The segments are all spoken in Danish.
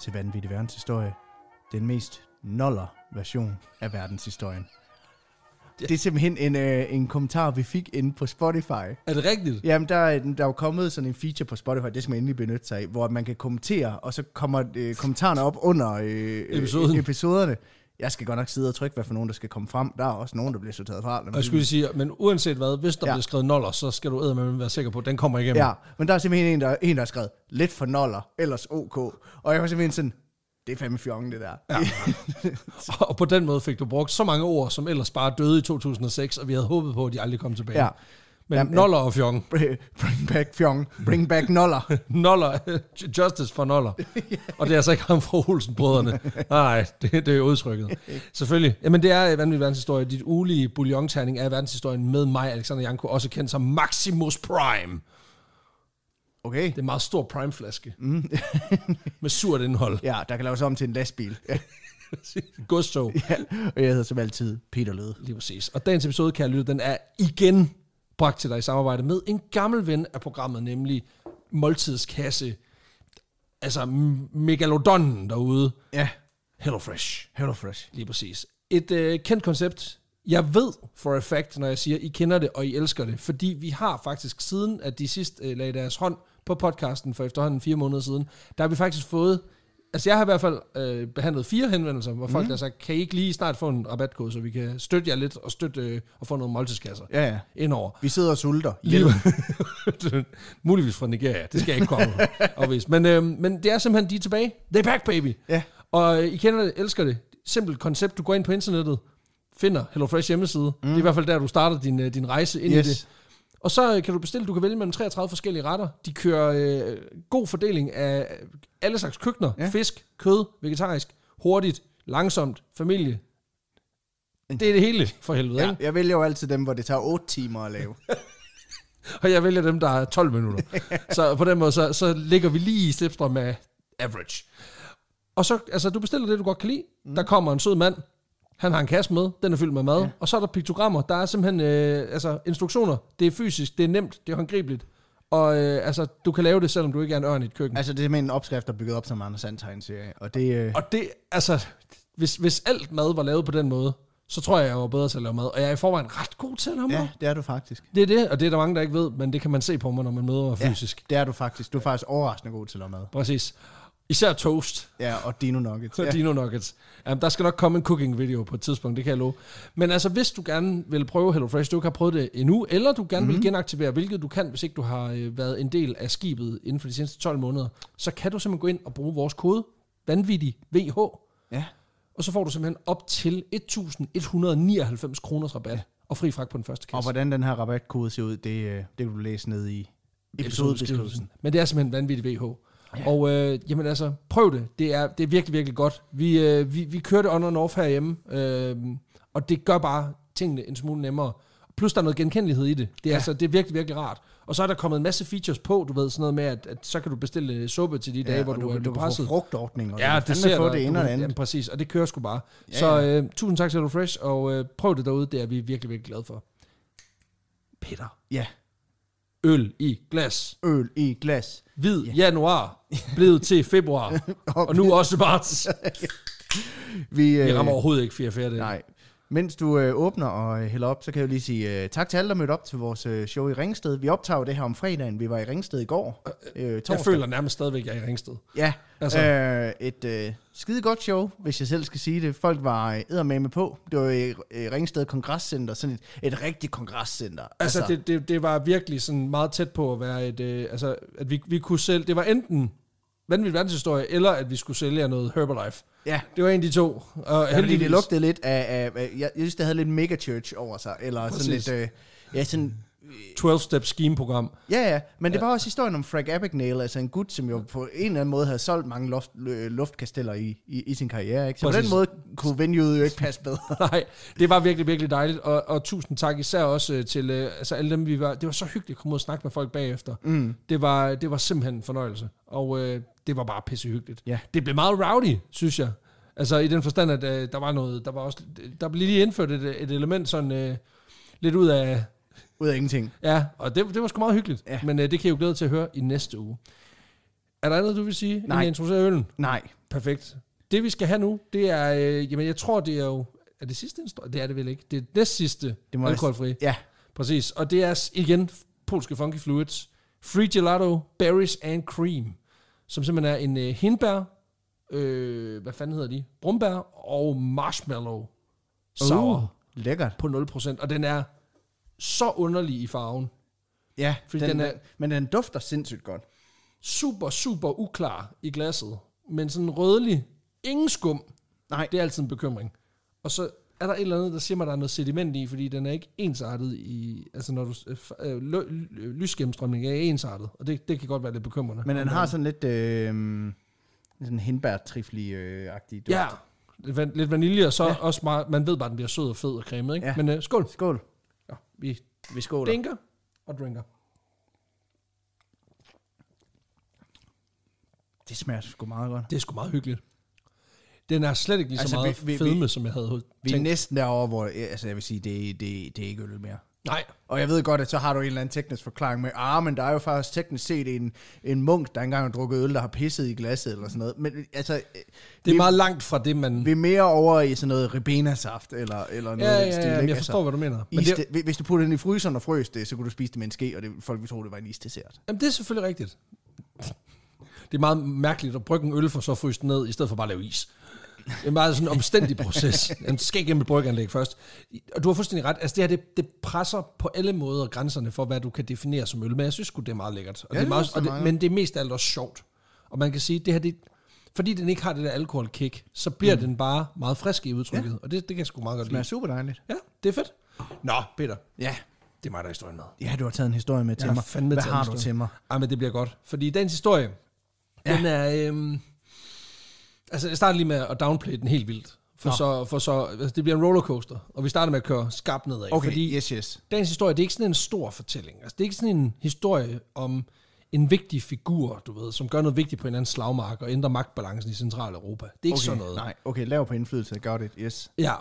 til Vanvittig Verdenshistorie. Den mest noller version af verdenshistorien. Det er simpelthen en, øh, en kommentar, vi fik inde på Spotify. Er det rigtigt? Jamen, der, er- øh, der er jo kommet sådan en feature på Spotify, det skal man endelig benytte sig af, hvor man kan kommentere, og så kommer øh, kommentarerne op under øh, øh, Episoden. episoderne jeg skal godt nok sidde og trykke, hvad for nogen, der skal komme frem. Der er også nogen, der bliver sorteret fra. Og jeg skulle sige, men uanset hvad, hvis der ja. bliver skrevet noller, så skal du med være sikker på, at den kommer igennem. Ja, men der er simpelthen en, der, en, der har skrevet, lidt for noller, ellers ok. Og jeg var simpelthen sådan, det er fandme fjongen, det der. Ja. og på den måde fik du brugt så mange ord, som ellers bare døde i 2006, og vi havde håbet på, at de aldrig kom tilbage. Ja. Men Jamen, Noller og Fjong. Bring back Fjong. Bring back Noller. noller. Justice for Noller. Og det er altså ikke ham fra Olsen-brødrene. Nej, det, det er udtrykket. Selvfølgelig. Jamen, det er vanvittig verdenshistorie. Dit ulige bouillonterning er verdenshistorien med mig, Alexander Janko, også kendt som Maximus Prime. Okay. Det er en meget stor Prime-flaske. Mm. med surt indhold. Ja, der kan laves om til en lastbil. Godstog. Ja, og jeg hedder som altid Peter Løde. Lige præcis. Og dagens episode, kan lytte, den er igen bragt til dig i samarbejde med en gammel ven af programmet, nemlig måltidskasse, altså megalodonen derude. Ja. HelloFresh. HelloFresh. Lige præcis. Et øh, kendt koncept. Jeg ved for a fact, når jeg siger, I kender det, og I elsker det, fordi vi har faktisk siden, at de sidst øh, lagde deres hånd på podcasten for efterhånden fire måneder siden, der har vi faktisk fået altså jeg har i hvert fald øh, behandlet fire henvendelser, hvor folk mm. der sagt, kan I ikke lige snart få en rabatkode, så vi kan støtte jer lidt og støtte øh, og få nogle måltidskasser ja, ja. indover. Vi sidder og sulter. Lige, muligvis fra Nigeria, det skal jeg ikke komme Men, øh, men det er simpelthen, de er tilbage. They back, baby. Ja. Og øh, I kender det, elsker det. Simpelt koncept, du går ind på internettet, finder HelloFresh hjemmeside. Mm. Det er i hvert fald der, du starter din, øh, din rejse ind yes. i det og så øh, kan du bestille, du kan vælge mellem 33 forskellige retter. De kører øh, god fordeling af øh, alle slags køkkener. Ja. Fisk, kød, vegetarisk, hurtigt, langsomt, familie. Det er det hele, for helvede. Ja, ikke? jeg vælger jo altid dem, hvor det tager 8 timer at lave. og jeg vælger dem, der er 12 minutter. så på den måde, så, så ligger vi lige i slipstrøm med average. Og så, altså, du bestiller det, du godt kan lide. Mm. Der kommer en sød mand, han har en kasse med, den er fyldt med mad. Ja. Og så er der piktogrammer, der er simpelthen øh, altså, instruktioner. Det er fysisk, det er nemt, det er håndgribeligt. Og øh, altså, du kan lave det, selvom du ikke er en ørn i et køkken. Altså, det er simpelthen en opskrift, der er bygget op som Anders Sandtegn serie. Og det, øh... og det, altså, hvis, hvis alt mad var lavet på den måde, så tror jeg, jeg var bedre til at lave mad. Og jeg er i forvejen ret god til at lave mad. Ja, det er du faktisk. Det er det, og det er der mange, der ikke ved, men det kan man se på mig, når man møder mig ja, fysisk. det er du faktisk. Du er faktisk overraskende god til at lave mad. Præcis. Især toast. Ja, og Dino Nuggets. og ja. Dino Nuggets. Um, der skal nok komme en cooking video på et tidspunkt, det kan jeg love. Men altså, hvis du gerne vil prøve HelloFresh, du ikke har prøvet det endnu, eller du gerne mm. vil mhm. genaktivere, hvilket du kan, hvis ikke du har øh, været en del af skibet inden for de seneste 12 måneder, så kan du simpelthen gå ind og bruge vores kode, vanvittig VH, ja. og så får du simpelthen op til 1.199 kroners rabat ja. og fri fragt på den første kasse. Og hvordan den her rabatkode ser ud, det, øh, det kan du læse ned i episodebeskrivelsen. Men det er simpelthen vanvittig VH. Og øh, jamen altså, prøv det. Det er, det er virkelig, virkelig godt. Vi, øh, vi, vi kørte on and off herhjemme, øh, og det gør bare tingene en smule nemmere. Plus der er noget genkendelighed i det. Det er, ja. altså, det er virkelig, virkelig rart. Og så er der kommet en masse features på, du ved, sådan noget med, at, at så kan du bestille øh, suppe til de ja, dage, hvor du, du, øh, er presset. Du kan få frugtordning, og ja, det ser få det ene og andet. Ja, præcis, og det kører sgu bare. Ja, så øh, tusind tak til HelloFresh, og øh, prøv det derude, det er vi virkelig, virkelig glade for. Peter. Ja. Øl i glas. Øl i glas. Hvid yeah. januar blevet til februar, og nu også marts. vi, øh, Vi rammer øh, overhovedet ikke 4 4 Nej, mens du øh, åbner og øh, hælder op, så kan jeg lige sige øh, tak til alle, der mødte op til vores øh, show i Ringsted. Vi optager jo det her om fredagen. Vi var i Ringsted i går. Øh, øh, øh jeg føler nærmest stadigvæk, at jeg er i Ringsted. Ja, altså. øh, et øh, skide godt show, hvis jeg selv skal sige det. Folk var øh, med på. Det var i øh, Ringsted Kongresscenter, sådan et, et rigtigt kongresscenter. Altså, altså. Det, det, det var virkelig sådan meget tæt på at være et... Øh, altså, at vi, vi kunne selv... Det var enten vanvittig verdenshistorie, eller at vi skulle sælge noget Herbalife. Ja. Det var en af de to. Og ja, heldigvis... det lugtede lidt af, af, af jeg, jeg synes, det havde lidt megachurch over sig, eller Præcis. sådan lidt, øh, ja, sådan 12-step scheme-program. Ja, ja, men det var ja. også historien om Frank Abagnale, altså en gut, som jo på en eller anden måde havde solgt mange loft, luftkasteller i, i, i sin karriere. Ikke? Så Præcis. på den måde kunne venueet jo ikke passe bedre. Nej, det var virkelig, virkelig dejligt, og, og tusind tak især også øh, til øh, altså alle dem, vi var... Det var så hyggeligt at komme ud og snakke med folk bagefter. Mm. Det, var, det var simpelthen en fornøjelse og øh, det var bare pissehyggeligt. Ja. Det blev meget rowdy, synes jeg. Altså i den forstand, at øh, der var noget, der var også, der blev lige indført et, et element sådan øh, lidt ud af... Ud af ingenting. Ja, og det, det var sgu meget hyggeligt. Ja. Men øh, det kan jeg jo glæde til at høre i næste uge. Er der andet, du vil sige, Nej. inden jeg introducerer ølen? Nej. Perfekt. Det vi skal have nu, det er, øh, jamen jeg tror det er jo, er det sidste instrument? Det er det vel ikke. Det er det sidste det må alkoholfri. Ja. Præcis. Og det er igen polske funky fluids. Free Gelato, Berries and Cream, som simpelthen er en øh, hindbær, øh, hvad fanden hedder de? Brumbær og marshmallow sour. Uh, lækkert. På 0%. Og den er så underlig i farven. Ja, fordi den, den er, men den dufter sindssygt godt. Super, super uklar i glasset. Men sådan rødlig. Ingen skum. Nej. Det er altid en bekymring. Og så er der et eller andet, der siger mig, der er noget sediment i, fordi den er ikke ensartet i, altså når du, øh, øh lø, lysgennemstrømning er ensartet, og det, det kan godt være lidt bekymrende. Men den har øh, sådan lidt, øh, sådan hindbærtriflig-agtig duft. Ja, lidt, lidt vanilje, og så ja. også meget, man ved bare, at den bliver sød og fed og cremet, ikke? Ja. Men øh, skål. Skål. Ja, vi, vi skåler. Dinker og drinker. Det smager sgu meget godt. Det er sgu meget hyggeligt. Den er slet ikke lige altså, meget vi, vi, fedme, vi, som jeg havde tænkt. Vi er næsten derovre, hvor altså, jeg vil sige, det, det, det er ikke øl mere. Nej. Og jeg ved godt, at så har du en eller anden teknisk forklaring med, ah, men der er jo faktisk teknisk set en, en munk, der engang har drukket øl, der har pisset i glasset eller sådan noget. Men altså... Øh, det er vi, meget langt fra det, man... Vi er mere over i sådan noget ribenasaft eller, eller noget ja, ja, ja, stil. Ja, ja, jeg altså, forstår, altså, hvad du mener. Men det... det... Hvis du putter den i fryseren og frøs det, så kunne du spise det med en ske, og det, folk ville tro, det var en isdessert. Jamen, det er selvfølgelig rigtigt. Det er meget mærkeligt at brygge en øl for så fryse den ned, i stedet for bare at lave is. Det er meget sådan en omstændig proces. Den skal igennem et bryggeanlæg først. Og du har fuldstændig ret. Altså det her, det, det presser på alle måder grænserne for, hvad du kan definere som øl. Men jeg synes det er meget lækkert. Og ja, det er meget, og det, men det er mest af alt også sjovt. Og man kan sige, det her, det, fordi den ikke har det der alkoholkick, så bliver mm. den bare meget frisk i udtrykket. Ja. Og det, det kan jeg sgu meget godt lide. Det smager super dejligt. Ja, det er fedt. Nå, Peter. Ja. Det er mig, der er historien med. Ja, du har taget en historie med til ja, mig. Hvad har du til mig? Ej, men det bliver godt. Fordi dagens historie, ja. den er... Øhm, Altså, jeg starter lige med at downplay den helt vildt. For Nå. så, for så altså, det bliver en rollercoaster, og vi starter med at køre skarpt nedad. Okay, fordi yes, yes. Dagens historie, det er ikke sådan en stor fortælling. Altså, det er ikke sådan en historie om en vigtig figur, du ved, som gør noget vigtigt på en anden slagmark og ændrer magtbalancen i Central Europa. Det er ikke okay, sådan noget. Nej, okay, lav på indflydelse, got it, yes. Ja.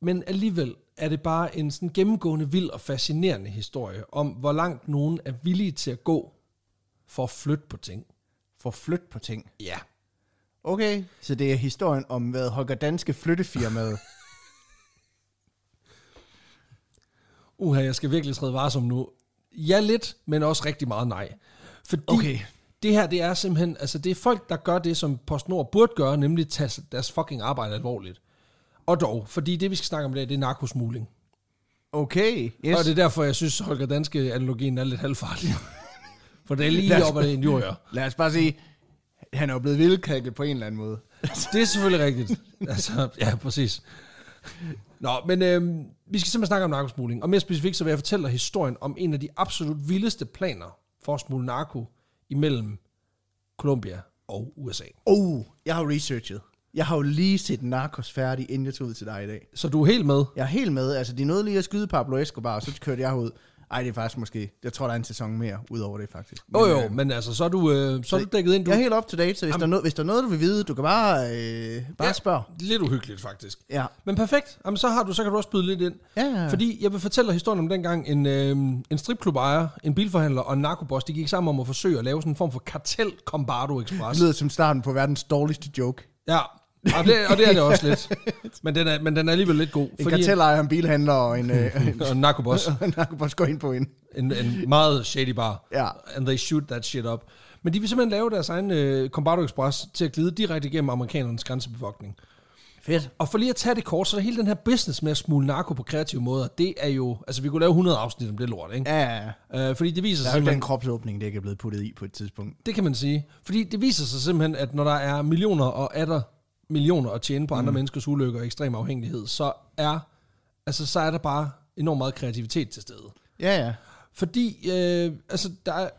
Men alligevel er det bare en sådan gennemgående vild og fascinerende historie om, hvor langt nogen er villige til at gå for at flytte på ting. For at flytte på ting? Ja. Okay. Så det er historien om, hvad Holger Danske flyttefirmaet. Uha, jeg skal virkelig træde varsom nu. Ja, lidt, men også rigtig meget nej. Fordi okay. det her, det er simpelthen, altså det er folk, der gør det, som PostNord burde gøre, nemlig tage deres fucking arbejde alvorligt. Og dog, fordi det, vi skal snakke om i dag, det er narkosmugling. Okay, yes. Og det er derfor, jeg synes, Holger Danske-analogien er lidt halvfarlig. For det er lige op ad en jord. Lad os bare sige, han er jo blevet vildkalket på en eller anden måde. det er selvfølgelig rigtigt. Altså, ja, præcis. Nå, men øh, vi skal simpelthen snakke om narkosmugling. Og mere specifikt, så vil jeg fortælle dig historien om en af de absolut vildeste planer for at smule narko imellem Colombia og USA. Oh, jeg har researchet. Jeg har jo lige set narkos færdig, inden jeg tog ud til dig i dag. Så du er helt med? Jeg er helt med. Altså, de nåede lige at skyde Pablo Escobar, og så kørte jeg ud. Ej, det er faktisk måske... Jeg tror, der er en sæson mere ud over det, faktisk. Men, oh, jo, øh, men altså, så er du, øh, så er du dækket ind. Du... Jeg er helt up to date, så hvis, Am... der, er noget, hvis der er noget, du vil vide, du kan bare, øh, bare ja, spørge. lidt uhyggeligt, faktisk. Ja. Men perfekt. Jamen, så, har du, så kan du også byde lidt ind. Ja, ja, Fordi jeg vil fortælle dig historien om dengang, en, øh, en stripklubejer, en bilforhandler og en narkoboss, de gik sammen om at forsøge at lave sådan en form for kartel Combardo Express. Det lyder som starten på verdens dårligste joke. Ja, og det, og det er det også lidt. Men den er, men den er alligevel lidt god. En kartellejer, en bilhandler og en... Øh, en, og en narkobos. en narkobos går ind på en. en. En meget shady bar. Ja. And they shoot that shit up. Men de vil simpelthen lave deres egen øh, Combato Express til at glide direkte igennem amerikanernes grænsebevogtning. Fedt. Og for lige at tage det kort, så er hele den her business med at smule narko på kreative måder, det er jo... Altså, vi kunne lave 100 afsnit om det lort, ikke? Ja, ja, ja. Øh, fordi det viser der sig... Der er jo den kropsåbning, det ikke er blevet puttet i på et tidspunkt. Det kan man sige. Fordi det viser sig simpelthen, at når der er millioner og atter millioner at tjene på andre mm. menneskers ulykker og ekstrem afhængighed, så er, altså, så er der bare enormt meget kreativitet til stede. Ja, ja. Fordi øh, altså, der er,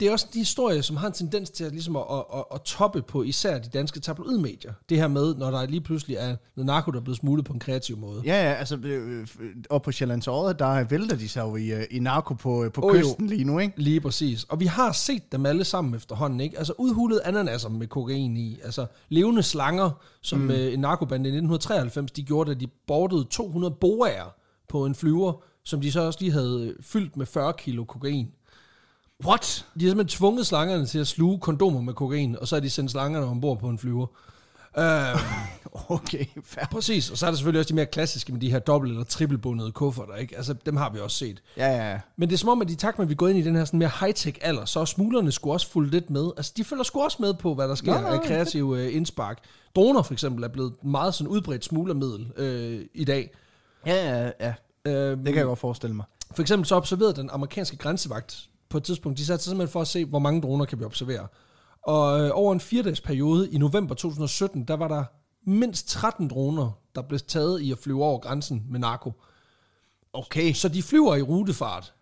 det er også de historier, som har en tendens til at, ligesom at, at, at, at toppe på især de danske tabloidmedier. Det her med, når der lige pludselig er noget narko, der er blevet smuglet på en kreativ måde. Ja, ja altså, øh, op og på Sjællands Odde, der vælter de sig jo i, øh, i narko på, øh, på oh, kysten jo. lige nu, ikke? Lige præcis. Og vi har set dem alle sammen efterhånden, ikke? Altså udhulede ananaser med kokain i, altså levende slanger, som mm. en narkoband i 1993, de gjorde, da de bordede 200 boager på en flyver, som de så også lige havde fyldt med 40 kilo kokain. What? De har simpelthen tvunget slangerne til at sluge kondomer med kokain, og så har de sendt slangerne ombord på en flyver. Uh, okay, fair. Præcis, og så er der selvfølgelig også de mere klassiske med de her dobbelt- eller trippelbundede kufferter, ikke? Altså, dem har vi også set. Ja, ja, ja. Men det er som om, at i takt med, at vi går ind i den her sådan mere high-tech alder, så smuglerne skulle også fulde lidt med. Altså, de følger sgu også med på, hvad der sker ja, ja, af kreative uh, øh, indspark. Droner for eksempel er blevet meget sådan udbredt smuglermiddel uh, i dag. Ja, ja, ja. Uh, det kan jeg godt forestille mig. For eksempel så observerede den amerikanske grænsevagt på et tidspunkt. De satte sig simpelthen for at se, hvor mange droner kan vi observere. Og øh, over en fire-dages periode i november 2017, der var der mindst 13 droner, der blev taget i at flyve over grænsen med narko. Okay. Så de flyver i rutefart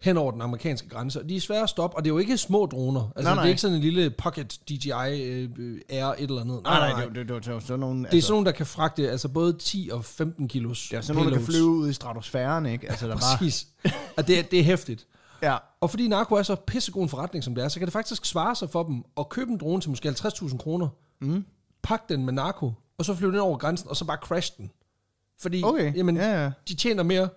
hen over den amerikanske grænse, og de er svære at stoppe, og det er jo ikke små droner. Altså, nej, nej. det er ikke sådan en lille pocket DJI øh, Air et eller andet. Nej, nej, nej. Det, det, det, det er sådan nogle... Det er altså, sådan nogle, der kan fragte altså både 10 og 15 kilos Det er sådan nogle, der kan flyve ud i stratosfæren, ikke? Altså, ja, der præcis. Bare... og det, det er hæftigt. Ja. Og fordi narko er så pissegod en forretning, som det er, så kan det faktisk svare sig for dem at købe en drone til måske 50.000 kroner, mm. pakke den med narko, og så flyve den over grænsen, og så bare crash den. Fordi okay. jamen, ja, ja. de tjener mere.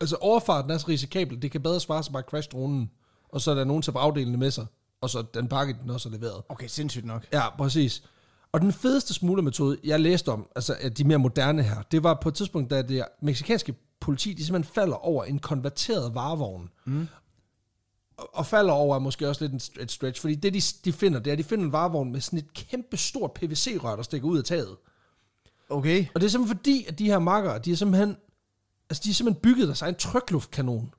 Altså overfarten er så risikabel, det kan bedre svare sig bare at crash dronen, og så er der nogen til at med sig, og så den pakke, den også er leveret. Okay, sindssygt nok. Ja, præcis. Og den fedeste smuglermetode, jeg læste om, altså de mere moderne her, det var på et tidspunkt, da det meksikanske politi, de simpelthen falder over en konverteret varevogn. Mm. Og, og falder over er måske også lidt et stretch, fordi det, de, de finder, det er, at de finder en varevogn med sådan et kæmpe stort PVC-rør, der stikker ud af taget. Okay. Og det er simpelthen fordi, at de her makker, de er simpelthen, altså de er simpelthen bygget der sig en trykluftkanon.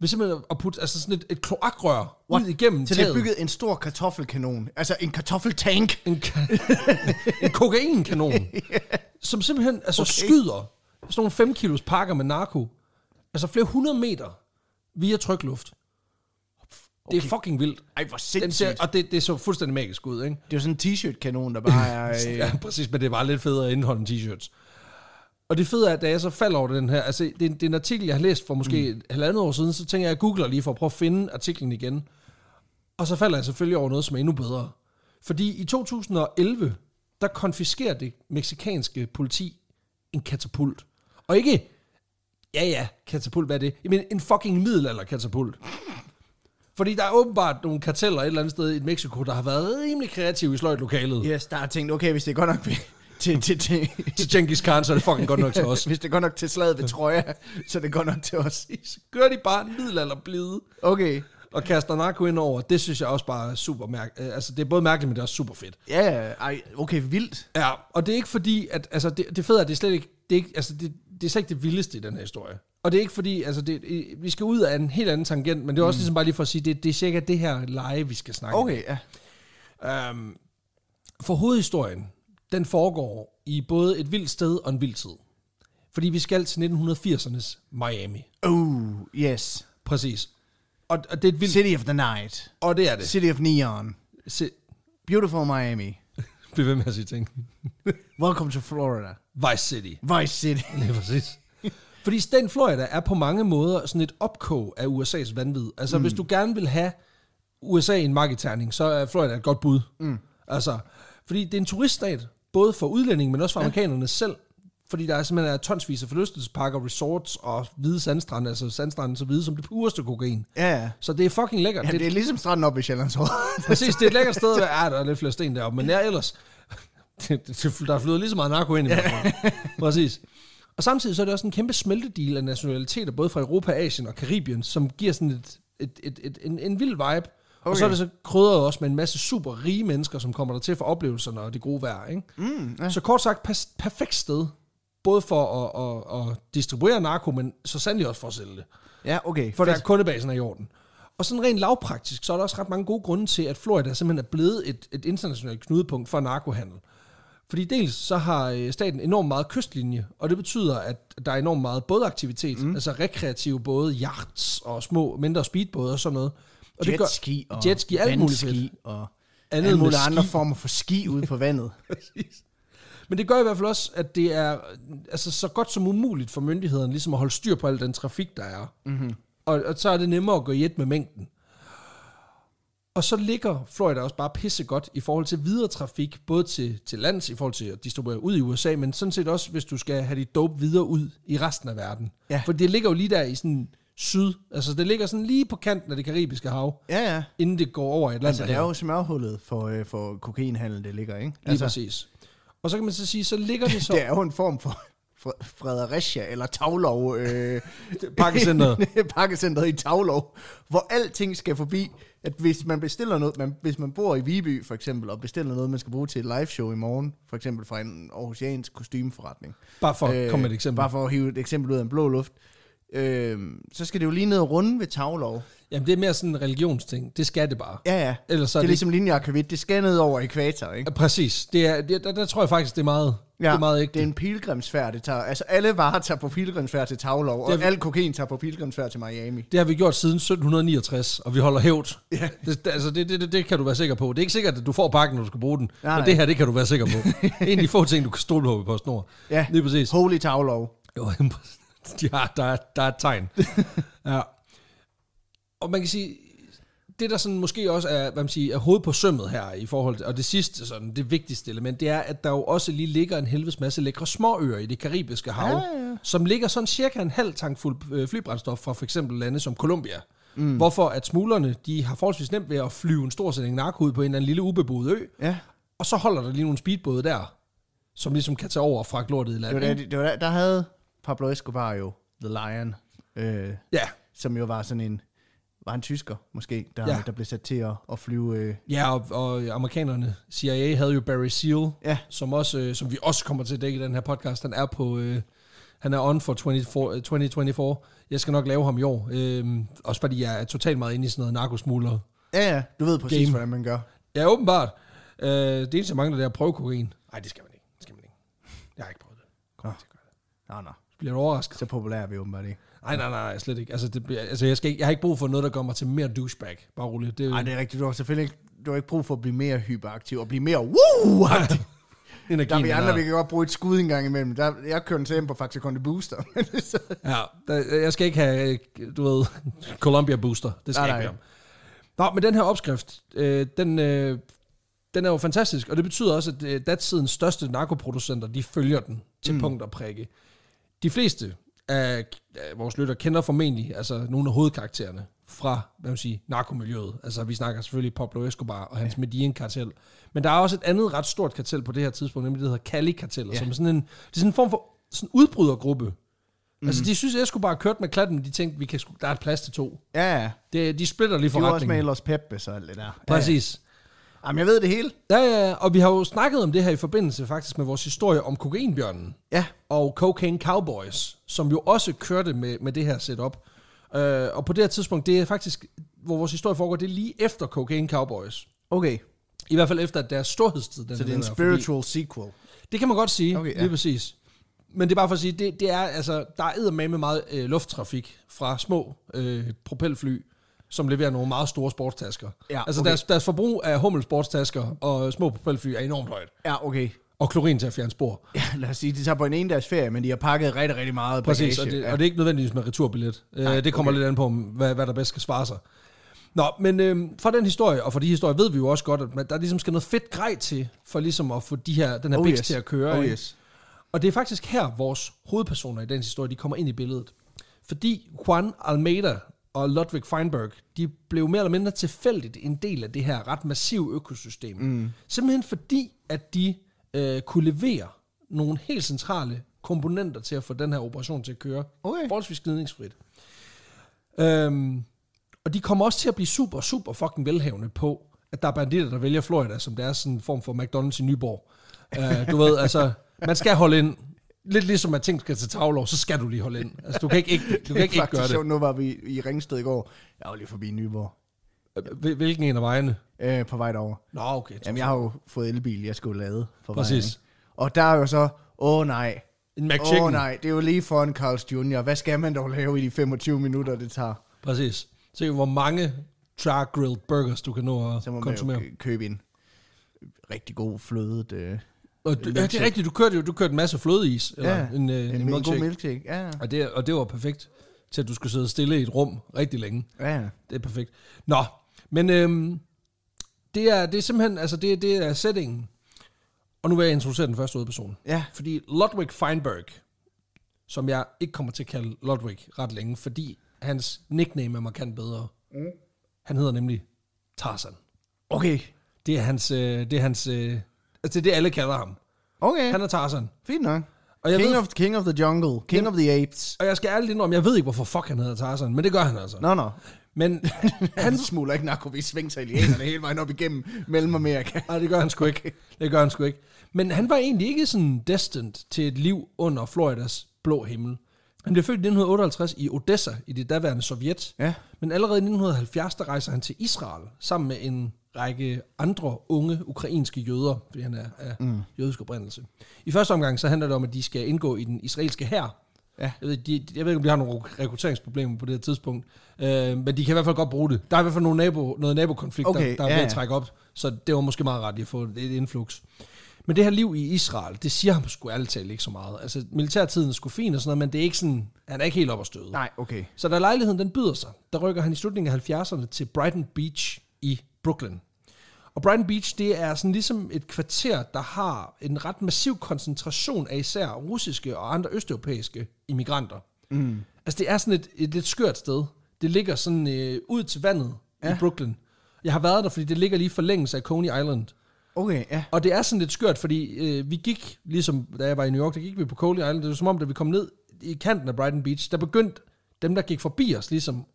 Ved simpelthen at putte altså sådan et, et kloakrør What? ud igennem Så det er bygget en stor kartoffelkanon. Altså en kartoffeltank. En, ka- en kokainkanon. Som simpelthen altså Okay. skyder sådan nogle 5 kilos pakker med narko, altså flere hundrede meter via trykluft. Okay. Det er fucking vildt. Ej, hvor sindssygt. ser, og det, det så fuldstændig magisk ud, ikke? Det er sådan en t-shirt-kanon, der bare er... Øh, ja, præcis, men det er bare lidt federe indeholde en t-shirts. Og det fede er, at da jeg så falder over den her, altså det, er, det er en artikel, jeg har læst for måske mm. halvandet år siden, så tænker jeg, at jeg googler lige for at prøve at finde artiklen igen. Og så falder jeg selvfølgelig over noget, som er endnu bedre. Fordi i 2011, der konfiskerer det meksikanske politi en katapult. Og ikke, ja ja, katapult, hvad er det? Jamen en fucking middelalder katapult. Fordi der er åbenbart nogle karteller et eller andet sted i Mexico, der har været rimelig kreative i lokalet. Yes, der har tænkt, okay, hvis det er godt nok til, til, til, til Genghis Khan, så er det fucking godt nok til os. Hvis det er godt nok til slaget ved Troja, så er det godt nok til os. Så gør de bare middelalderblide. Okay. Og kaster narko ind over, det synes jeg også bare er super mærkeligt. Øh, altså, det er både mærkeligt, men det er også super fedt. Ja, yeah, okay, vildt. Ja, og det er ikke fordi, at, altså, det, det fede er, det er slet ikke, det er ikke, altså, det, det er slet ikke det vildeste i den her historie. Og det er ikke fordi, altså det, vi skal ud af en helt anden tangent, men det er også mm. ligesom bare lige for at sige, det, det er sikkert det her leje, vi skal snakke Okay, ja. Um, for hovedhistorien, den foregår i både et vildt sted og en vild tid. Fordi vi skal til 1980'ernes Miami. Oh, yes. Præcis. Og, og det er et vildt... City of the Night. Og det er det. City of Neon. Si Beautiful Miami. Bliv ved med at sige ting. Welcome to Florida. Vice City. Vice City. Lige præcis. Fordi staten Florida er på mange måder sådan et opkog af USA's vanvid. Altså, mm. hvis du gerne vil have USA i en markedterning, så er Florida et godt bud. Mm. Altså, fordi det er en turiststat, både for udlændinge, men også for ja. amerikanerne selv. Fordi der er simpelthen er tonsvis af forlystelsesparker, resorts og hvide sandstrande, altså sandstrande så hvide som det pureste kokain. Ja, ja. Så det er fucking lækkert. Ja, det, er, det er ligesom stranden op i Sjællandshoved. Præcis, det er et lækkert sted at være. Ja, der er lidt flere sten deroppe, men ja, ellers. der er flyttet lige så meget narko ind i mig. Præcis. Og samtidig så er det også en kæmpe smeltedeal af nationaliteter, både fra Europa, Asien og Karibien, som giver sådan et, et, et, et, en, en vild vibe. Okay. Og så er det så krydret også med en masse super rige mennesker, som kommer der til for oplevelserne og det gode vejr. Ikke? Mm, ja. Så kort sagt, pas, perfekt sted, både for at, at, at distribuere narko, men så sandelig også for at sælge det. Ja, okay. For der er kundebasen er i orden. Og sådan rent lavpraktisk, så er der også ret mange gode grunde til, at Florida simpelthen er blevet et, et internationalt knudepunkt for narkohandel. Fordi dels så har øh, staten enormt meget kystlinje, og det betyder, at der er enormt meget bådaktivitet, mm. altså rekreative både yachts og små mindre speedbåde og sådan noget. Og jetski det gør, og jetski, alt muligt fedt. og andet mulige andre former for ski ude på vandet. Præcis. Men det gør i hvert fald også, at det er altså, så godt som umuligt for myndighederne ligesom at holde styr på al den trafik, der er. Mm-hmm. Og, og så er det nemmere at gå i et med mængden. Og så ligger Florida også bare pisse godt i forhold til videre trafik, både til, til lands, i forhold til at distribuere ud i USA, men sådan set også, hvis du skal have dit dope videre ud i resten af verden. Ja. For det ligger jo lige der i sådan syd. Altså, det ligger sådan lige på kanten af det karibiske hav. Ja, ja. Inden det går over et land. Altså, det er jo smørhullet for, øh, for kokainhandel, det ligger, ikke? Altså. Lige præcis. Og så kan man så sige, så ligger det så... det er jo en form for Fredericia eller Tavlov. Øh, pakkecenteret. pakkecenteret i Tavlov, hvor alting skal forbi at hvis man bestiller noget, man, hvis man bor i Viby for eksempel, og bestiller noget, man skal bruge til et live show i morgen, for eksempel fra en aarhusiansk kostymeforretning. Bare for at øh, komme et eksempel. Bare for at hive et eksempel ud af en blå luft øh, så skal det jo lige ned og runde ved taglov. Jamen, det er mere sådan en religionsting. Det skal det bare. Ja, ja. Ellers så det er det... ligesom akavit. Det skal ned over ekvator, ikke? Ja, præcis. Det er, det, der, der, tror jeg faktisk, det er meget, ja, det er meget ægte. det er en pilgrimsfærd, det tager. Altså, alle varer tager på pilgrimsfærd til Tavlov, og vi... al kokain tager på pilgrimsfærd til Miami. Det har vi gjort siden 1769, og vi holder hævd. Ja. Det, altså, det, det, det, det, kan du være sikker på. Det er ikke sikkert, at du får pakken, når du skal bruge den. Nej, men nej. det her, det kan du være sikker på. en af de få ting, du kan stole på på PostNord. Ja, Lige præcis. holy Tavlov. Jo, Ja, der, der er et tegn. ja. Og man kan sige, det der sådan måske også er, hvad man siger, er hoved på sømmet her i forhold til, og det sidste, sådan, det vigtigste element, det er, at der jo også lige ligger en helvedes masse lækre småøer i det karibiske hav, ja, ja. som ligger sådan cirka en halv tank fuld øh, flybrændstof fra for eksempel lande som Colombia. Mm. Hvorfor at smuglerne, de har forholdsvis nemt ved at flyve en stor sætning narko ud på en eller anden lille ubeboet ø, ja. og så holder der lige nogle speedbåde der, som ligesom kan tage over fra lortet i landet. Det var der, det var der, der havde Pablo Escobar jo, The Lion, øh, ja. som jo var sådan en, var en tysker måske, der, ja. der blev sat til at, at flyve. Øh. Ja, og, og amerikanerne, CIA havde jo Barry Seal, ja. som, også, øh, som vi også kommer til at dække i den her podcast. Han er på... Øh, han er on for 24, 2024. Øh, jeg skal nok lave ham i år. Øhm, også fordi jeg er totalt meget inde i sådan noget narkosmugler. Ja, ja. Du ved præcis, game. hvordan man gør. Ja, åbenbart. Øh, det eneste, jeg mangler, det er at prøve kokain. Nej, det skal man ikke. Det skal man ikke. Jeg har ikke prøvet det. Kom nå. til at gøre det. Nå, nå bliver overrasket. Så populær er vi åbenbart ikke. Nej, nej, nej, slet ikke. Altså, det, altså jeg, skal ikke, jeg har ikke brug for noget, der gør mig til mere douchebag. Bare roligt. Det, nej, det er rigtigt. Du har selvfølgelig ikke, du har ikke brug for at blive mere hyperaktiv, og blive mere woo-aktiv. der er vi andre, vi kan godt bruge et skud en gang imellem. Der, jeg kører den til på Faxe Conde Booster. ja, der, jeg skal ikke have, du ved, Columbia Booster. Det skal nej, jeg ikke om. Nå, men den her opskrift, øh, den, øh, den er jo fantastisk, og det betyder også, at øh, datidens største narkoproducenter, de følger den til mm. punkt og prikke. De fleste af vores lytter kender formentlig altså nogle af hovedkaraktererne fra, hvad man sige, narkomiljøet. Altså, vi snakker selvfølgelig Pablo Escobar og hans ja. Medellin-kartel. Men der er også et andet ret stort kartel på det her tidspunkt, nemlig det hedder Cali-kartellet, ja. som er sådan en, det er sådan en form for sådan udbrydergruppe. Mm. Altså, de synes, Escobar kørt med klatten, men de tænkte, vi kan, der er et plads til to. Ja, ja. De, de splitter lige forretningen. De var også med Los Peppe, og alt det der. Præcis. Jamen, jeg ved det hele. Ja, ja, og vi har jo snakket om det her i forbindelse faktisk med vores historie om kokainbjørnen. Ja. Og Cocaine Cowboys, som jo også kørte med, med det her setup. Uh, og på det her tidspunkt, det er faktisk, hvor vores historie foregår, det er lige efter Cocaine Cowboys. Okay. I hvert fald efter at deres storhedstid. Den Så det er en spiritual forbi. sequel. Det kan man godt sige, okay, ja. lige præcis. Men det er bare for at sige, det, det er, altså, der er med meget øh, lufttrafik fra små øh, propelfly som leverer nogle meget store sportstasker. Ja, altså okay. deres, deres forbrug af Hummel sportstasker og små propelfly er enormt højt. Ja, okay. Og klorin til at fjerne spor. Ja, lad os sige, de tager på en en dags ferie, men de har pakket rigtig, rigtig meget bagage. Præcis, og det, ja. og det er ikke nødvendigvis med returbillet. Øh, Nej, det kommer okay. lidt an på, hvad, hvad der bedst skal svare sig. Nå, men øh, fra den historie, og fra de historier ved vi jo også godt, at der ligesom skal noget fedt grej til, for ligesom at få de her, den her oh, biks yes. til at køre. Oh, yes. Og det er faktisk her, vores hovedpersoner i den historie, de kommer ind i billedet. Fordi Juan Almeida, og Ludwig Feinberg, de blev mere eller mindre tilfældigt en del af det her ret massive økosystem. Mm. Simpelthen fordi, at de øh, kunne levere nogle helt centrale komponenter til at få den her operation til at køre okay. forholdsvis glidningsfrit. Øhm, og de kommer også til at blive super, super fucking velhavende på, at der er banditter, der vælger Florida, som deres sådan en form for McDonald's i Nyborg. Uh, du ved, altså, man skal holde ind lidt ligesom at ting skal til tavlov, så skal du lige holde ind. Altså, du kan ikke, ikke, du kan ikke, ikke gøre det. Sjovt, nu var vi i Ringsted i går. Jeg var lige forbi Nyborg. Hvilken en af vejene? Øh, på vej derover. Nå, okay. Jamen, jeg har jo fået elbil, jeg skulle lade for Præcis. Vejen, og der er jo så, åh nej. En McChicken. Åh nej, det er jo lige foran Carl's Jr. Hvad skal man dog lave i de 25 minutter, det tager? Præcis. Se, hvor mange char grilled burgers, du kan nå at konsumere. Så må konsumere. man jo købe en rigtig god flødet øh, og du, ja, det er rigtigt, du kørte jo du kørte en masse flødeis. Eller ja, en, øh, en, en, milkshake. god milkshake. Ja. Og, det, og det var perfekt til, at du skulle sidde stille i et rum rigtig længe. Ja. Det er perfekt. Nå, men øhm, det, er, det er simpelthen, altså det, det er settingen. Og nu vil jeg introducere den første hovedperson. Ja. Fordi Ludwig Feinberg, som jeg ikke kommer til at kalde Ludwig ret længe, fordi hans nickname er markant bedre. Mm. Han hedder nemlig Tarzan. Okay. Det er hans, øh, det er hans øh, Altså, det er det, alle kalder ham. Okay. Han er Tarzan. Fint nok. Og jeg King, ved, of, king of the jungle. King of the apes. Og jeg skal ærligt indrømme, jeg ved ikke, hvorfor fuck han hedder Tarzan, men det gør han altså. Nå, no, nå. No. Men han smuler ikke narko ved svingtalianerne hele vejen op igennem Mellemamerika. Nej, det gør han sgu ikke. Det gør han sgu ikke. Men han var egentlig ikke sådan destined til et liv under Floridas blå himmel. Han blev født i 1958 i Odessa, i det daværende Sovjet. Ja. Men allerede i 1970, der rejser han til Israel, sammen med en række andre unge ukrainske jøder, fordi han er af mm. jødisk oprindelse. I første omgang så handler det om, at de skal indgå i den israelske hær. Ja. Jeg, ved, de, jeg ved ikke, om de har nogle rekrutteringsproblemer på det her tidspunkt, øh, men de kan i hvert fald godt bruge det. Der er i hvert fald nogle nabo, noget nabokonflikt, okay, der, der er ved at trække op, så det var måske meget rart at få et influx. Men det her liv i Israel, det siger ham sgu ærligt talt ikke så meget. Altså, militærtiden er sgu fin og sådan noget, men det er ikke sådan, han er ikke helt op at støde. Nej, okay. Så da lejligheden den byder sig, der rykker han i slutningen af 70'erne til Brighton Beach i Brooklyn. Og Brighton Beach, det er sådan ligesom et kvarter, der har en ret massiv koncentration af især russiske og andre østeuropæiske immigranter. Mm. Altså det er sådan et, et lidt skørt sted. Det ligger sådan øh, ud til vandet ja. i Brooklyn. Jeg har været der, fordi det ligger lige forlængelse af Coney Island. Okay, ja. Og det er sådan lidt skørt, fordi øh, vi gik, ligesom da jeg var i New York, der gik vi på Coney Island. Det var som om, da vi kom ned i kanten af Brighton Beach, der begyndte dem, der gik forbi os, ligesom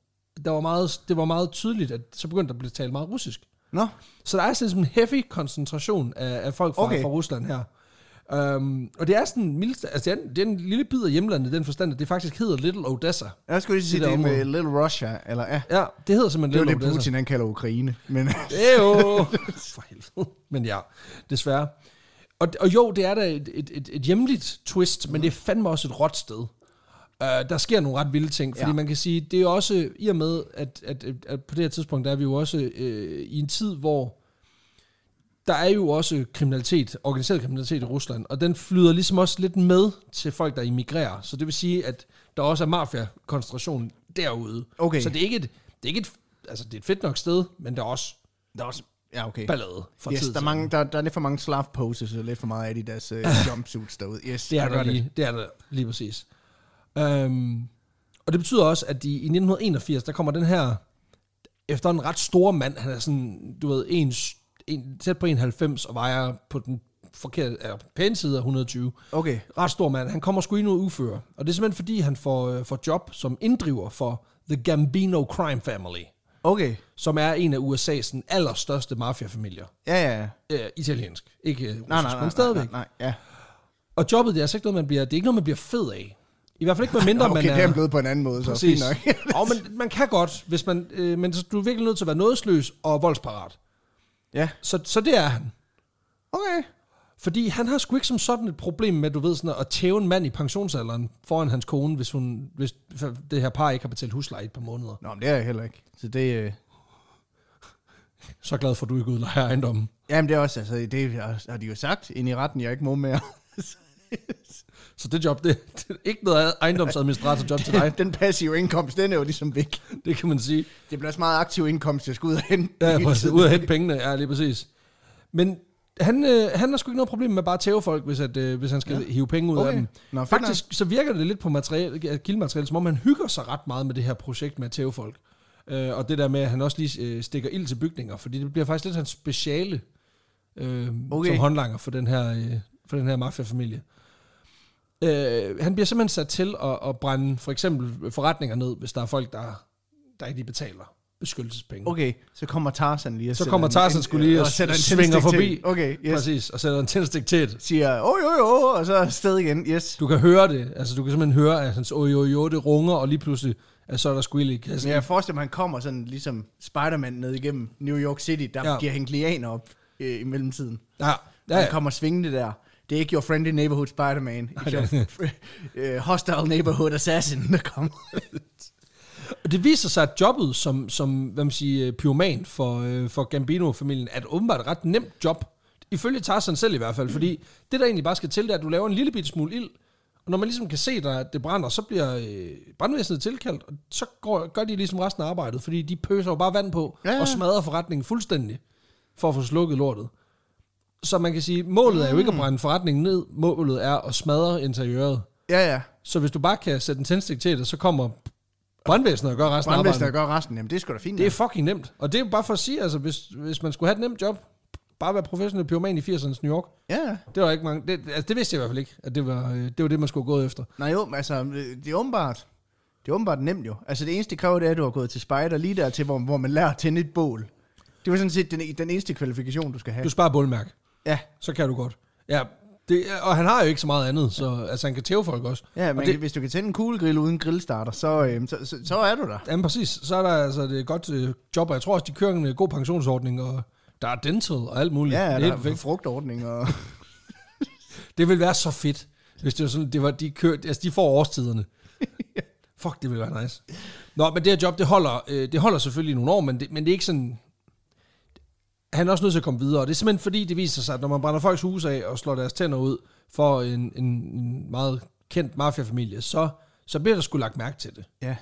der var meget, det var meget tydeligt, at så begyndte der at blive talt meget russisk. Nå. Så der er sådan en heavy koncentration af, af folk fra, okay. fra Rusland her. Um, og det er sådan mildst, altså det er, det er en lille bid af hjemlandet den forstand, at det faktisk hedder Little Odessa. Jeg skulle lige sige, det, det er med Little Russia, eller ja. Ja, det hedder simpelthen Little Odessa. Det er det, Putin han kalder Ukraine. Men. Det er jo, for helvede. Men ja, desværre. Og, og jo, det er da et, et, et, et hjemligt twist, mm. men det er fandme også et råt sted. Uh, der sker nogle ret vilde ting, fordi ja. man kan sige, det er også i og med, at, at, at, at på det her tidspunkt, der er vi jo også uh, i en tid, hvor der er jo også kriminalitet, organiseret kriminalitet i Rusland, og den flyder ligesom også lidt med til folk, der immigrerer. Så det vil sige, at der også er mafia-koncentration derude. Okay. Så det er ikke et, det er ikke et, altså det er et fedt nok sted, men der er også, der er også ja, okay. ballade for yes, tid der, er mange, der, der er lidt for mange slav poses og lidt for meget af de deres uh, jumpsuits derude. Yes, det er der lige, det. det er der lige præcis. Øhm, og det betyder også, at de, i 1981, der kommer den her, efter en ret stor mand, han er sådan, du ved, en, en, tæt på 91 og vejer på den forkerte, eller pæne side af 120. Okay. Ret stor mand. Han kommer sgu ind og udfører. Og det er simpelthen fordi, han får, øh, får job som inddriver for The Gambino Crime Family. Okay. Som er en af USA's den allerstørste mafiafamilier. Ja, ja, ja. Æ, øh, italiensk. Ikke russisk, øh, nej, nej, nej, men stadigvæk. Nej, nej, nej, ja. Og jobbet, det er altså ikke noget, man bliver, det er ikke noget, man bliver fed af. I hvert fald ikke, med mindre okay, man er... Okay, det er blevet på en anden måde, så fint nok. og man, man kan godt, hvis man... Øh, men du er virkelig nødt til at være nådesløs og voldsparat. Ja. Så, så det er han. Okay. Fordi han har sgu ikke som sådan et problem med, du ved, sådan at tæve en mand i pensionsalderen foran hans kone, hvis, hun, hvis det her par ikke har betalt husleje i et par måneder. Nå, men det er jeg heller ikke. Så det... Øh... Så glad for, at du ikke udlejer ejendommen. Jamen det er også, altså, det har de jo sagt ind i retten, jeg ikke må mere. Så det job, det, det er ikke noget ejendomsadministrator job til dig. Den passive indkomst, den er jo ligesom væk. Det kan man sige. Det bliver også meget aktiv indkomst, jeg skal ud og hente. Ja, præcis, ud og hente pengene, ja, lige præcis. Men han, øh, han har sgu ikke noget problem med bare at tæve folk, hvis, at, øh, hvis han skal ja. hive penge ud okay. af dem. Nå, Faktisk så virker det lidt på materiale, kildemateriale, som om han hygger sig ret meget med det her projekt med at tæve folk. Øh, og det der med, at han også lige øh, stikker ild til bygninger, fordi det bliver faktisk lidt hans speciale øh, okay. som håndlanger for den her, øh, for den her mafiafamilie. Øh, han bliver simpelthen sat til at, at brænde for eksempel forretninger ned, hvis der er folk, der, der ikke lige betaler beskyttelsespenge. Okay, så kommer Tarzan lige og Så kommer Tarzan skulle lige og, og svinger forbi. Til. Okay, yes. Præcis, og sætter en tændstik til. Siger, oj, oj, oj, og så sted igen, yes. Du kan høre det, altså du kan simpelthen høre, at hans oj, oj, oj, det runger, og lige pludselig er så er der squeal i kassen. Jeg forestiller mig, at han kommer sådan ligesom Spider-Man ned igennem New York City, der ja. giver hængt lianer op øh, i mellemtiden. Ja. ja, ja. Han kommer svingende der det er ikke your friendly neighborhood Spider-Man. uh, hostile neighborhood assassin, der kommer. Og det viser sig, at jobbet som, som hvad man siger, øh, pyroman for, øh, for Gambino-familien er et åbenbart ret nemt job. Ifølge Tarzan selv i hvert fald, fordi det der egentlig bare skal til, det er, at du laver en lille bitte smule ild, og når man ligesom kan se, der, at det brænder, så bliver øh, brandvæsenet tilkaldt, og så går, gør de ligesom resten af arbejdet, fordi de pøser jo bare vand på ja. og smadrer forretningen fuldstændig for at få slukket lortet. Så man kan sige, målet er jo ikke at mm. brænde forretningen ned, målet er at smadre interiøret. Ja, ja. Så hvis du bare kan sætte en tændstik til det, så kommer brandvæsenet og gør resten af arbejdet. Brandvæsenet gør resten, jamen det er sgu da fint. Det er fucking nemt. Og det er bare for at sige, altså hvis, hvis man skulle have et nemt job, bare være professionel pyroman i 80'ernes New York. Ja. Det var ikke mange. Det, altså, det vidste jeg i hvert fald ikke, at det var, øh, det var det, man skulle gå efter. Nej jo, altså, øh, det er åbenbart, det er åbenbart nemt jo. Altså, det eneste, krav, kræver, det er, at du har gået til spejder lige der til, hvor, hvor man lærer at tænde et bål. Det var sådan set den, den eneste kvalifikation, du skal have. Du sparer bålmærk. Ja. Så kan du godt. Ja, det, og han har jo ikke så meget andet, så altså, han kan tæve folk også. Ja, men og det, hvis du kan tænde en kuglegrill uden grillstarter, så, øh, så, så, så er du der. Jamen præcis, så er der altså det er godt øh, job, og jeg tror også, de kører en øh, god pensionsordning, og der er dental og alt muligt. Ja, ja der er frugtordning og... det vil være så fedt, hvis det var sådan, det var, de, kører, altså, de får årstiderne. Fuck, det ville være nice. Nå, men det her job, det holder, øh, det holder selvfølgelig nogle år, men det, men det er ikke sådan, han er også nødt til at komme videre. Og det er simpelthen fordi, det viser sig, at når man brænder folks hus af og slår deres tænder ud for en, en, en meget kendt mafiafamilie, så, så bliver der sgu lagt mærke til det. Ja.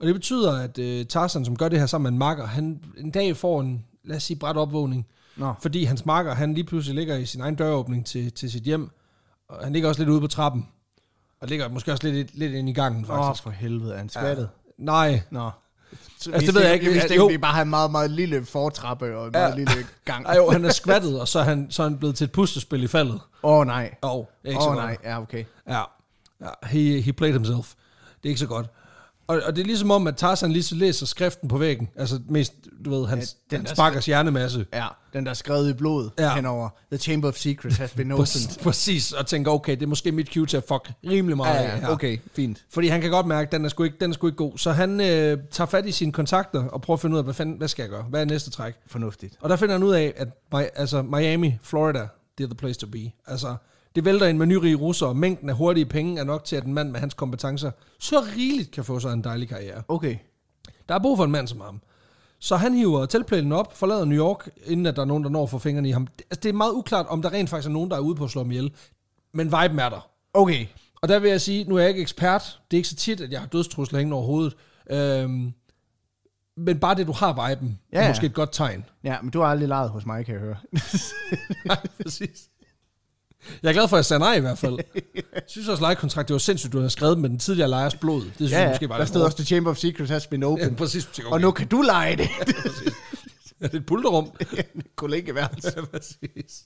Og det betyder, at uh, Tarzan, som gør det her sammen med en makker, han en dag får en, lad os sige, bræt opvågning. Nå. Fordi hans makker, han lige pludselig ligger i sin egen døråbning til, til sit hjem. Og han ligger også lidt ude på trappen. Og ligger måske også lidt, lidt ind i gangen, faktisk. Åh, for helvede, er han skvattet? Ja. Nej. Nå. Så altså, det ved jeg ikke. Hvis det ikke, bare har en meget, meget lille fortrappe og en ja. meget lille gang. Ej, jo, han er skvattet, og så er, han, så er han blevet til et pustespil i faldet. Åh oh, nej. Åh, oh, ikke oh, nej. nej, ja, okay. Ja, ja he, he played himself. Det er ikke så godt. Og, og det er ligesom om, at Tarzan lige læser skriften på væggen. Altså mest, du ved, hans, ja, den hans bakkers hjernemasse. Ja, den der skrevet i blod ja. henover. The Chamber of Secrets has been opened. Præcis, og tænker, okay, det er måske mit cue til at fuck rimelig meget. Ja, ja, ja. okay, fint. Fordi han kan godt mærke, at den er sgu ikke, den er sgu ikke god. Så han øh, tager fat i sine kontakter og prøver at finde ud af, hvad, fanden, hvad skal jeg gøre? Hvad er næste træk? Fornuftigt. Og der finder han ud af, at altså, Miami, Florida, det er the place to be. Altså, det vælter en nyrige russer, og mængden af hurtige penge er nok til, at en mand med hans kompetencer så rigeligt kan få sig en dejlig karriere. Okay. Der er brug for en mand som ham. Så han hiver teltplænen op, forlader New York, inden at der er nogen, der når for fingrene i ham. Altså, det er meget uklart, om der rent faktisk er nogen, der er ude på at slå ham ihjel. Men viben er der. Okay. Og der vil jeg sige, nu er jeg ikke ekspert. Det er ikke så tit, at jeg har dødstrusler hængende over hovedet. Øhm, men bare det, du har viben, ja, er måske et godt tegn. Ja, men du har aldrig leget hos mig, kan jeg høre. Nej, præcis. Jeg er glad for, at jeg sagde nej i hvert fald. Jeg synes også, lejekontrakt, det var sindssygt, du havde skrevet med den tidligere lejers blod. Det synes ja, jeg måske bare, der stod også, The Chamber of Secrets has been open. Ja, præcis. Okay. Og nu kan du lege det. ja, præcis. Ja, det er et pulterum. Ja, kollegeværelse. Ja, præcis.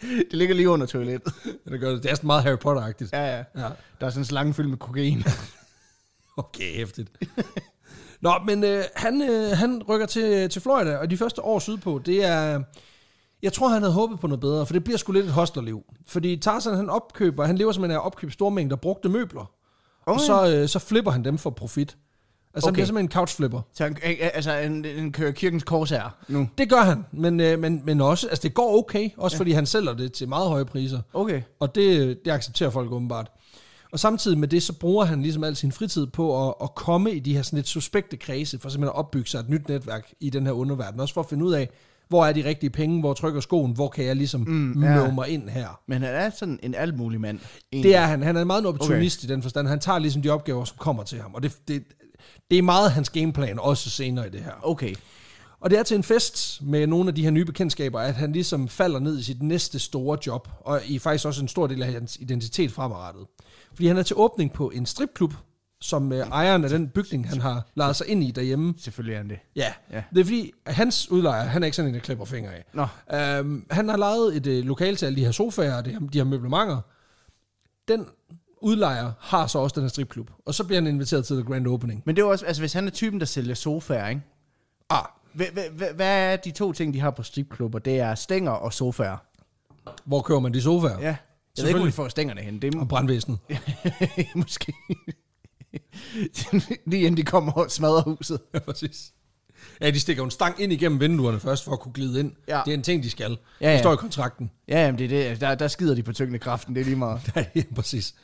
Det ligger lige under toilettet. Ja, det gør det. Det er sådan meget Harry Potter-agtigt. Ja, ja, ja. Der er sådan en slange fyldt med kokain. okay, hæftigt. Nå, men øh, han, øh, han rykker til, til Florida, og de første år sydpå, det er jeg tror, han havde håbet på noget bedre, for det bliver sgu lidt et hostlerliv. Fordi Tarzan, han opkøber, han lever en af at store mængder brugte møbler. Okay. Og så, øh, så flipper han dem for profit. Altså, okay. han bliver en couchflipper. Så han, øh, øh, altså, en, en kører kirkens her nu? Det gør han, men, øh, men, men også, altså, det går okay, også ja. fordi han sælger det til meget høje priser. Okay. Og det, det accepterer folk åbenbart. Og samtidig med det, så bruger han ligesom al sin fritid på at, at komme i de her sådan lidt suspekte kredse, for simpelthen at opbygge sig et nyt netværk i den her underverden. Også for at finde ud af, hvor er de rigtige penge, hvor trykker skoen, hvor kan jeg ligesom mm, ja. mig ind her. Men han er sådan en almulig mand. Egentlig. Det er han. Han er meget opportunist okay. i den forstand. Han tager ligesom de opgaver, som kommer til ham. Og det, det, det er meget hans gameplan, også senere i det her. Okay. Og det er til en fest med nogle af de her nye bekendtskaber, at han ligesom falder ned i sit næste store job, og i faktisk også en stor del af hans identitet fremadrettet. Fordi han er til åbning på en stripklub, som øh, ejeren af den bygning, han har lejet sig ind i derhjemme. Selvfølgelig er han det. Ja. ja. Det er fordi, at hans udlejer, han er ikke sådan en, der klipper fingre af. Nå. Øhm, han har lejet et øh, lokal til alle de her sofaer de, de her møblemanger. Den udlejer har så også den her stripklub, og så bliver han inviteret til The Grand Opening. Men det er også, altså hvis han er typen, der sælger sofaer, ikke? Ah. Hvad er de to ting, de har på stripklubber? Det er stænger og sofaer. Hvor kører man de sofaer? Ja. Jeg ved ikke, hvor de får stængerne hen. Det er... Og brandvæsenet. Måske. Lige inden de kommer og smadrer huset. Ja, præcis. Ja, de stikker en stang ind igennem vinduerne først, for at kunne glide ind. Ja. Det er en ting, de skal. Ja, ja. Det står i kontrakten. Ja, jamen, det er det. Der, der skider de på tyngdekraften, det er lige meget. ja, præcis.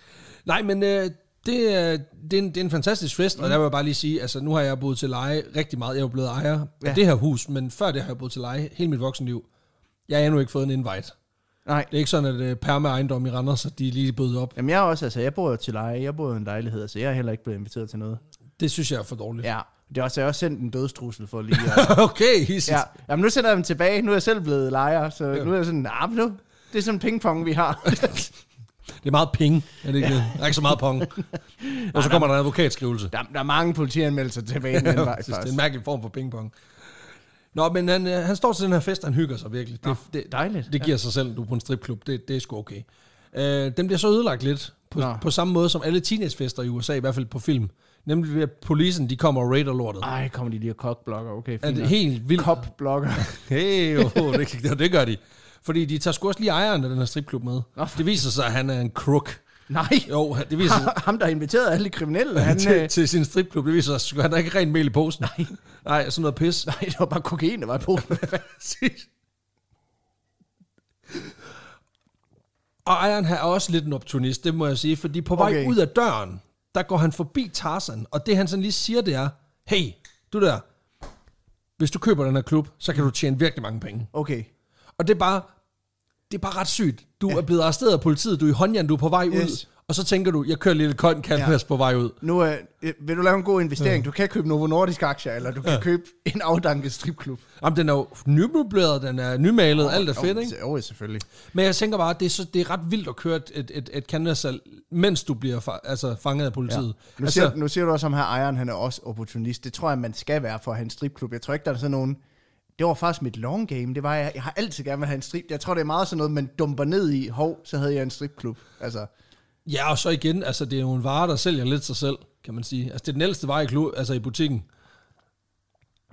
Nej, men øh, det, er, øh, det, er en, det er en fantastisk fest, mm. og der vil jeg bare lige sige, altså nu har jeg boet til leje rigtig meget. Jeg er jo blevet ejer af ja. det her hus, men før det har jeg boet til leje hele mit voksenliv. Jeg har endnu ikke fået en invite. Nej. Det er ikke sådan, at uh, Perme ejendom i Randers, at de lige bøde op. Jamen jeg også, altså jeg bor jo til leje, jeg bor jo i en lejlighed, så jeg er heller ikke blevet inviteret til noget. Det synes jeg er for dårligt. Ja, det er også, jeg har også sendt en dødstrussel for lige at... okay, hissigt. Ja, jamen nu sender jeg dem tilbage, nu er jeg selv blevet lejer, så ja. nu er jeg sådan, nah, nu, det er sådan pingpong, vi har. det er meget ping, er det ikke ja. det? Der er ikke så meget pong. Og så kommer der en advokatskrivelse. Der, der er mange politianmeldelser tilbage. ja, den vej, det er en mærkelig form for pingpong. Nå, men han, øh, han står til den her fest, han hygger sig virkelig. Det, Nå, det, dejligt. Det giver ja. sig selv, du er på en stripklub. Det, det er sgu okay. Øh, den bliver så ødelagt lidt, på, på samme måde som alle teenagefester i USA, i hvert fald på film. Nemlig ved, at polisen, de kommer og raider lortet. Ej, kommer de lige og kokblokker, okay. Fint. Er det helt vildt? Kokblokker. hey, oh, det, det gør de. Fordi de tager sgu også lige ejeren af den her stripklub med. Nå. Det viser sig, at han er en crook. Nej. Jo, det viser sig. Ham, der inviterede alle kriminelle. Han, til, øh- til, sin stripklub, det viser sig, Han er ikke rent mel i posen. Nej. Nej, sådan noget pis. Nej, det var bare kokain, der var i posen. Og ejeren her er også lidt en opportunist, det må jeg sige, fordi på vej okay. ud af døren, der går han forbi Tarzan, og det han sådan lige siger, det er, hey, du der, hvis du køber den her klub, så kan du tjene virkelig mange penge. Okay. Og det er bare, det er bare ret sygt du ja. er blevet arresteret af politiet, du er i Honjan, du er på vej yes. ud, og så tænker du, jeg kører lidt kold kanvas ja. på vej ud. Nu er, øh, øh, vil du lave en god investering. Ja. Du kan købe Novo Nordisk aktier, eller du kan ja. købe en afdanket stripklub. Jamen, den er jo nymøbleret, den er nymalet, oh, alt er fedt, oh, ikke? Jo, oh, selvfølgelig. Men jeg tænker bare, det er, så, det er ret vildt at køre et, et, et, et canvas, mens du bliver fa- altså, fanget af politiet. Ja. Nu, altså, siger, nu siger du også, om her ejeren, han er også opportunist. Det tror jeg, man skal være for hans stripklub. Jeg tror ikke, der er sådan nogen det var faktisk mit long game. Det var, jeg, jeg har altid gerne vil have en strip. Jeg tror, det er meget sådan noget, man dumper ned i. Hov, så havde jeg en stripklub. Altså. Ja, og så igen, altså det er jo en vare, der sælger lidt sig selv, kan man sige. Altså det er den ældste vare i, klub, altså, i butikken.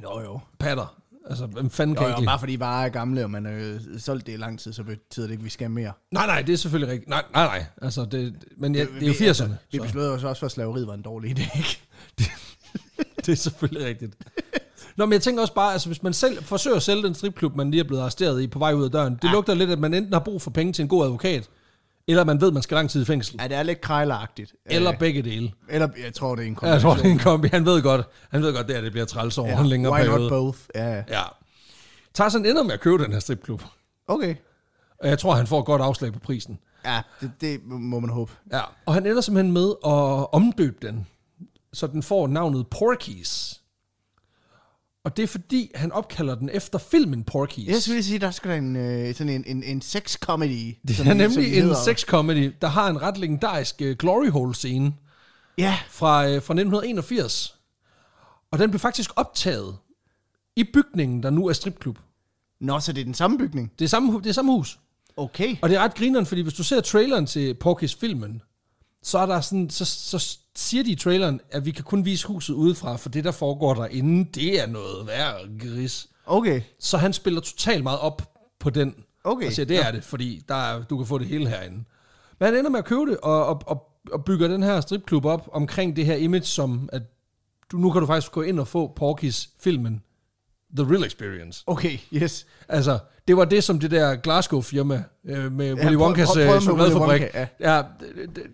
Jo, jo. Patter. Altså, hvem fanden jo, kan jo, ikke... bare fordi varer er gamle, og man har øh, solgt det i lang tid, så betyder det ikke, at vi skal mere. Nej, nej, det er selvfølgelig rigtigt. Nej, nej, nej. Altså, det, men ja, det er jo 80'erne. Altså, vi besluttede os også for, at slaveriet var en dårlig idé, ikke? Det, det er selvfølgelig rigtigt. Nå, men jeg tænker også bare, altså hvis man selv forsøger at sælge den stripklub, man lige er blevet arresteret i på vej ud af døren, det ja. lugter lidt, at man enten har brug for penge til en god advokat, eller man ved, man skal lang tid i fængsel. Ja, det er lidt krejleragtigt. Eller øh, begge dele. Eller, jeg tror, det er en kombi. Jeg tror, det er en kombi. Han ved godt, han ved godt det, at det bliver træls over ja, en længere why periode. Why not both? Ja. ja. Tarzan ender med at købe den her stripklub. Okay. Og jeg tror, han får et godt afslag på prisen. Ja, det, det må man håbe. Ja, og han ender simpelthen med at omdøbe den, så den får navnet Porkies og det er fordi, han opkalder den efter filmen Porky's. Jeg skulle sige, der er en, øh, sådan en, en, en sex-comedy. Det er nemlig en sex-comedy, der har en ret legendarisk øh, glory hole-scene ja. fra, øh, fra 1981. Og den blev faktisk optaget i bygningen, der nu er stripklub. Nå, så det er den samme bygning? Det er samme, det er samme hus. Okay. Og det er ret grineren, fordi hvis du ser traileren til Porky's-filmen, så er der sådan, så, så siger de i traileren, at vi kan kun vise huset udefra, for det, der foregår derinde, det er noget værd gris. Okay. Så han spiller totalt meget op på den. Okay. Og siger, det er det, fordi der er, du kan få det hele herinde. Men han ender med at købe det, og, og, og, og bygger den her stripklub op omkring det her image, som at du, nu kan du faktisk gå ind og få Porky's-filmen The Real Experience. Okay, yes. Altså, det var det, som det der Glasgow-firma øh, med ja, Willy Wonkas øh, chokoladefabrik. ja. ja,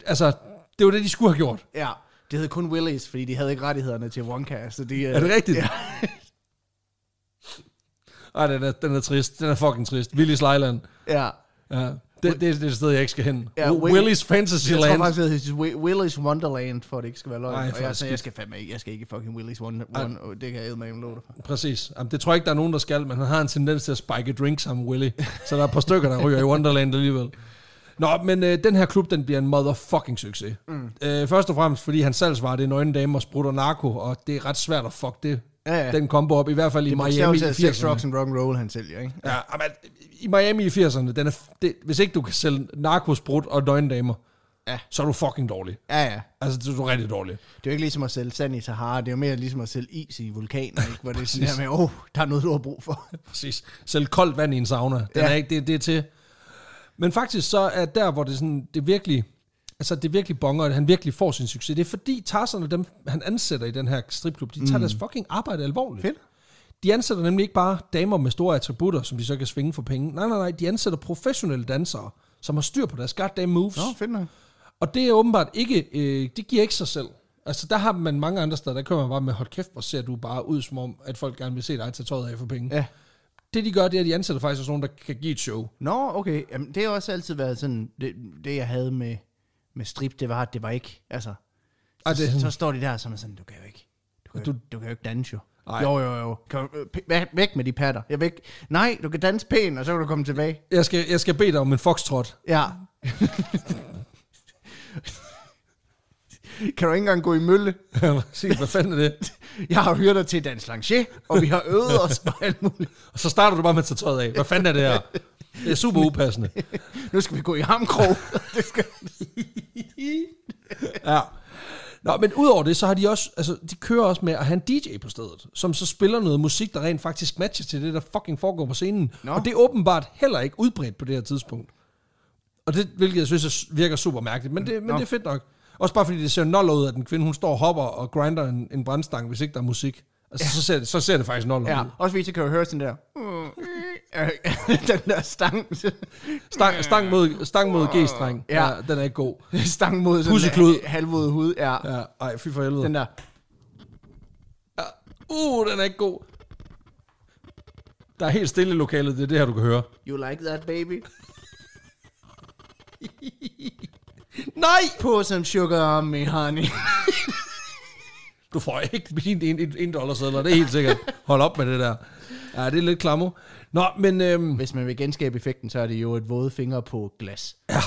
altså, det var det, de skulle have gjort. Ja, det hed kun Willys, fordi de havde ikke rettighederne til Wonka. Så de, er det øh, rigtigt? Ja. Ej, den er, den er trist. Den er fucking trist. Willys Island. Ja. ja. Det, det, er det sted, jeg ikke skal hen. Ja, Willy's Willis Fantasyland. Jeg tror faktisk, det hedder Willy's Wonderland, for at det ikke skal være løgn. Nej, og jeg, sagde, jeg skal fandme ikke, jeg skal ikke fucking Willy's Wonderland. Wonder, det kan jeg med love for. Præcis. Jamen, det tror jeg ikke, der er nogen, der skal, men han har en tendens til at spike drinks sammen, Willy. Så der er et par stykker, der ryger i Wonderland alligevel. Nå, men øh, den her klub, den bliver en motherfucking succes. Mm. Øh, først og fremmest, fordi selv var det er nøgnedamer, sprut sprutter narko, og det er ret svært at fuck det. Ja, ja. Den kombo op, i hvert fald det i Miami i 80'erne. Det er også rock and roll, han sælger, ikke? Ja, ja men, i Miami i 80'erne, den er, det, hvis ikke du kan sælge narkosprut og damer, ja. så er du fucking dårlig. Ja, ja. Altså, du, du er rigtig dårlig. Det er jo ikke ligesom at sælge sand i Sahara, det er jo mere ligesom at sælge is i vulkaner, ikke? hvor det er sådan her med, åh, oh, der er noget, du har brug for. Præcis. Sælge koldt vand i en sauna, den ja. er ikke, det, det er til men faktisk så er der, hvor det, sådan, det virkelig altså det virkelig bonger, at han virkelig får sin succes. Det er fordi Tarzan og dem, han ansætter i den her stripklub, de tager mm. deres fucking arbejde alvorligt. Fedt. De ansætter nemlig ikke bare damer med store attributter, som de så kan svinge for penge. Nej, nej, nej, de ansætter professionelle dansere, som har styr på deres goddamn moves. Nå, fedt Og det er åbenbart ikke, øh, det giver ikke sig selv. Altså, der har man mange andre steder, der kører man bare med, hold kæft, hvor ser du bare ud som om, at folk gerne vil se dig tage tøjet af for penge. Ja det de gør, det er, at de ansætter faktisk også nogen, der kan give et show. Nå, okay. Jamen, det har også altid været sådan, det, det jeg havde med, med strip, det var, at det var ikke, altså, så, det, så, så, står de der, som er sådan, du kan jo ikke, du kan, du, jo, du kan jo ikke danse jo. Ej. Jo, jo, jo. Kom, øh, væk med de patter. Jeg væk. Nej, du kan danse pænt, og så kan du komme tilbage. Jeg skal, jeg skal bede dig om en foxtrot. Ja. kan du ikke engang gå i mølle? Se, hvad fanden er det? Jeg har hørt dig til dans Langer, og vi har øvet os på alt muligt. Og så starter du bare med at tage tøjet af. Hvad fanden er det her? Det er super upassende. nu skal vi gå i hamkrog. det skal... ja. Nå, men udover det, så har de også, altså, de kører også med at have en DJ på stedet, som så spiller noget musik, der rent faktisk matcher til det, der fucking foregår på scenen. Nå. Og det er åbenbart heller ikke udbredt på det her tidspunkt. Og det, hvilket jeg synes virker super mærkeligt, men det, men det er fedt nok. Også bare fordi det ser noller ud, at en kvinde, hun står og hopper og grinder en, en brændstang, hvis ikke der er musik. Altså, ja. så, ser det, så ser det faktisk noller ja. ud. Også fordi, så kan du høre sådan der... den der stang. stang, stang mod, stang mod G-streng. Ja. ja. den er ikke god. stang mod sådan halvvåde hud. Ja. ja. Ej, fy for helvede. Den der... Ja. Uh, den er ikke god. Der er helt stille i lokalet, det er det her, du kan høre. You like that, baby? Nej! Pour some sugar on me, honey. du får ikke min 1 dollar sædler, det er helt sikkert. Hold op med det der. Ja, det er lidt klammer. Nå, men... Øhm, Hvis man vil genskabe effekten, så er det jo et våde finger på glas. Ja.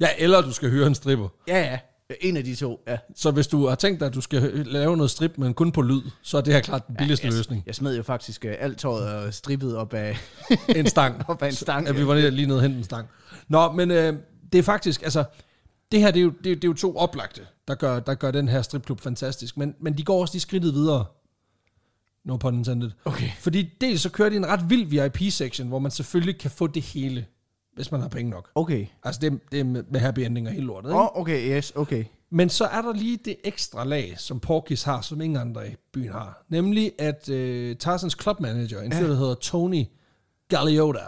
ja, eller du skal høre en stripper. Ja, ja. En af de to, ja. Så hvis du har tænkt dig, at du skal lave noget strip, men kun på lyd, så er det her klart den billigste ja, jeg, løsning. Jeg smed jo faktisk øh, alt tøjet og strippet op af en stang. op af en stang. Så, ja, vi var lige nede og en stang. Nå, men øh, det er faktisk, altså, det her det er, jo, det, det er jo to oplagte, der gør, der gør den her stripklub fantastisk. Men, men de går også lige skridtet videre. No pun intended. Okay. Fordi dels så kører de en ret vild VIP-section, hvor man selvfølgelig kan få det hele hvis man har penge nok. Okay. Altså det, det er med, happy ending og hele lortet. Åh, oh, okay, yes, okay. Men så er der lige det ekstra lag, som Porkis har, som ingen andre i byen har. Nemlig, at øh, Tarzans klubmanager, en fyr, ja. der hedder Tony Galliota,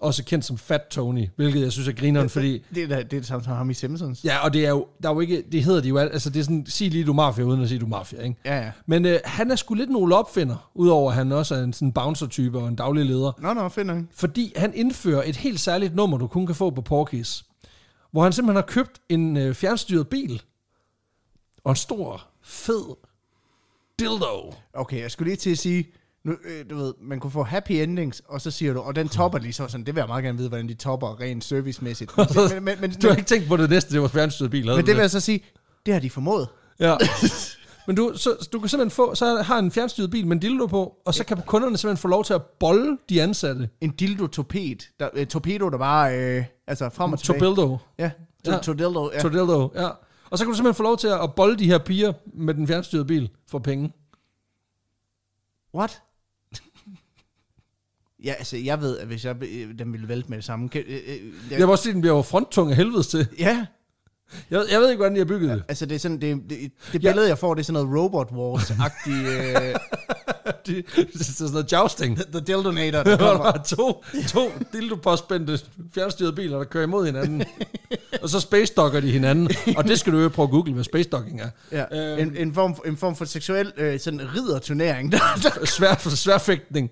også kendt som Fat Tony, hvilket jeg synes er grineren, fordi... Det er, det er det samme som ham i Simpsons. Ja, og det er jo, der er jo ikke, det hedder de jo, altså det er sådan, sig lige du mafia, uden at sige du mafia, ikke? Ja, ja. Men øh, han er sgu lidt en Ole Opfinder, udover at han også er en sådan bouncer-type og en daglig leder. Nå, nå, finder han. Fordi han indfører et helt særligt nummer, du kun kan få på Porky's, hvor han simpelthen har købt en øh, fjernstyret bil, og en stor, fed dildo. Okay, jeg skulle lige til at sige, nu, øh, du ved, man kunne få happy endings, og så siger du, og den topper lige så sådan, det vil jeg meget gerne vide, hvordan de topper rent servicemæssigt. Men, men, men, du har ikke tænkt på det næste, det var fjernstyret bil. Men det vil jeg så sige, det har de formået. Ja. Men du, så, du kan simpelthen få, så har en fjernstyret bil med en dildo på, og så kan kunderne simpelthen få lov til at bolle de ansatte. En dildo-torped. Der, øh, torpedo, der bare, øh, altså frem og tilbage. Torpedo. Ja, Torpedo, ja. Torpedo, ja. ja. Og så kan du simpelthen få lov til at bolle de her piger med den fjernstyrede bil for penge. What? Ja, altså, jeg ved, at hvis jeg, øh, den ville vælte med det samme. Kan, øh, øh jeg, jeg vil også sige, at den bliver fronttung af helvedes til. Ja, jeg, jeg ved ikke, hvordan de har bygget ja, det. Altså, det, er sådan, det, det, det billede, ja. jeg får, det er sådan noget Robot Wars-agtigt... øh, det, det er sådan noget jousting. The, the Dildonator, der kommer. to, to dildopåspændte fjernstyrede biler, der kører imod hinanden. og så space de hinanden. Og det skal du jo prøve at google, hvad space docking er. Ja. Øhm, en, en, form, en form for seksuel øh, sådan ridderturnering. Der, der... Svær, sværfægtning.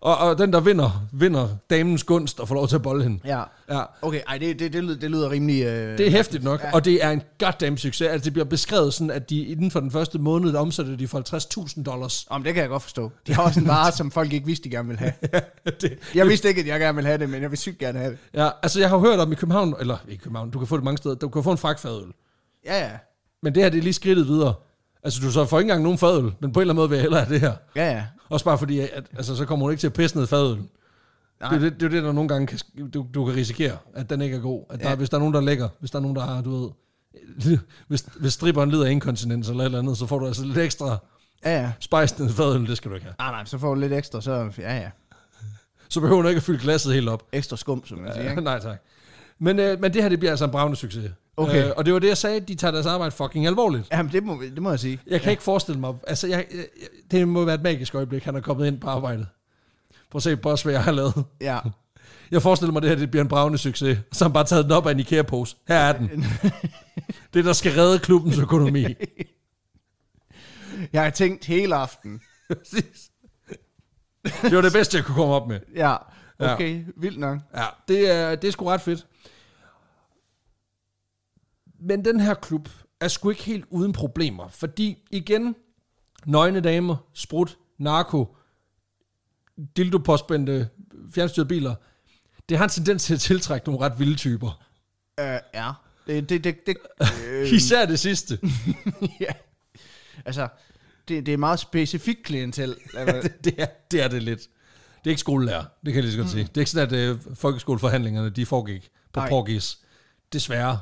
Og, og den, der vinder, vinder damens gunst og får lov til at bolle hende. Ja. ja. Okay, ej, det, det, det, lyder, det lyder rimelig... Øh, det er hæftigt nok, ja. og det er en goddamn succes. Altså, det bliver beskrevet sådan, at de inden for den første måned omsatte de for 50.000 dollars. Om det kan jeg godt forstå. De har også en vare, som folk ikke vidste, de gerne ville have. ja, det, jeg vidste ikke, at jeg gerne ville have det, men jeg vil sygt gerne have det. Ja, altså jeg har hørt om i København, eller i København, du kan få det mange steder, du kan få en fragtfadøl. Ja, ja. Men det her, det er lige skridtet videre. Altså, du så får ikke engang nogen fadøl, men på en eller anden måde vil jeg hellere have det her. Ja, ja. Også bare fordi, at, altså, så kommer hun ikke til at pisse ned fadøl. Nej. Det, det, det er det, der nogle gange kan, du, du kan risikere, at den ikke er god. At der, ja. Hvis der er nogen, der lægger, hvis der er nogen, der har, du ved, hvis, hvis striberen lider af inkontinens eller et eller andet, så får du altså lidt ekstra ja, ja. spice ned fadøl, det skal du ikke have. Nej, nej, så får du lidt ekstra, så ja, ja. Så behøver du ikke at fylde glasset helt op. Ekstra skum, som man siger. Ja, nej, tak. Men, øh, men det her, det bliver altså en bravende succes. Okay. Øh, og det var det, jeg sagde, de tager deres arbejde fucking alvorligt. Jamen, det må, det må jeg sige. Jeg kan ja. ikke forestille mig, altså, jeg, jeg, det må være et magisk øjeblik, han er kommet ind på arbejdet. Prøv at se, boss, hvad jeg har lavet. Ja. Jeg forestiller mig, det her det bliver en bravende succes, så han bare taget den op af en IKEA-pose. Her er den. det, der skal redde klubbens økonomi. jeg har tænkt hele aften. det var det bedste, jeg kunne komme op med. Ja, okay, ja. vildt nok. Ja, det er, det er sgu ret fedt men den her klub er sgu ikke helt uden problemer, fordi igen, nøgne damer, sprut, narko, dildopåspændte, fjernstyrede biler, det har en tendens til at tiltrække nogle ret vilde typer. Øh, uh, ja. Det, det, det, det, øh. Især det sidste. ja. Altså, det, det er meget specifikt klientel. ja, det, det, er, det er det lidt. Det er ikke skolelærer, det kan jeg lige så godt mm. sige. Det er ikke sådan, at øh, folkeskoleforhandlingerne de foregik på Porgis. Desværre.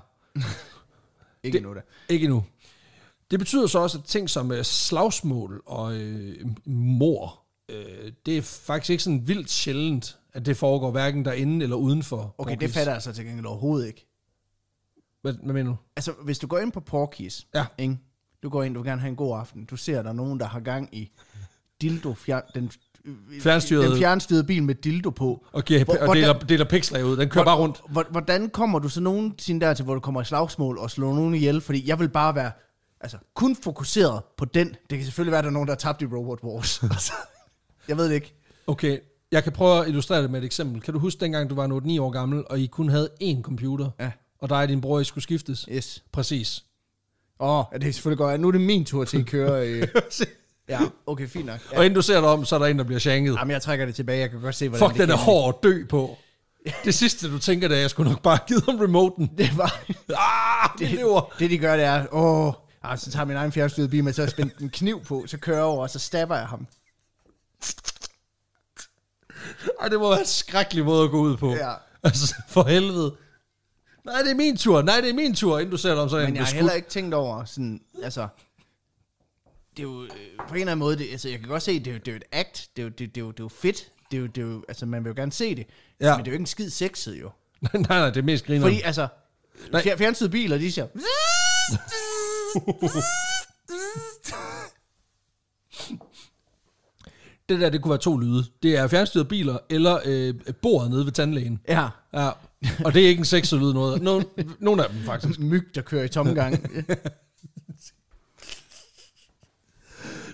Ikke det, endnu da. Ikke endnu. Det betyder så også, at ting som øh, slagsmål og øh, mor, øh, det er faktisk ikke sådan vildt sjældent, at det foregår hverken derinde eller udenfor. Okay, Porkis. det fatter jeg så altså til gengæld overhovedet ikke. Hvad, hvad mener du? Altså, hvis du går ind på Porkis, ja. ikke? du går ind, du vil gerne have en god aften, du ser, at der er nogen, der har gang i dildo den Øh, fjernstyret. den fjernstyrede bil med dildo på. Og, giver, hvor, og deler, hvordan, deler piksler ud. Den kører hvor, bare rundt. Hvordan kommer du så nogensinde til, hvor du kommer i slagsmål og slår nogen ihjel? Fordi jeg vil bare være altså, kun fokuseret på den. Det kan selvfølgelig være, at der er nogen, der har tabt i Robot Wars. Altså, jeg ved det ikke. Okay, jeg kan prøve at illustrere det med et eksempel. Kan du huske dengang, du var 8-9 år gammel, og I kun havde én computer? Ja. Og dig og din bror, I skulle skiftes? Yes. Præcis. Åh, oh, ja, det er selvfølgelig godt. Nu er det min tur til at køre. Øh, I... Ja, okay, fint nok. Ja. Og inden du ser dig om, så er der en, der bliver shanket. Jamen, jeg trækker det tilbage. Jeg kan godt se, hvordan Fuck, det den er hård at dø på. Det sidste, du tænker, det er, at jeg skulle nok bare give dem remoten. Det var... ah, det, det, lever. det, de gør, det er, åh, altså, så tager min egen fjernstyret bil, men så har en kniv på, så kører jeg over, og så stabber jeg ham. Ej, det må være en skrækkelig måde at gå ud på. Ja. Altså, for helvede. Nej, det er min tur. Nej, det er min tur, inden du sætter om sådan Men jeg har heller ikke tænkt over, sådan, altså, det er jo øh, på en eller anden måde, det, altså jeg kan godt se, det er jo, det er jo et act, det er jo, det, det er jo, det er jo fedt, det er jo, det er jo, altså man vil jo gerne se det, ja. men det er jo ikke en skid sexet jo. nej, nej, det er mest griner. Fordi altså, nej. fjernsede biler, de siger... det der, det kunne være to lyde. Det er fjernstyrede biler, eller øh, bordet nede ved tandlægen. Ja. ja. Og det er ikke en sexet lyd noget. nogle af dem faktisk. Myg, der kører i tomgang.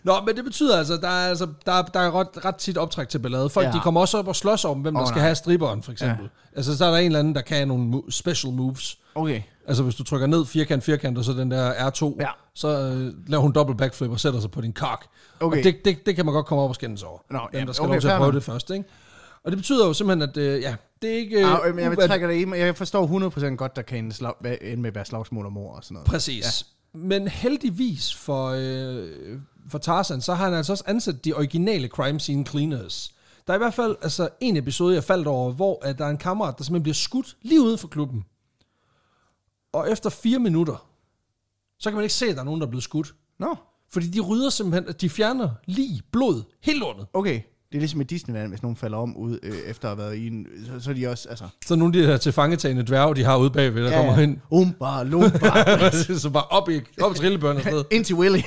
Nå, men det betyder altså, der er, altså, der, der er ret, ret tit optræk til ballade. Folk, ja. de kommer også op og slås om, hvem oh, der skal nej. have striberen, for eksempel. Ja. Altså, så er der en eller anden, der kan nogle special moves. Okay. Altså, hvis du trykker ned firkant, firkant, og så den der R2, ja. så øh, laver hun double backflip og sætter sig på din kok. Okay. Og det, det, det kan man godt komme op og skændes over. Nå, dem, ja, der skal okay, lov til at prøve det først, ikke? Og det betyder jo simpelthen, at øh, ja, det er ikke... Øh, ah, men jeg, uvad... Øh, trækker det i, jeg forstår 100% godt, der kan ende, slag, ende med at være slagsmål og mor og sådan noget. Præcis. Ja. Men heldigvis for, øh, for Tarzan, så har han altså også ansat de originale crime scene cleaners. Der er i hvert fald altså en episode, jeg faldt over, hvor at der er en kammerat, der simpelthen bliver skudt lige uden for klubben. Og efter fire minutter, så kan man ikke se, at der er nogen, der er blevet skudt. Nå. Fordi de rydder simpelthen, at de fjerner lige blod, helt lortet. Okay. Det er ligesom i Disneyland, hvis nogen falder om ud øh, efter at have været i en... Så, så er de også, altså... Så nogle af de her tilfangetagende dværge, de har ude bagved, der ja, kommer hen. Umba, lumba. så bare op i op trillebørn og sted. ind til Willy.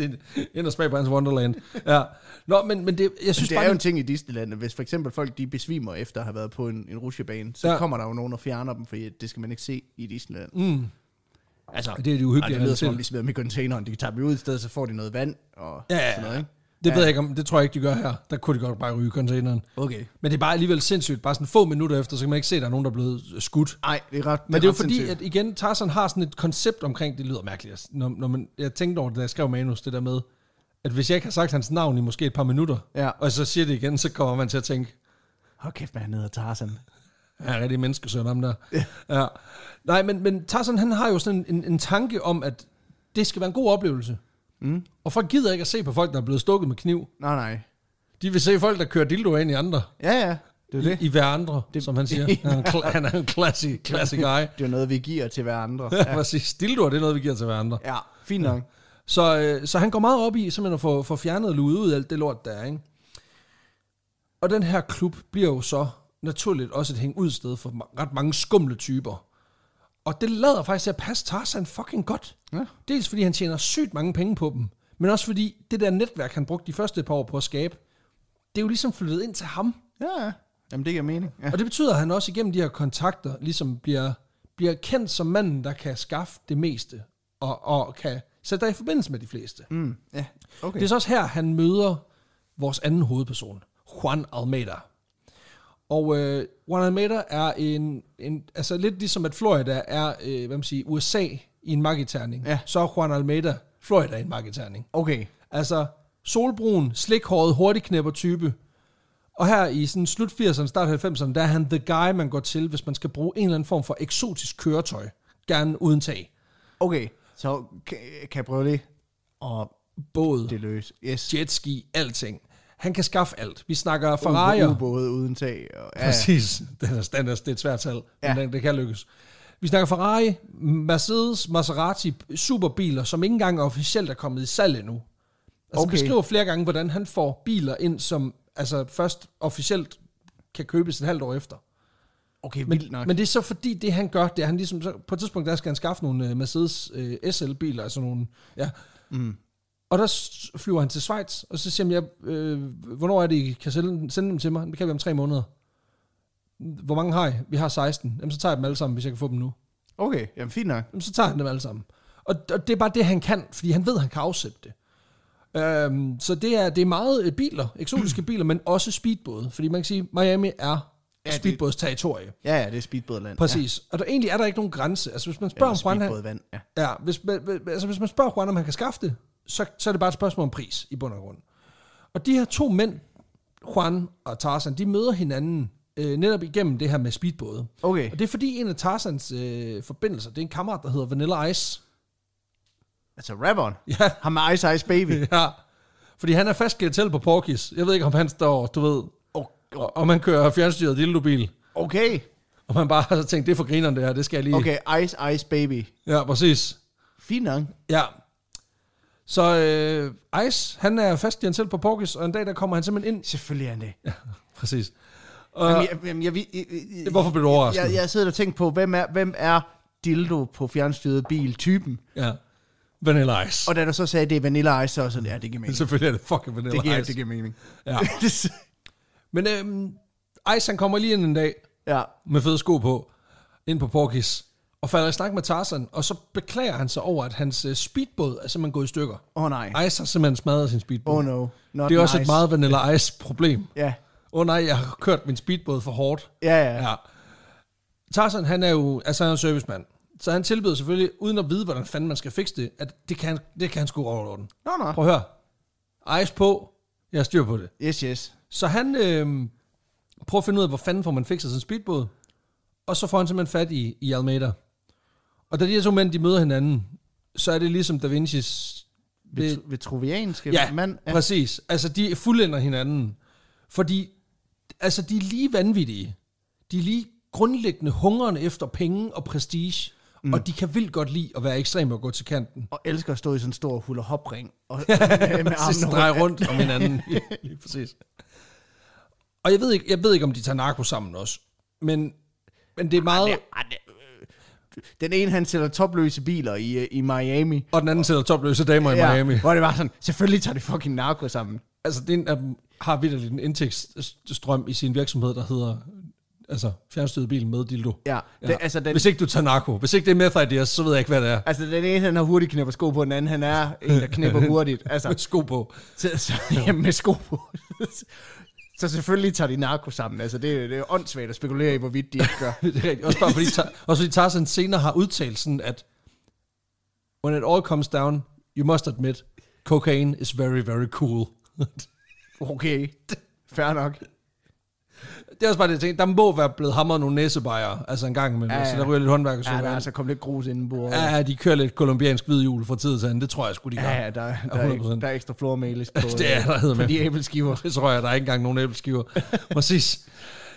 ind, ind og smag på hans Wonderland. Ja. Nå, men, men det, jeg synes det bare... er jo en ting i Disneyland, hvis for eksempel folk de besvimer efter at have været på en, en rusjebane, så ja. kommer der jo nogen og fjerner dem, for det skal man ikke se i Disneyland. Mm. Altså, det er det uhyggelige. Og det lyder som om, de smider dem i containeren, de tager dem ud i stedet, så får de noget vand og ja, sådan noget, ikke? Det ja. ved jeg ikke om, det tror jeg ikke, de gør her. Der kunne de godt bare ryge containeren. Okay. Men det er bare alligevel sindssygt. Bare sådan få minutter efter, så kan man ikke se, at der er nogen, der er blevet skudt. Nej, det er ret Men det er, jo fordi, sindssygt. at igen, Tarzan har sådan et koncept omkring, det lyder mærkeligt. Altså, når, når man, jeg tænkte over det, da jeg skrev manus, det der med, at hvis jeg ikke har sagt hans navn i måske et par minutter, ja. og så siger det igen, så kommer man til at tænke, hold kæft, hvad han hedder Tarzan. Han er rigtig menneskesøn, ham der. Ja. ja. Nej, men, men Tarzan, han har jo sådan en, en, en tanke om, at det skal være en god oplevelse. Mm. Og folk gider ikke at se på folk, der er blevet stukket med kniv. Nej, nej. De vil se folk, der kører dildo ind i andre. Ja, ja. Det er det. I, I hver andre, det, som han siger. Han er, en, classy, classy guy. det er noget, vi giver til hver andre. Ja, præcis. Dildoer, det er noget, vi giver til hver andre. Ja, fint nok. Ja. Så, øh, så han går meget op i simpelthen at få, få fjernet lude ud af alt det lort, der er. Ikke? Og den her klub bliver jo så naturligt også et hæng ud sted for ret mange skumle typer. Og det lader faktisk til at passe Tarzan fucking godt. Ja. Dels fordi han tjener sygt mange penge på dem, men også fordi det der netværk, han brugte de første par år på at skabe, det er jo ligesom flyttet ind til ham. Ja, Jamen, det giver mening. Ja. Og det betyder, at han også igennem de her kontakter ligesom bliver, bliver kendt som manden, der kan skaffe det meste, og, og kan sætte dig i forbindelse med de fleste. Mm. Ja. Okay. Det er så også her, han møder vores anden hovedperson, Juan Almeida. Og øh, Wanamaker er en, en, altså lidt ligesom at Florida er, øh, hvad man siger, USA i en magiterning, ja. så er Juan Almeida Florida i en magiterning. Okay. Altså solbrun, slikhåret, hurtigknæpper type. Og her i sådan slut 80'erne, start 90'erne, der er han the guy, man går til, hvis man skal bruge en eller anden form for eksotisk køretøj. Gerne uden tag. Okay, så cabriolet og båd, det løs. Yes. jetski, alting. Han kan skaffe alt. Vi snakker Ferrari. Både uden tag. Og, ja. Præcis. Den er, den er, det er et svært tal, ja. men det kan lykkes. Vi snakker Ferrari, Mercedes, Maserati, superbiler, som ikke engang officielt er kommet i salg endnu. Altså okay. beskriver flere gange, hvordan han får biler ind, som altså først officielt kan købes et halvt år efter. Okay, men, nok. men det er så fordi, det han gør, det er han ligesom, så, på et tidspunkt der skal han skaffe nogle øh, Mercedes øh, SL-biler, altså nogle, ja, mm. Og der flyver han til Schweiz, og så siger han, jeg, øh, hvornår er det, I kan sende, sende dem til mig? Det kan vi om tre måneder. Hvor mange har I? Vi har 16. Jamen, så tager jeg dem alle sammen, hvis jeg kan få dem nu. Okay, jamen fint nok. Jamen, så tager han dem alle sammen. Og, og det er bare det, han kan, fordi han ved, at han kan afsætte det. Øhm, så det er, det er meget øh, biler, eksotiske biler, men også speedbåde. Fordi man kan sige, Miami er ja, speedbåds territorie. Ja, ja, det er speedbådland. Præcis. Ja. Og der, egentlig er der ikke nogen grænse. Altså, hvis man spørger om, Juan... Han, ja. ja hvis, altså, hvis man spørger Juan, om han kan skaffe det, så, så er det bare et spørgsmål om pris i bund og grund. Og de her to mænd, Juan og Tarzan, de møder hinanden øh, netop igennem det her med speedbåde. Okay. Og det er fordi en af Tarzans øh, forbindelser, det er en kammerat, der hedder Vanilla Ice. Altså rapperen? Ja. Ham med Ice Ice Baby? ja. Fordi han er fast til på Porkis. Jeg ved ikke, om han står, du ved, okay. og, og man kører fjernstyret dildobil. Okay. Og man bare har tænkt, det er for grineren det her, det skal jeg lige... Okay, Ice Ice Baby. Ja, præcis. Fint nok. Ja, så øh, Ice, han er fast i selv på Porkis, og en dag der kommer han simpelthen ind. Selvfølgelig er han det. Ja, præcis. Og, jamen, jeg, jamen, jeg, jeg, jeg, hvorfor blev du overrasket? Jeg, jeg, jeg sidder og tænker på, hvem er, hvem er dildo på fjernstyret bil typen? Ja. Vanilla Ice. Og da du så sagde, at det er Vanilla Ice, så var sådan, ja, det giver mening. Selvfølgelig er det fucking Vanilla det giver, Ice. Det giver mening. Ja. Men øhm, Ice, han kommer lige ind en dag, ja. med fede sko på, ind på Porkis og falder i snak med Tarzan, og så beklager han sig over, at hans øh, speedbåd er simpelthen gået i stykker. Åh oh, nej. Ice har simpelthen smadret sin speedbåd. Oh no, Not Det er også nice. et meget Vanilla Ice-problem. Ja. Yeah. Åh oh, nej, jeg har kørt min speedbåd for hårdt. Ja, yeah, ja. Yeah. ja. Tarzan, han er jo altså, han er en servicemand. Så han tilbyder selvfølgelig, uden at vide, hvordan fanden man skal fikse det, at det kan, det kan han sgu overordne. Nå, no, nå. No. Prøv at høre. Ice på. Jeg styr på det. Yes, yes. Så han øh, prøver at finde ud af, hvor fanden får man fikset sin speedbåd. Og så får han simpelthen fat i, i Almeda. Og da de her to mænd, de møder hinanden, så er det ligesom Da Vinci's... Det, Vitruvianske ja, mand. Ja, præcis. Altså, de fuldender hinanden. Fordi, altså, de er lige vanvittige. De er lige grundlæggende hungrende efter penge og prestige. Mm. Og de kan vildt godt lide at være ekstreme og gå til kanten. Og elsker at stå i sådan en stor hul- og hopring. Og med, med dreje rundt om hinanden. lige præcis. Og jeg ved, ikke, jeg ved ikke, om de tager narko sammen også. Men, men det er meget... Arne, Arne, den ene, han sælger topløse biler i, øh, i Miami. Og den anden og, sælger topløse damer ja, i Miami. Hvor det var sådan, selvfølgelig tager de fucking narko sammen. Altså, den er, øh, har vidderligt en indtægtsstrøm i sin virksomhed, der hedder altså fjernstyret bil med dildo. Ja, det, ja. Altså, den, hvis ikke du tager narko, hvis ikke det er fra ideas, så ved jeg ikke, hvad det er. Altså den ene, han har hurtigt knipper sko på, den anden, han er en, der knipper hurtigt. Altså, med sko på. Så, så, ja, med sko på. Så selvfølgelig tager de narko sammen. Altså, det, det er åndssvagt at spekulere i, hvorvidt de ikke gør. det er rigtigt. Også bare fordi, ta- også fordi Tarzan senere har udtalt sådan, at When it all comes down, you must admit, cocaine is very, very cool. okay, fair nok det er også bare det, jeg tænker, der må være blevet hammer nogle næsebejere, altså en gang imellem, ja, altså, ja. så der ryger lidt håndværk og Ja, der er altså kommet lidt grus inden på. Ja, ja, de kører lidt kolumbiansk hvidhjul fra tid til anden, det tror jeg sgu, de gør. Ja, ja, der, der, er, ikke, der er ekstra flormelis på, det er øh, der, hedder på de æbleskiver. Det tror jeg, der er ikke engang nogen æbleskiver. Præcis.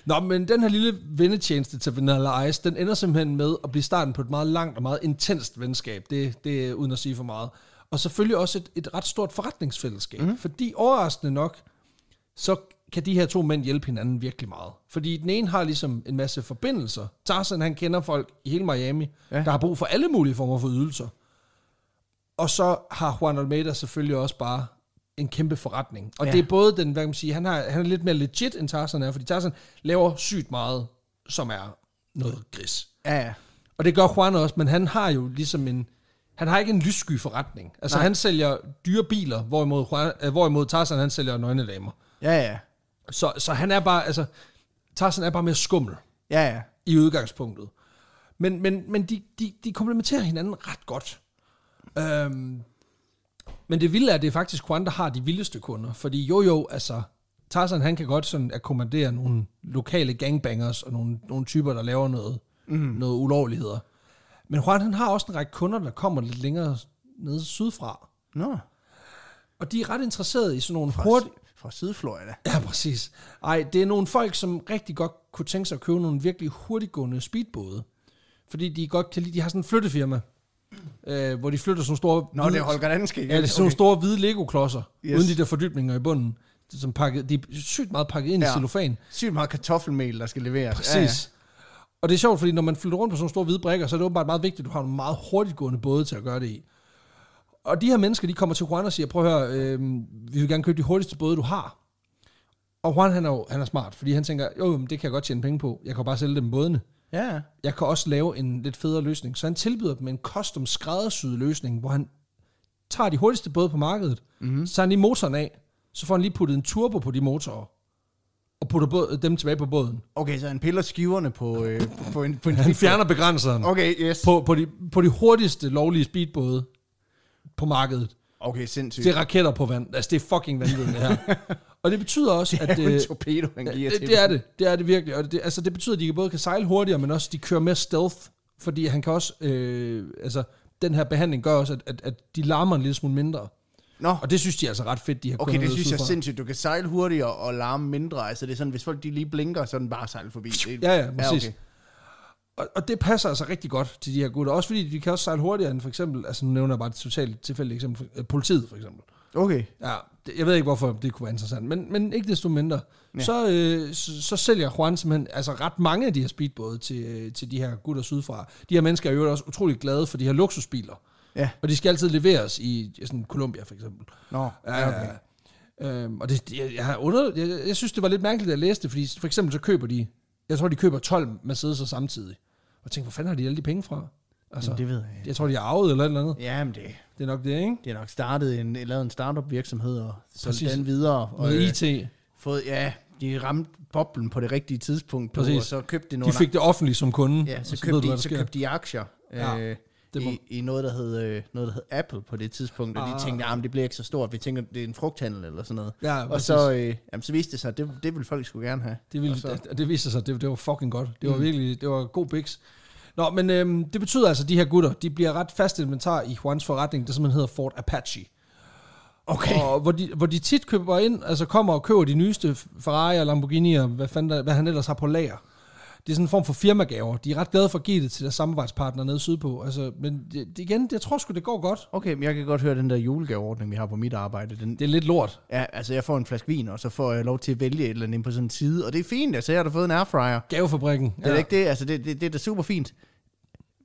Nå, men den her lille vendetjeneste til Vanilla Ice, den ender simpelthen med at blive starten på et meget langt og meget intenst venskab. Det, det er uden at sige for meget. Og selvfølgelig også et, et ret stort forretningsfællesskab. Mm. Fordi overraskende nok, så kan de her to mænd hjælpe hinanden virkelig meget. Fordi den ene har ligesom en masse forbindelser. Tarzan, han kender folk i hele Miami, ja. der har brug for alle mulige former for ydelser. Og så har Juan Almeida selvfølgelig også bare en kæmpe forretning. Og ja. det er både den, hvad kan man sige, han, har, han er lidt mere legit, end Tarzan er, fordi Tarzan laver sygt meget, som er noget gris. Ja, ja. Og det gør Juan også, men han har jo ligesom en, han har ikke en lyssky forretning. Altså Nej. han sælger dyre biler, hvorimod, Juan, øh, hvorimod Tarzan han sælger damer. Ja, ja. Så, så han er bare, altså, Tarzan er bare mere skummel. Ja, ja. I udgangspunktet. Men, men, men de, de, de komplementerer hinanden ret godt. Øhm, men det vilde er, at det er faktisk Quan, der har de vildeste kunder. Fordi jo jo, altså, Tarzan han kan godt sådan akkommandere nogle lokale gangbangers og nogle, nogle typer, der laver noget, mm. noget ulovligheder. Men Juan han har også en række kunder, der kommer lidt længere nede sydfra. Nå. Og de er ret interesserede i sådan nogle hurtige fra Sydflorida. Ja, præcis. Ej, det er nogle folk, som rigtig godt kunne tænke sig at købe nogle virkelig hurtiggående speedbåde. Fordi de godt kan lide, de har sådan en flyttefirma, øh, hvor de flytter sådan store... Nå, hvide, det er Holger Danske igen. Ja, det er sådan okay. store hvide Lego-klodser, yes. uden de der fordybninger i bunden. Som pakket, de er sygt meget pakket ind ja. i cellofan. Sygt meget kartoffelmel, der skal leveres. Præcis. Ja, ja. Og det er sjovt, fordi når man flytter rundt på sådan store hvide brækker, så er det åbenbart meget vigtigt, at du har en meget hurtiggående både til at gøre det i. Og de her mennesker, de kommer til Juan og siger, prøv at høre, øh, vi vil gerne købe de hurtigste både, du har. Og Juan, han er, jo, han er smart, fordi han tænker, jo, det kan jeg godt tjene penge på. Jeg kan bare sælge dem bådene. Ja. Jeg kan også lave en lidt federe løsning. Så han tilbyder dem en custom skræddersyet løsning, hvor han tager de hurtigste både på markedet, mm-hmm. så han lige motoren af, så får han lige puttet en turbo på de motorer, og putter dem tilbage på båden. Okay, så han piller skiverne på, øh, på, en, på en... Han fjerner begrænseren. Okay, yes. På, på, de, på de hurtigste lovlige speedbåde på markedet. Okay, sindssygt. Det er raketter på vand. Altså, det er fucking vanvittigt, det her. og det betyder også, at... Det er en øh, torpedo, han giver det, til det er det. Det er det virkelig. Og det, altså, det betyder, at de både kan sejle hurtigere, men også, de kører mere stealth. Fordi han kan også... Øh, altså, den her behandling gør også, at, at, at de larmer en lille smule mindre. Nå. Og det synes de er altså ret fedt, de har Okay, det synes jeg er sindssygt. Du kan sejle hurtigere og larme mindre. Altså det er sådan, hvis folk de lige blinker, så er den bare sejle forbi. Det, ja, ja, præcis. Ja, okay og, og det passer altså rigtig godt til de her gutter. Også fordi de kan også sejle hurtigere end for eksempel, altså nu nævner jeg bare et totalt tilfældigt eksempel, øh, politiet for eksempel. Okay. Ja, det, jeg ved ikke, hvorfor det kunne være interessant, men, men ikke desto mindre. Ja. Så, øh, så, så sælger Juan simpelthen altså ret mange af de her speedbåde til, øh, til de her gutter sydfra. De her mennesker er jo også utrolig glade for de her luksusbiler. Ja. Og de skal altid leveres i sådan Colombia for eksempel. Nå, ja, okay. Æh, øh, og det, jeg, jeg, har under, jeg, jeg synes, det var lidt mærkeligt, at jeg læste, fordi for eksempel så køber de jeg tror, de køber 12 Mercedes'er samtidig. Og tænker, hvor fanden har de alle de penge fra? Altså, Jamen, det ved jeg ikke. Jeg tror, de har arvet eller et eller andet. Jamen, det, det er nok det, ikke? Det er nok startet en, lavet en startup virksomhed og sådan den videre. Og, Noget øh, IT. Fået, ja, de ramte boblen på det rigtige tidspunkt. Præcis. og så købte de nogle... De fik det offentligt som kunde. Ja, så, så købte, de, så købte de aktier. Ja. Øh, det må... i, i noget, der hed, øh, noget, der hed Apple på det tidspunkt, og ah. de tænkte, at ah, det bliver ikke så stort, vi tænker, det er en frugthandel eller sådan noget. Ja, og så, øh, jamen, så viste det sig, at det, det ville folk skulle gerne have. Det, ville, og så... det, det viste sig, det, det var fucking godt. Det var mm. virkelig, det var god biks. Nå, men øhm, det betyder altså, at de her gutter, de bliver ret fast inventar i Juans forretning, der simpelthen hedder Ford Apache. Okay. Og hvor de, hvor de tit køber ind, altså kommer og køber de nyeste Ferrari og Lamborghini og hvad, fanden der, hvad han ellers har på lager det er sådan en form for firmagaver. De er ret glade for at give det til deres samarbejdspartnere nede sydpå. Altså, men det, igen, jeg tror sgu, det går godt. Okay, men jeg kan godt høre den der julegaveordning, vi har på mit arbejde. Den, det er lidt lort. Ja, altså jeg får en flaske vin, og så får jeg lov til at vælge et eller andet på sådan en side. Og det er fint, altså jeg har da fået en airfryer. Gavefabrikken. Ja. Det er ikke det, altså det, det, det er da super fint.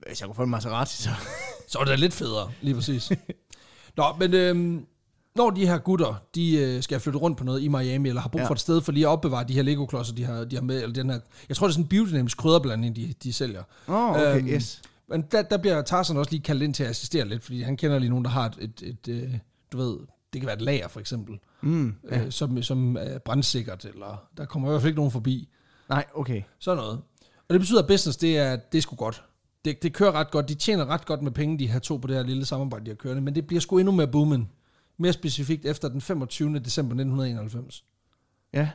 Hvis jeg kunne få en Maserati, så... så er det lidt federe, lige præcis. Nå, men øhm, når de her gutter, de øh, skal flytte rundt på noget i Miami, eller har brug ja. for et sted for lige at opbevare de her Lego-klodser, de har, de har med, eller den her, jeg tror, det er sådan en biodynamisk krydderblanding, de, de sælger. Åh, oh, okay, øhm, yes. Men der, der bliver Tarzan også lige kaldt ind til at assistere lidt, fordi han kender lige nogen, der har et, et, et øh, du ved, det kan være et lager for eksempel, mm, øh, ja. øh, som, som er brændsikkert, eller der kommer i hvert fald ikke nogen forbi. Nej, okay. Sådan noget. Og det betyder, at business, det er, det er sgu godt. Det, det kører ret godt. De tjener ret godt med penge, de har to på det her lille samarbejde, de har kørende, men det bliver sgu endnu mere booming mere specifikt efter den 25. december 1991. Ja.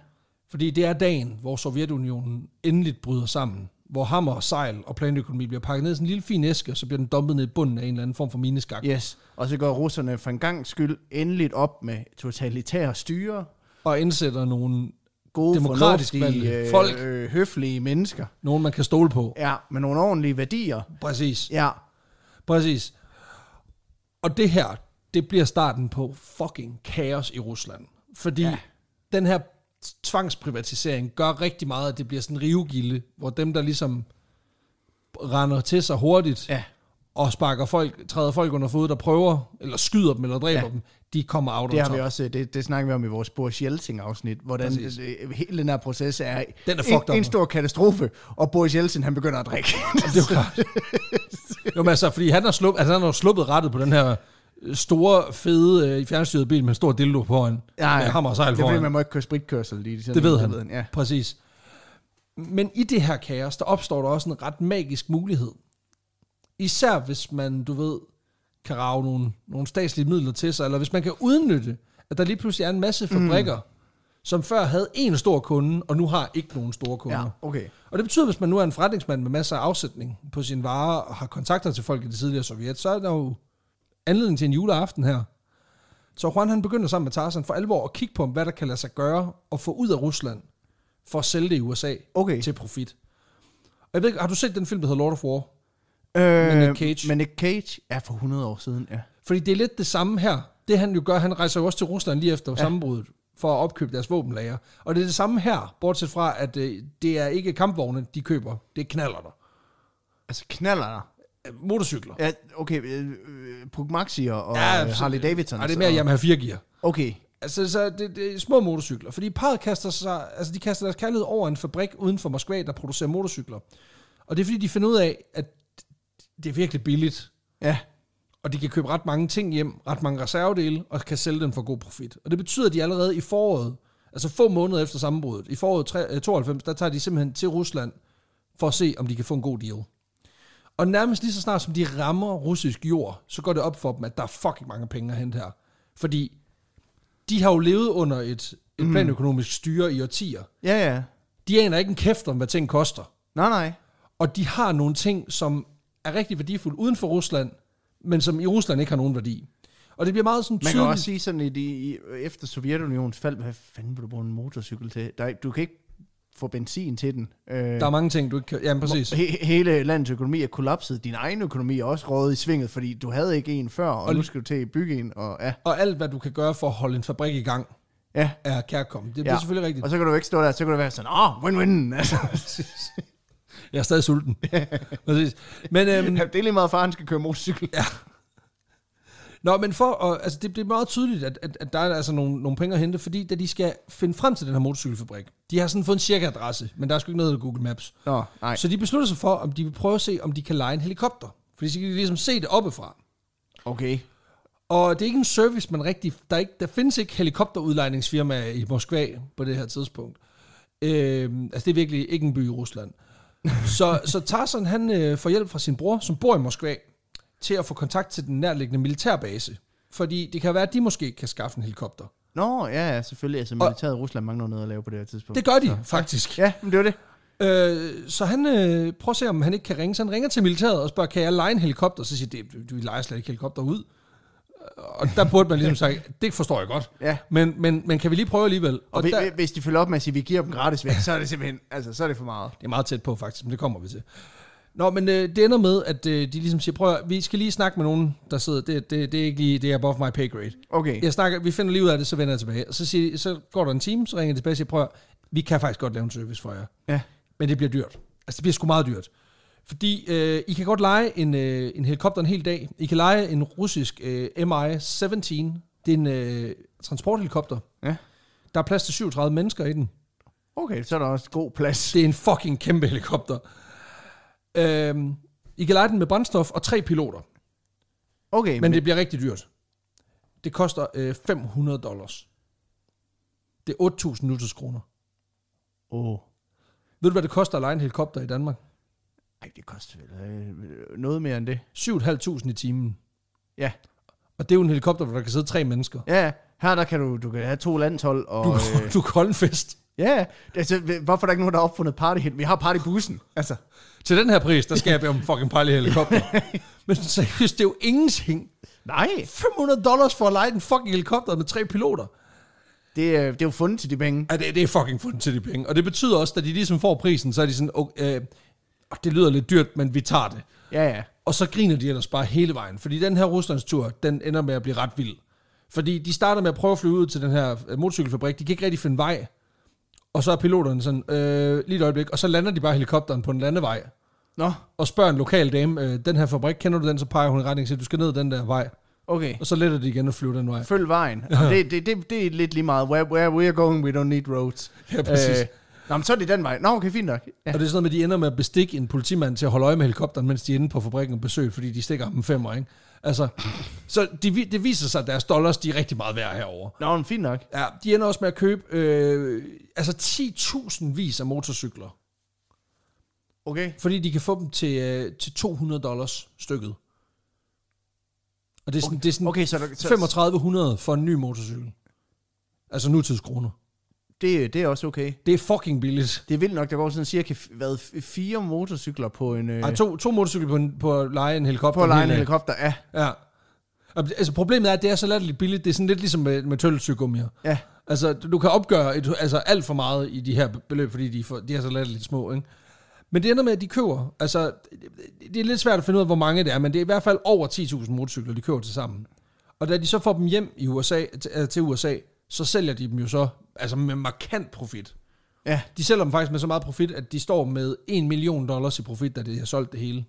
Fordi det er dagen, hvor Sovjetunionen endeligt bryder sammen, hvor hammer, sejl og planøkonomi bliver pakket ned i sådan en lille fin æske, og så bliver den dumpet ned i bunden af en eller anden form for mineskak. Yes, og så går russerne for en gang skyld endeligt op med totalitære styre. Og indsætter nogle gode, demokratiske øh, folk. Øh, høflige mennesker. Nogle, man kan stole på. Ja, med nogle ordentlige værdier. Præcis. Ja. Præcis. Og det her, det bliver starten på fucking kaos i Rusland. Fordi ja. den her tvangsprivatisering gør rigtig meget, at det bliver sådan en rivegilde, hvor dem, der ligesom render til sig hurtigt, ja. og sparker folk, træder folk under fod, der prøver, eller skyder dem, eller dræber ja. dem, de kommer out det har top. vi også, det, det snakker vi om i vores Boris Jeltsing-afsnit, hvordan det, hele den her proces er, den er en, en stor katastrofe, og Boris Jeltsing, han begynder at drikke. det er jo klart. jo, men altså, fordi han har, sluppet, altså, han har sluppet rettet på den her store, fede, øh, fjernstyret bil med en stor dildo en Ja, ja. hammer og sejl foran. Det ved man må ikke køre spritkørsel lige. Det, det ved han, ved han ja. præcis. Men i det her kaos, der opstår der også en ret magisk mulighed. Især hvis man, du ved, kan rave nogle, nogle statslige midler til sig, eller hvis man kan udnytte, at der lige pludselig er en masse mm. fabrikker, mm som før havde en stor kunde, og nu har ikke nogen store kunder. Ja, okay. Og det betyder, at hvis man nu er en forretningsmand med masser af afsætning på sine varer, og har kontakter til folk i det tidligere Sovjet, så er der jo anledning til en juleaften her. Så Juan han begynder sammen med Tarzan for alvor at kigge på, hvad der kan lade sig gøre og få ud af Rusland for at sælge det i USA okay. til profit. Og jeg ved ikke, har du set den film, der hedder Lord of War? Øh, med Nick Cage. Men Nick Cage er for 100 år siden, ja. Fordi det er lidt det samme her. Det han jo gør, han rejser jo også til Rusland lige efter ja. sammenbruddet for at opkøbe deres våbenlager. Og det er det samme her, bortset fra, at øh, det er ikke kampvogne, de køber. Det er knaller der. Altså knaller der? motorcykler. Ja, okay. Øh, øh, Puk Maxi og ja, øh, Harley Davidson. Nej, det er mere og... Yamaha 4 gear. Okay. Altså, så det, det er små motorcykler. Fordi parret kaster sig, altså, de kaster deres kærlighed over en fabrik uden for Moskva, der producerer motorcykler. Og det er fordi, de finder ud af, at det er virkelig billigt. Ja. Og de kan købe ret mange ting hjem, ret mange reservedele, og kan sælge dem for god profit. Og det betyder, at de allerede i foråret, altså få måneder efter sammenbruddet, i foråret 92, der tager de simpelthen til Rusland for at se, om de kan få en god deal. Og nærmest lige så snart som de rammer russisk jord, så går det op for dem, at der er fucking mange penge at hente her. Fordi de har jo levet under et, et mm. planøkonomisk styre i årtier. Ja, ja. De aner ikke en kæft om, hvad ting koster. Nej, nej. Og de har nogle ting, som er rigtig værdifulde uden for Rusland, men som i Rusland ikke har nogen værdi. Og det bliver meget sådan tydeligt. Man kan også sige sådan, i, i, efter Sovjetunionens fald, hvad fanden vil du bruge en motorcykel til? Der, du kan ikke få benzin til den. Øh, der er mange ting, du ikke kan... Ja, præcis. He- hele landets økonomi er kollapset. Din egen økonomi er også rådet i svinget, fordi du havde ikke en før, og, og nu skal du til at bygge en. Og, ja. og alt, hvad du kan gøre for at holde en fabrik i gang, ja. er kærkommet. Det er selvfølgelig rigtigt. Og så kan du ikke stå der, så kan du være sådan, åh, oh, win-win. Altså. Jeg er stadig sulten. Præcis. Men, øhm, ja, det er lige meget, far, han skal køre motorcykel. Ja, Nå, men for, og, altså, det, det er meget tydeligt, at, at, at der er altså nogle, nogle penge at hente, fordi da de skal finde frem til den her motorcykelfabrik, de har sådan fået en cirka-adresse, men der er sgu ikke noget af Google Maps. Nå, nej. Så de beslutter sig for, om de vil prøve at se, om de kan lege en helikopter. Fordi så kan de ligesom se det oppefra. Okay. Og det er ikke en service, man rigtig... Der, ikke, der findes ikke helikopterudlejningsfirma i Moskva på det her tidspunkt. Øh, altså, det er virkelig ikke en by i Rusland. så, så Tarzan, han øh, får hjælp fra sin bror, som bor i Moskva til at få kontakt til den nærliggende militærbase. Fordi det kan være, at de måske kan skaffe en helikopter. Nå, ja, ja selvfølgelig. Altså, militæret i Rusland mangler noget at lave på det her tidspunkt. Det gør de, så. faktisk. Ja, men det var det. Øh, så han, øh, prøver at se, om han ikke kan ringe. Så han ringer til militæret og spørger, kan jeg lege en helikopter? Så siger det, du leger slet ikke helikopter ud. Øh, og der burde man ligesom sige, det forstår jeg godt. Ja. Men, men, men kan vi lige prøve alligevel? Og, og vi, der, hvis de følger op med at sige, vi giver dem gratis væk, så er det simpelthen, altså, så er det for meget. Det er meget tæt på faktisk, men det kommer vi til. Nå, men øh, det ender med, at øh, de ligesom siger, prøv at, vi skal lige snakke med nogen, der sidder, det, det, det er ikke lige, det er above my pay grade. Okay. Jeg snakker, vi finder lige ud af det, så vender jeg tilbage. Og så, siger, så går der en time, så ringer de tilbage og siger, prøv at, vi kan faktisk godt lave en service for jer. Ja. Men det bliver dyrt. Altså, det bliver sgu meget dyrt. Fordi øh, I kan godt lege en, øh, en helikopter en hel dag. I kan lege en russisk øh, MI-17. Det er en øh, transporthelikopter. Ja. Der er plads til 37 mennesker i den. Okay, så er der også god plads. Det er en fucking kæmpe helikopter. Øh, I kan lege den med brændstof og tre piloter. Okay. Men, men det bliver rigtig dyrt. Det koster øh, 500 dollars. Det er 8.000 kroner. Åh. Oh. Ved du, hvad det koster at lege en helikopter i Danmark? Nej, det koster vel øh, noget mere end det. 7.500 i timen. Ja. Og det er jo en helikopter, hvor der kan sidde tre mennesker. Ja, her der kan du, du kan have to landshold og... Du, øh, du fest. Ja, altså, hvorfor er der ikke nogen, der har opfundet partyhelikopter? Vi har partybussen, altså. Til den her pris, der skal jeg bede om fucking partyhelikopter. Men seriøst, det er jo ingenting. Nej. 500 dollars for at lege en fucking helikopter med tre piloter. Det, er- det er jo fundet til de penge. Ja, det, det er fucking fundet til de penge. Og det betyder også, at de ligesom får prisen, så er de sådan, okay, øh, det lyder lidt dyrt, men vi tager det. Ja, ja. Og så griner de ellers bare hele vejen, fordi den her Ruslandstur, den ender med at blive ret vild. Fordi de starter med at prøve at flyve ud til den her øh, motorcykelfabrik, de kan ikke rigtig finde vej. Og så er piloterne sådan, øh, lige et øjeblik, og så lander de bare helikopteren på en landevej. Nå. Og spørger en lokal dame, øh, den her fabrik, kender du den? Så peger hun i retning siger, du skal ned den der vej. Okay. Og så letter de igen og flyver den vej. Følg vejen. Ja. Det, det, det, det er lidt lige meget. Where, where we are going, we don't need roads. Ja, præcis. Øh, Nå, men så er det den vej. Nå, okay, fint nok. Ja. Og det er sådan noget med, at de ender med at bestikke en politimand til at holde øje med helikopteren, mens de er inde på fabrikken og besøg, fordi de stikker ham fem år, ikke? Altså, så det, de viser sig, at deres dollars de er rigtig meget værd herover. Nå, men fint nok. Ja, de ender også med at købe øh, altså 10.000 vis af motorcykler. Okay. Fordi de kan få dem til, øh, til 200 dollars stykket. Og det er sådan, okay. det er sådan okay, så, der, så, 3500 for en ny motorcykel. Altså nutidskroner. Det, det er også okay. Det er fucking billigt. Det er vildt nok, der går sådan cirka hvad, fire motorcykler på en... Øh... Ej, to, to motorcykler på, en, på at lege en helikopter. På at lege en øh, helikopter, ja. Ja. Altså problemet er, at det er så latterligt billigt. Det er sådan lidt ligesom med, med tøllesygummier. Ja. Altså, du kan opgøre et, altså, alt for meget i de her beløb, fordi de, for, de er så latterligt små, ikke? Men det ender med, at de køber, altså, det er lidt svært at finde ud af, hvor mange det er, men det er i hvert fald over 10.000 motorcykler, de køber til sammen. Og da de så får dem hjem i USA, til, øh, til USA, så sælger de dem jo så altså med markant profit. Ja. De sælger dem faktisk med så meget profit, at de står med 1 million dollars i profit, da de har solgt det hele.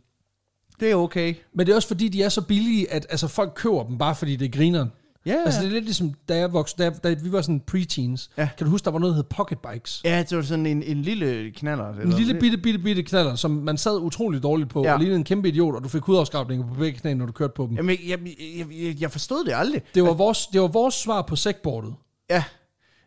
Det er okay. Men det er også fordi, de er så billige, at altså, folk køber dem bare fordi det griner. Ja. Yeah. Altså det er lidt ligesom, da jeg voksede, da, da vi var sådan pre-teens. ja. kan du huske, der var noget, der hed pocket bikes? Ja, det var sådan en, en lille knaller. Eller en lille bitte, bitte, bitte knaller, som man sad utrolig dårligt på, ja. og lignede en kæmpe idiot, og du fik hudafskrabninger på begge knæ, når du kørte på dem. Jamen, jeg, jeg, jeg, jeg forstod det aldrig. Det var vores, det var vores svar på sækbordet. Ja.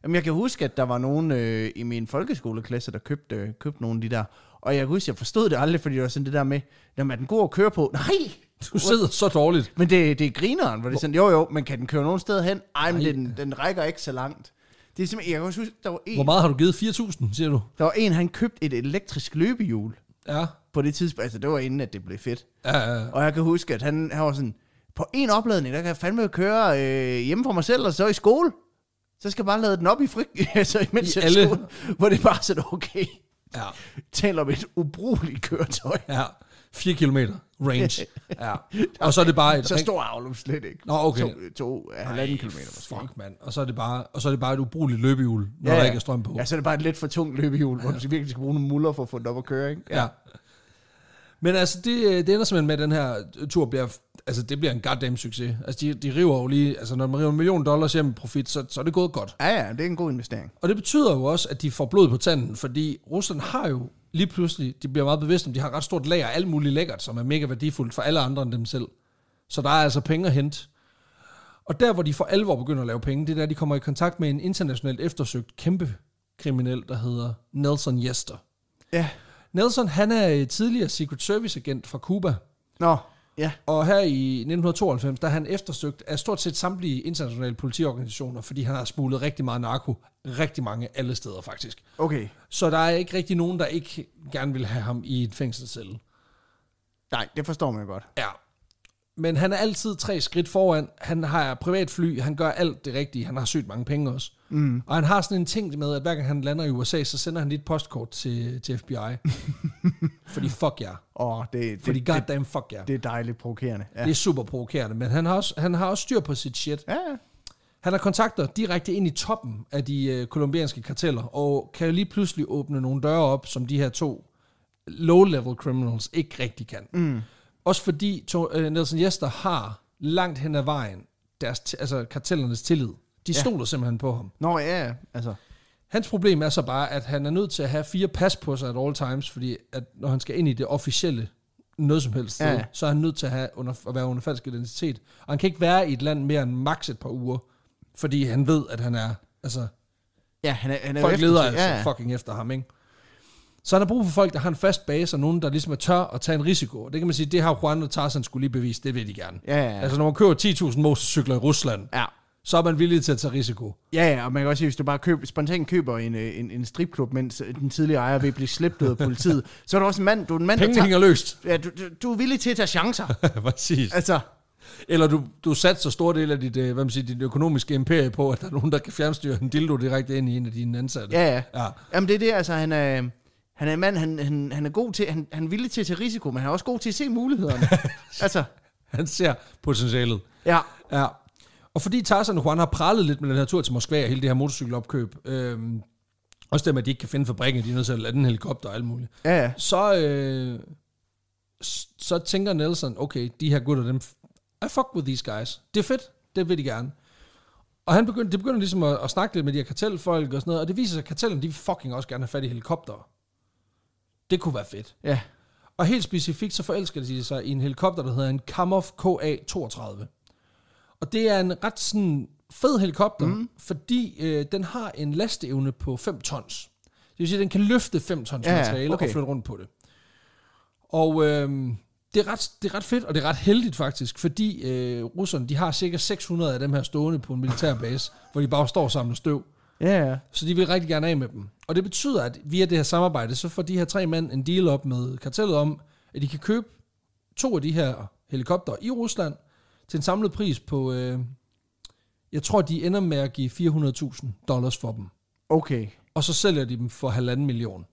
Jamen, jeg kan huske, at der var nogen øh, i min folkeskoleklasse, der købte, øh, købte nogle af de der. Og jeg kan huske, jeg forstod det aldrig, fordi det var sådan det der med, når er den god at køre på? Nej! Du sidder What? så dårligt. Men det, det er grineren, hvor det er sådan, jo jo, men kan den køre nogen sted hen? Ej, men den, den rækker ikke så langt. Det er simpelthen, jeg kan huske, der var en... Hvor meget har du givet? 4.000, siger du? Der var en, han købte et elektrisk løbehjul. Ja. På det tidspunkt, altså det var inden, at det blev fedt. Ja, ja, ja. Og jeg kan huske, at han, han var sådan, på en opladning, der kan jeg fandme køre øh, hjemme fra mig selv, og så i skole. Så skal jeg bare lade den op i fri, altså imens I alle... skolen, hvor det bare sådan, okay, ja. taler om et ubrugeligt køretøj. Ja, 4 km range. ja. Og så er det bare et... Så stor avlum slet ikke. Nå, okay. To, to halvanden kilometer måske. Fuck, mand. Og så er det bare, og så er det bare et ubrugeligt løbehjul, når ja, ja. der ikke er strøm på. Ja, så er det bare et lidt for tungt løbehjul, ja. hvor du virkelig skal bruge nogle muller for at få den op at køre, ikke? Ja. ja. Men altså, det, øh, det ender simpelthen med, at den her tur bliver, altså, det bliver en goddamn succes. Altså, de, de river jo lige, altså, når man river en million dollars hjem i profit, så, så er det gået godt. Ja, ja, det er en god investering. Og det betyder jo også, at de får blod på tanden, fordi Rusland har jo lige pludselig, de bliver meget bevidste om, de har ret stort lager af alt muligt lækkert, som er mega værdifuldt for alle andre end dem selv. Så der er altså penge at hente. Og der, hvor de for alvor begynder at lave penge, det er der, de kommer i kontakt med en internationalt eftersøgt kæmpe kriminel, der hedder Nelson Jester. Ja. Nelson, han er tidligere Secret Service-agent fra Cuba. Nå, ja. Og her i 1992, der er han eftersøgt af stort set samtlige internationale politiorganisationer, fordi han har smuglet rigtig meget narko, rigtig mange alle steder faktisk. Okay. Så der er ikke rigtig nogen, der ikke gerne vil have ham i et fængselscelle. Nej, det forstår man godt. Ja. Men han er altid tre skridt foran. Han har privatfly, han gør alt det rigtige, han har sygt mange penge også. Mm. Og han har sådan en ting med, at hver gang han lander i USA, så sender han lidt postkort til, til FBI. Fordi fuck jer. Yeah. Oh, det, Fordi det, goddamn fuck jer. Yeah. Det er dejligt provokerende. Ja. Det er super provokerende, men han har, også, han har også styr på sit shit. Ja. Han har kontakter direkte ind i toppen af de øh, kolumbianske karteller, og kan jo lige pludselig åbne nogle døre op, som de her to low-level criminals ikke rigtig kan. Mm. Også fordi to, øh, Nelson Jester har langt hen ad vejen deres, altså kartellernes tillid. De ja. stoler simpelthen på ham. Nå ja, altså. Hans problem er så bare, at han er nødt til at have fire pas på sig at all times, fordi at når han skal ind i det officielle noget som helst sted, ja. så er han nødt til at, have under, at være under falsk identitet. Og han kan ikke være i et land mere end maks et par uger, fordi han ved, at han er... Altså, ja, han er, han er folk leder altså ja. fucking efter ham, ikke? Så han har brug for folk, der har en fast base, og nogen, der ligesom er tør at tage en risiko. Og det kan man sige, det har Juan og Tarzan skulle lige bevise, det vil de gerne. Ja, ja, ja. Altså når man kører 10.000 motorcykler i Rusland, ja så er man villig til at tage risiko. Ja, ja og man kan også sige, hvis du bare køb, spontant køber en, øh, en, en stripklub, mens øh, den tidligere ejer vil blive slæbt ud af politiet, så er du også en mand, du er en mand, Penge der tager, løst. Ja, du, du, er villig til at tage chancer. Præcis. Altså, eller du, du sat så stor del af dit, øh, hvad man siger, dit økonomiske imperie på, at der er nogen, der kan fjernstyre en dildo direkte ind i en af dine ansatte. Ja, ja. ja. Jamen det er det, altså han er, han er en mand, han, han, han er god til, han, han er villig til at tage risiko, men han er også god til at se mulighederne. altså. Han ser potentialet. Ja. Ja. Og fordi Tarzan og Juan har prallet lidt med den her tur til Moskva og hele det her motorcykelopkøb, øh, også med, at de ikke kan finde fabrikken, de er nødt til at lade den helikopter og alt muligt, ja, ja. så... Øh, så tænker Nelson, okay, de her gutter, dem, I fuck with these guys. Det er fedt, det vil de gerne. Og han begynder, det begynder ligesom at, at snakke lidt med de her kartelfolk og sådan noget, og det viser sig, at kartellen, de fucking også gerne have fat i helikopter. Det kunne være fedt. Ja. Og helt specifikt, så forelsker de sig i en helikopter, der hedder en Kamov KA-32. Og det er en ret sådan fed helikopter, mm. fordi øh, den har en lasteevne på 5 tons. Det vil sige, at den kan løfte 5 tons ja, materiale okay. og flytte rundt på det. Og øh, det, er ret, det er ret fedt, og det er ret heldigt faktisk, fordi øh, russerne de har ca. 600 af dem her stående på en militær base, hvor de bare står sammen og støv. Ja, ja. Så de vil rigtig gerne af med dem. Og det betyder, at via det her samarbejde, så får de her tre mænd en deal op med kartellet om, at de kan købe to af de her helikopter i Rusland, til en samlet pris på, øh, jeg tror, de ender med at give 400.000 dollars for dem. Okay. Og så sælger de dem for halvanden million.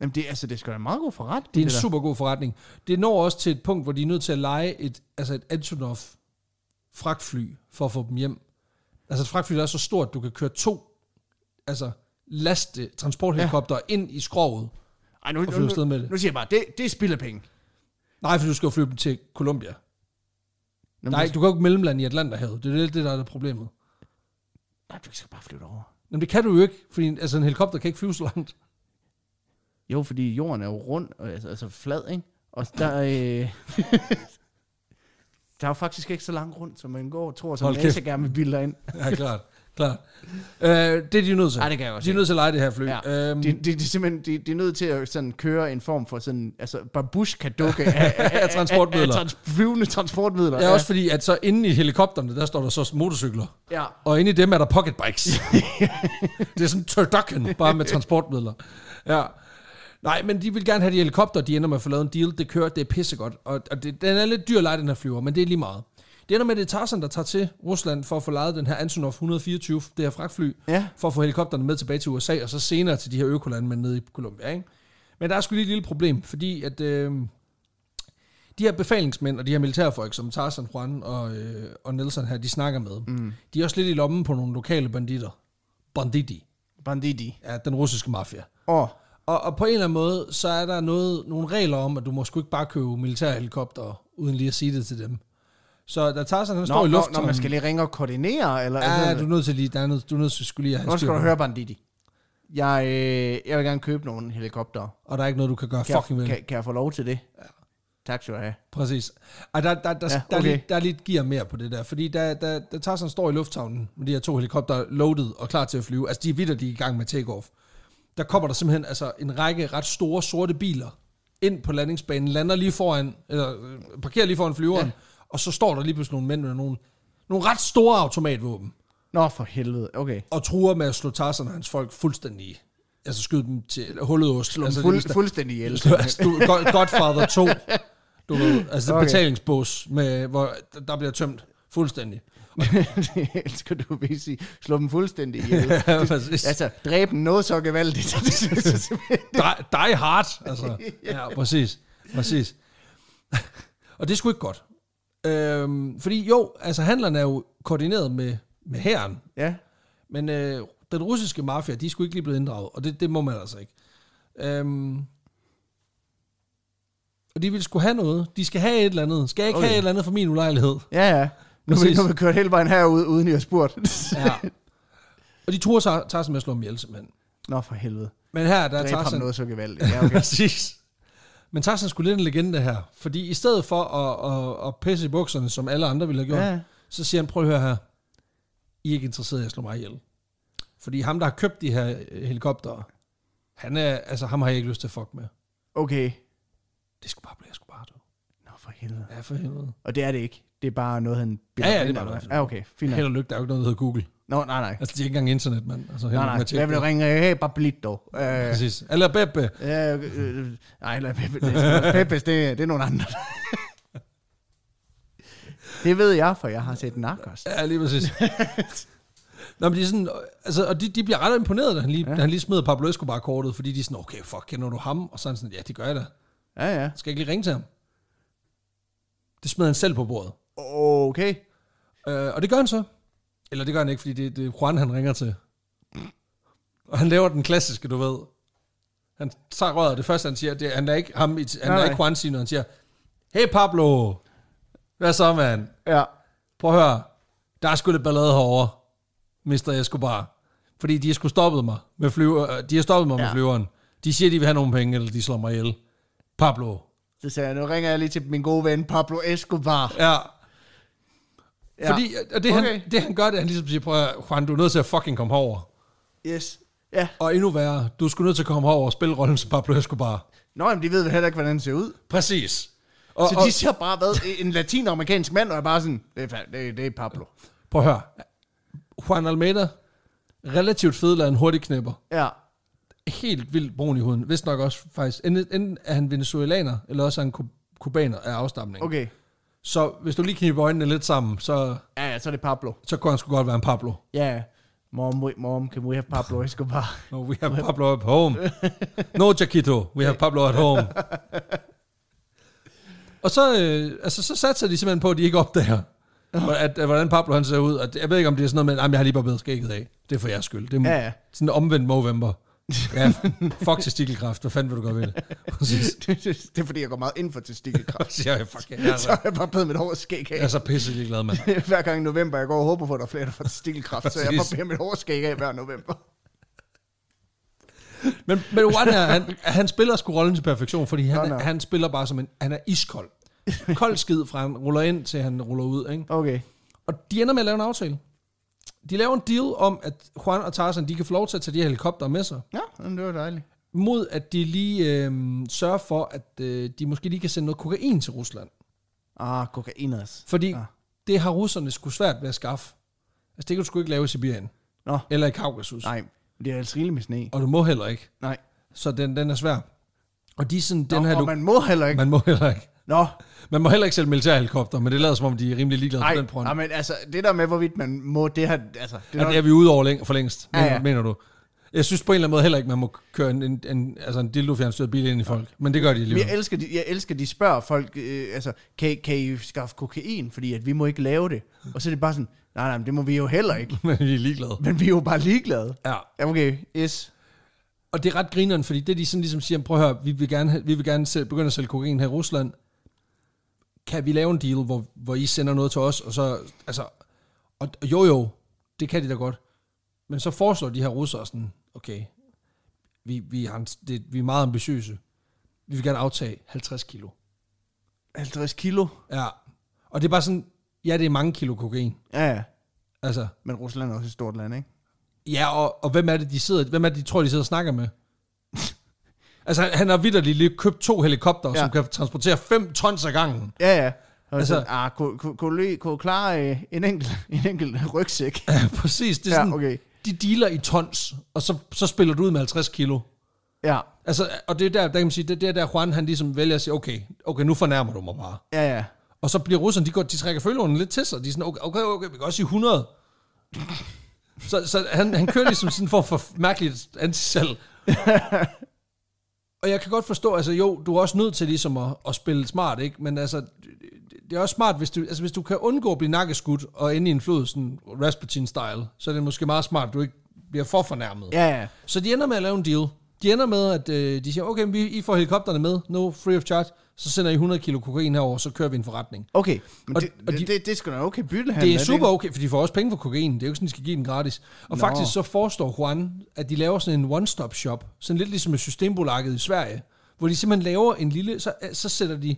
Jamen, det, altså, det skal være en meget god forretning. Det er en det super god forretning. Det når også til et punkt, hvor de er nødt til at lege et, altså et Antonov fragtfly for at få dem hjem. Altså et fragtfly, der er så stort, at du kan køre to altså, laste transporthelikopter ja. ind i skroget Ej, nu, og flyve nu, nu, med det. Nu siger jeg bare, det, det spiller penge. Nej, for du skal jo flyve dem til Colombia. Jamen, Nej, du kan jo ikke mellemland i Atlanterhavet. Det er det, der er det problemet. Nej, du skal bare flytte over. Jamen, det kan du jo ikke, fordi altså, en helikopter kan ikke flyve så langt. Jo, fordi jorden er jo rund, og, altså, altså flad, ikke? Og der, øh, der er jo faktisk ikke så langt rundt, som man går og tror, som Hold kæft. gerne vil bilde ind. Ja, klart klart. Øh, det er de nødt til. Ej, det kan jeg også De er nødt til at lege det her fly. Ja. Øhm, De, de, de, er simpelthen, de, de er nødt til at sådan køre en form for sådan, altså babushka-dukke af, af, af transportmidler. Af, af trans, flyvende transportmidler. ja, også fordi, at så inde i helikopterne, der står der så motorcykler. Ja. Og inde i dem er der pocketbikes. det er sådan turducken, bare med transportmidler. Ja. Nej, men de vil gerne have de helikopter, de ender med at få lavet en deal. Det kører, det er pissegodt. Og, og det, den er lidt dyr at lege, den her flyver, men det er lige meget. Det ender med, at det er Tarzan, der tager til Rusland for at få lejet den her Antonov 124, det her fragtfly, ja. for at få helikopterne med tilbage til USA, og så senere til de her økolande, men nede i Colombia. Ikke? Men der er sgu lige et lille problem, fordi at... Øh, de her befalingsmænd og de her militærfolk, som Tarzan, Juan og, øh, og Nelson her, de snakker med, mm. de er også lidt i lommen på nogle lokale banditter. Banditti. Banditti. Ja, den russiske mafia. Oh. Og, og på en eller anden måde, så er der noget, nogle regler om, at du må sgu ikke bare købe militærhelikopter, uden lige at sige det til dem. Så der tager sådan, han står i luften. Når man skal lige ringe og koordinere, eller... Ja, du er nødt til lige, der er nødt, du er nødt til skulle lige have Nu skal du høre, Banditti. Jeg, øh, jeg vil gerne købe nogle helikopter. Og der er ikke noget, du kan gøre kan fucking med. Kan, kan jeg få lov til det? Ja. Tak skal du have. Præcis. Og der, der, der, ja, okay. der, er lidt, der er gear mere på det der, fordi der, der, der tager sådan står i lufthavnen med de her to helikopter loaded og klar til at flyve. Altså, de er videre, de er i gang med takeoff. Der kommer der simpelthen altså, en række ret store sorte biler ind på landingsbanen, lander lige foran, eller øh, parkerer lige foran flyveren, ja og så står der lige pludselig nogle mænd med nogle, nogle ret store automatvåben, Nå, for helvede. Okay. og truer med at slå Tarzan og hans folk fuldstændig altså skyde dem til hullet ost. Slå altså, fuld, ligesom- fuldstændig ihjel. altså, Godfather 2, du ved, altså okay. betalingsbås, med, hvor der bliver tømt fuldstændig. det skal du vil sige. Slå dem fuldstændig ihjel. Præcis. altså, dræb dem noget så gevaldigt. Die, die hard, altså. Ja, præcis. Præcis. Og det er sgu ikke godt. Øhm, fordi jo, altså handlerne er jo koordineret med, med hæren. Ja. Men øh, den russiske mafia, de skulle ikke lige blive inddraget, og det, det må man altså ikke. Øhm, og de vil sgu have noget. De skal have et eller andet. Skal jeg ikke okay. have et eller andet for min ulejlighed? Ja, ja. Nu vil, nu køre hele vejen herude, uden I har spurgt. ja. Og de tror så, tager sig med at slå dem ihjel, simpelthen. Nå, for helvede. Men her, der Dræb tager sig... noget så gevaldigt. Ja, okay. Præcis. Men Tarzan skulle lidt en legende her, fordi i stedet for at, at, at pisse i bukserne, som alle andre ville have gjort, ja. så siger han, prøv at høre her, I er ikke interesseret i at slå mig ihjel. Fordi ham, der har købt de her øh, helikoptere, han er, altså ham har jeg ikke lyst til at fuck med. Okay. Det skulle bare blive, jeg skulle bare dø. Nå, for helvede. Ja, for helvede. Og det er det ikke. Det er bare noget, han... Ja, ja, det er bare noget. Ja, okay, fint. Held og lykke, der er jo ikke noget, der hedder Google. Nå, nej, nej. Altså, de er ikke engang internet, mand. Altså, nej, nej, jeg vil ringe, hey, Pablito. Øh, Præcis. Eller Beppe. Øh, nej, eller Beppe. Beppe, det, det er nogen andre. det ved jeg, for jeg har set Narcos. Ja, lige præcis. Nå, men de er sådan, altså, og de, de bliver ret imponeret, da han lige, ja. da han lige smider Pablo Escobar-kortet, fordi de er sådan, okay, fuck, kender du ham? Og så er han sådan, ja, det gør jeg da. Ja, ja. Skal jeg ikke lige ringe til ham? Det smider han selv på bordet. Okay. Øh, og det gør han så. Eller det gør han ikke, fordi det, det er Juan, han ringer til. Og han laver den klassiske, du ved. Han tager røret, det første han siger, det, han er ikke, ham, han er ikke Juan siger, han siger, hey Pablo, hvad så mand? Ja. Prøv at høre, der er sgu lidt ballade herovre, Mr. Escobar. Fordi de har sgu stoppet mig med, flyver, øh, de har stoppet mig ja. med flyveren. De siger, de vil have nogle penge, eller de slår mig ihjel. Pablo. Så sagde jeg, nu ringer jeg lige til min gode ven Pablo Escobar. Ja. Ja. Fordi og det, okay. han, det han gør, det er, han ligesom siger, prøv at, Juan, du er nødt til at fucking komme herover. Yes. Ja. Og endnu værre, du skulle nødt til at komme herover og spille rollen som Pablo Escobar. Nå, men de ved heller ikke, hvordan han ser ud. Præcis. Og, så de ser bare, hvad, en latinamerikansk mand, og er bare sådan, det er, det, det er Pablo. Prøv at høre. Juan Almeida, relativt federe en hurtig knæpper. Ja. Helt vildt brun i huden. Vist nok også faktisk. enten er han venezuelaner, eller også er han kubaner af afstamning. Okay. Så hvis du lige kniber øjnene lidt sammen, så... Ja, ja, så er det Pablo. Så kunne han sgu godt være en Pablo. Ja, yeah. Mom, we, mom, can we have Pablo bare... No, we have Pablo at home. No, Jaquito, we have Pablo at home. Og så, øh, altså, så satser de simpelthen på, at de ikke opdager, at, at, hvordan Pablo han ser ud. At, jeg ved ikke, om det er sådan noget med, at jeg har lige bare bedre skægget af. Det er for jeres skyld. Det er ja, ja. sådan en omvendt Movember ja, fuck testikkelkræft. hvad fanden vil du gøre ved det? Præcis. det, det, det er fordi, jeg går meget ind for testikkelkræft. så jeg, fuck, altså, så er jeg bare blevet mit hår og skæg af. Jeg er så pisse glad, mand. hver gang i november, jeg går og håber på, at der er flere, der får testikkelkræft. så jeg bare pæd mit hår og skæg af hver november. Men, men her, han, han spiller sgu rollen til perfektion, fordi han, no, no. han spiller bare som en... Han er iskold. Kold skid fra han ruller ind, til han ruller ud, ikke? Okay. Og de ender med at lave en aftale de laver en deal om, at Juan og Tarzan, de kan få lov til at tage de her helikopter med sig. Ja, det var dejligt. Mod at de lige øh, sørger for, at øh, de måske lige kan sende noget kokain til Rusland. Ah, kokain også. Fordi ah. det har russerne sgu svært ved at skaffe. Altså det kan du sgu ikke lave i Sibirien. Nå. Eller i Kaukasus. Nej, det er altså rigeligt med sne. Og du må heller ikke. Nej. Så den, den er svær. Og de sådan, Nå, den her... Og du, man må heller ikke. Man må heller ikke. Nå. Man må heller ikke sælge militærhelikopter, men det lader som om, de er rimelig ligeglade Ej, på den prøve. Nej, men altså, det der med, hvorvidt man må, det har... Altså, det, ja, nok... det er vi ude over læng- for længst, ja, ja. mener du? Jeg synes på en eller anden måde heller ikke, man må køre en, en, en, altså en dildofjernstyret bil ind i folk. Men det gør de alligevel. Jeg elsker, de, jeg elsker, de spørger folk, øh, altså, kan, kan I skaffe kokain? Fordi at vi må ikke lave det. Og så er det bare sådan, nej, nej, men det må vi jo heller ikke. men vi er ligeglade. Men vi er jo bare ligeglade. Ja. ja okay, yes. Og det er ret grineren, fordi det de sådan ligesom siger, prøv at høre, vi vil gerne, vi vil gerne selv, begynde at sælge kokain her i Rusland kan vi lave en deal, hvor, hvor I sender noget til os, og så, altså, og, og jo jo, det kan de da godt. Men så foreslår de her russere sådan, okay, vi, vi, har en, det, vi er meget ambitiøse. Vi vil gerne aftage 50 kilo. 50 kilo? Ja. Og det er bare sådan, ja, det er mange kilo kokain. Ja, ja. Altså. Men Rusland er også et stort land, ikke? Ja, og, og hvem er det, de sidder, hvem er det, de tror, de sidder og snakker med? Altså, han har vidderligt lige købt to helikopter, ja. som kan transportere 5 tons ad gangen. Ja, ja. Og altså, sådan, ah, kunne, kunne, kunne, kunne klare øh, en, enkelt, en enkelt rygsæk. Ja, præcis. Det er sådan, ja, okay. De dealer i tons, og så, så spiller du ud med 50 kilo. Ja. Altså, og det er der, der kan man sige, det er der, Juan han ligesom vælger at sige, okay, okay, nu fornærmer du mig bare. Ja, ja. Og så bliver russerne, de, går, de trækker følgerne lidt til sig. De er sådan, okay, okay, okay vi kan også sige 100. så så han, han kører ligesom sådan for, for mærkeligt antisal. og jeg kan godt forstå, altså jo, du er også nødt til ligesom at, at spille smart, ikke? Men altså, det er også smart, hvis du, altså, hvis du kan undgå at blive nakkeskudt og ende i en flod, sådan Rasputin-style, så er det måske meget smart, at du ikke bliver for fornærmet. Ja, ja. Så de ender med at lave en deal. De ender med, at øh, de siger, okay, vi, I får helikopterne med, no free of charge så sender I 100 kilo kokain herover, så kører vi en forretning. Okay, men og, det, og de, det, det, det skal da okay bytte Det er super okay, for de får også penge for kokain. Det er jo ikke sådan, de skal give den gratis. Og Nå. faktisk så forestår Juan, at de laver sådan en one-stop-shop, sådan lidt ligesom et systembolaget i Sverige, hvor de simpelthen laver en lille, så, så sætter de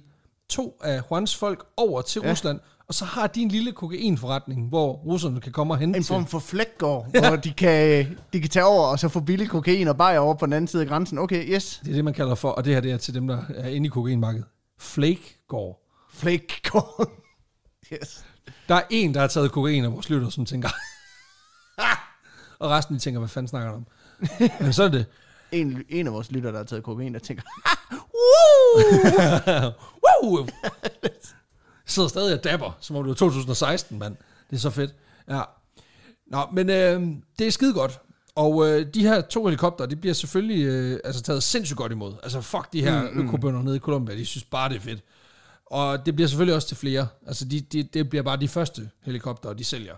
to af Juans folk over til ja. Rusland, og så har de en lille kokainforretning, hvor russerne kan komme og hente En form for flækgård, ja. hvor de kan, de kan tage over og så få billig kokain og bare over på den anden side af grænsen. Okay, yes. Det er det, man kalder for, og det her det er til dem, der er inde i kokainmarkedet. Flækgård. Flækgård. yes. Der er en, der har taget kokain af vores lytter, som tænker... og resten de tænker, hvad fanden snakker de om? Men så er det... En, en af vores lytter, der har taget kokain, der tænker... Woo! Woo! sidder stadig og dapper, som om det var 2016, mand. Det er så fedt. Ja. Nå, men øh, det er skide godt. Og øh, de her to helikopter, de bliver selvfølgelig øh, altså, taget sindssygt godt imod. Altså fuck de her mm, mm, økobønder nede i Colombia, de synes bare, det er fedt. Og det bliver selvfølgelig også til flere. Altså de, de, det bliver bare de første helikopter, de sælger.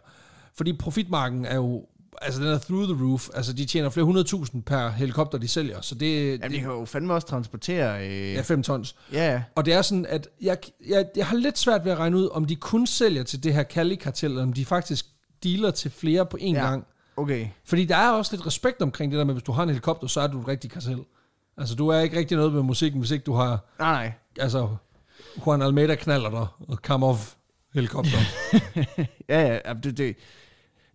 Fordi profitmarken er jo altså den er through the roof. Altså de tjener flere hundredtusind per helikopter, de sælger. Så det, Jamen, det, de kan jo fandme også transportere... Øh... Ja, 5 tons. Ja. Yeah. Og det er sådan, at jeg, jeg, jeg har lidt svært ved at regne ud, om de kun sælger til det her Cali-kartel, eller om de faktisk dealer til flere på én ja. gang. Okay. Fordi der er også lidt respekt omkring det der med, hvis du har en helikopter, så er du et rigtig kartel. Altså, du er ikke rigtig noget med musikken, hvis ikke du har... Nej, nej. Altså, Juan Almeida knaller dig og come off helikopter. ja, ja, det, det,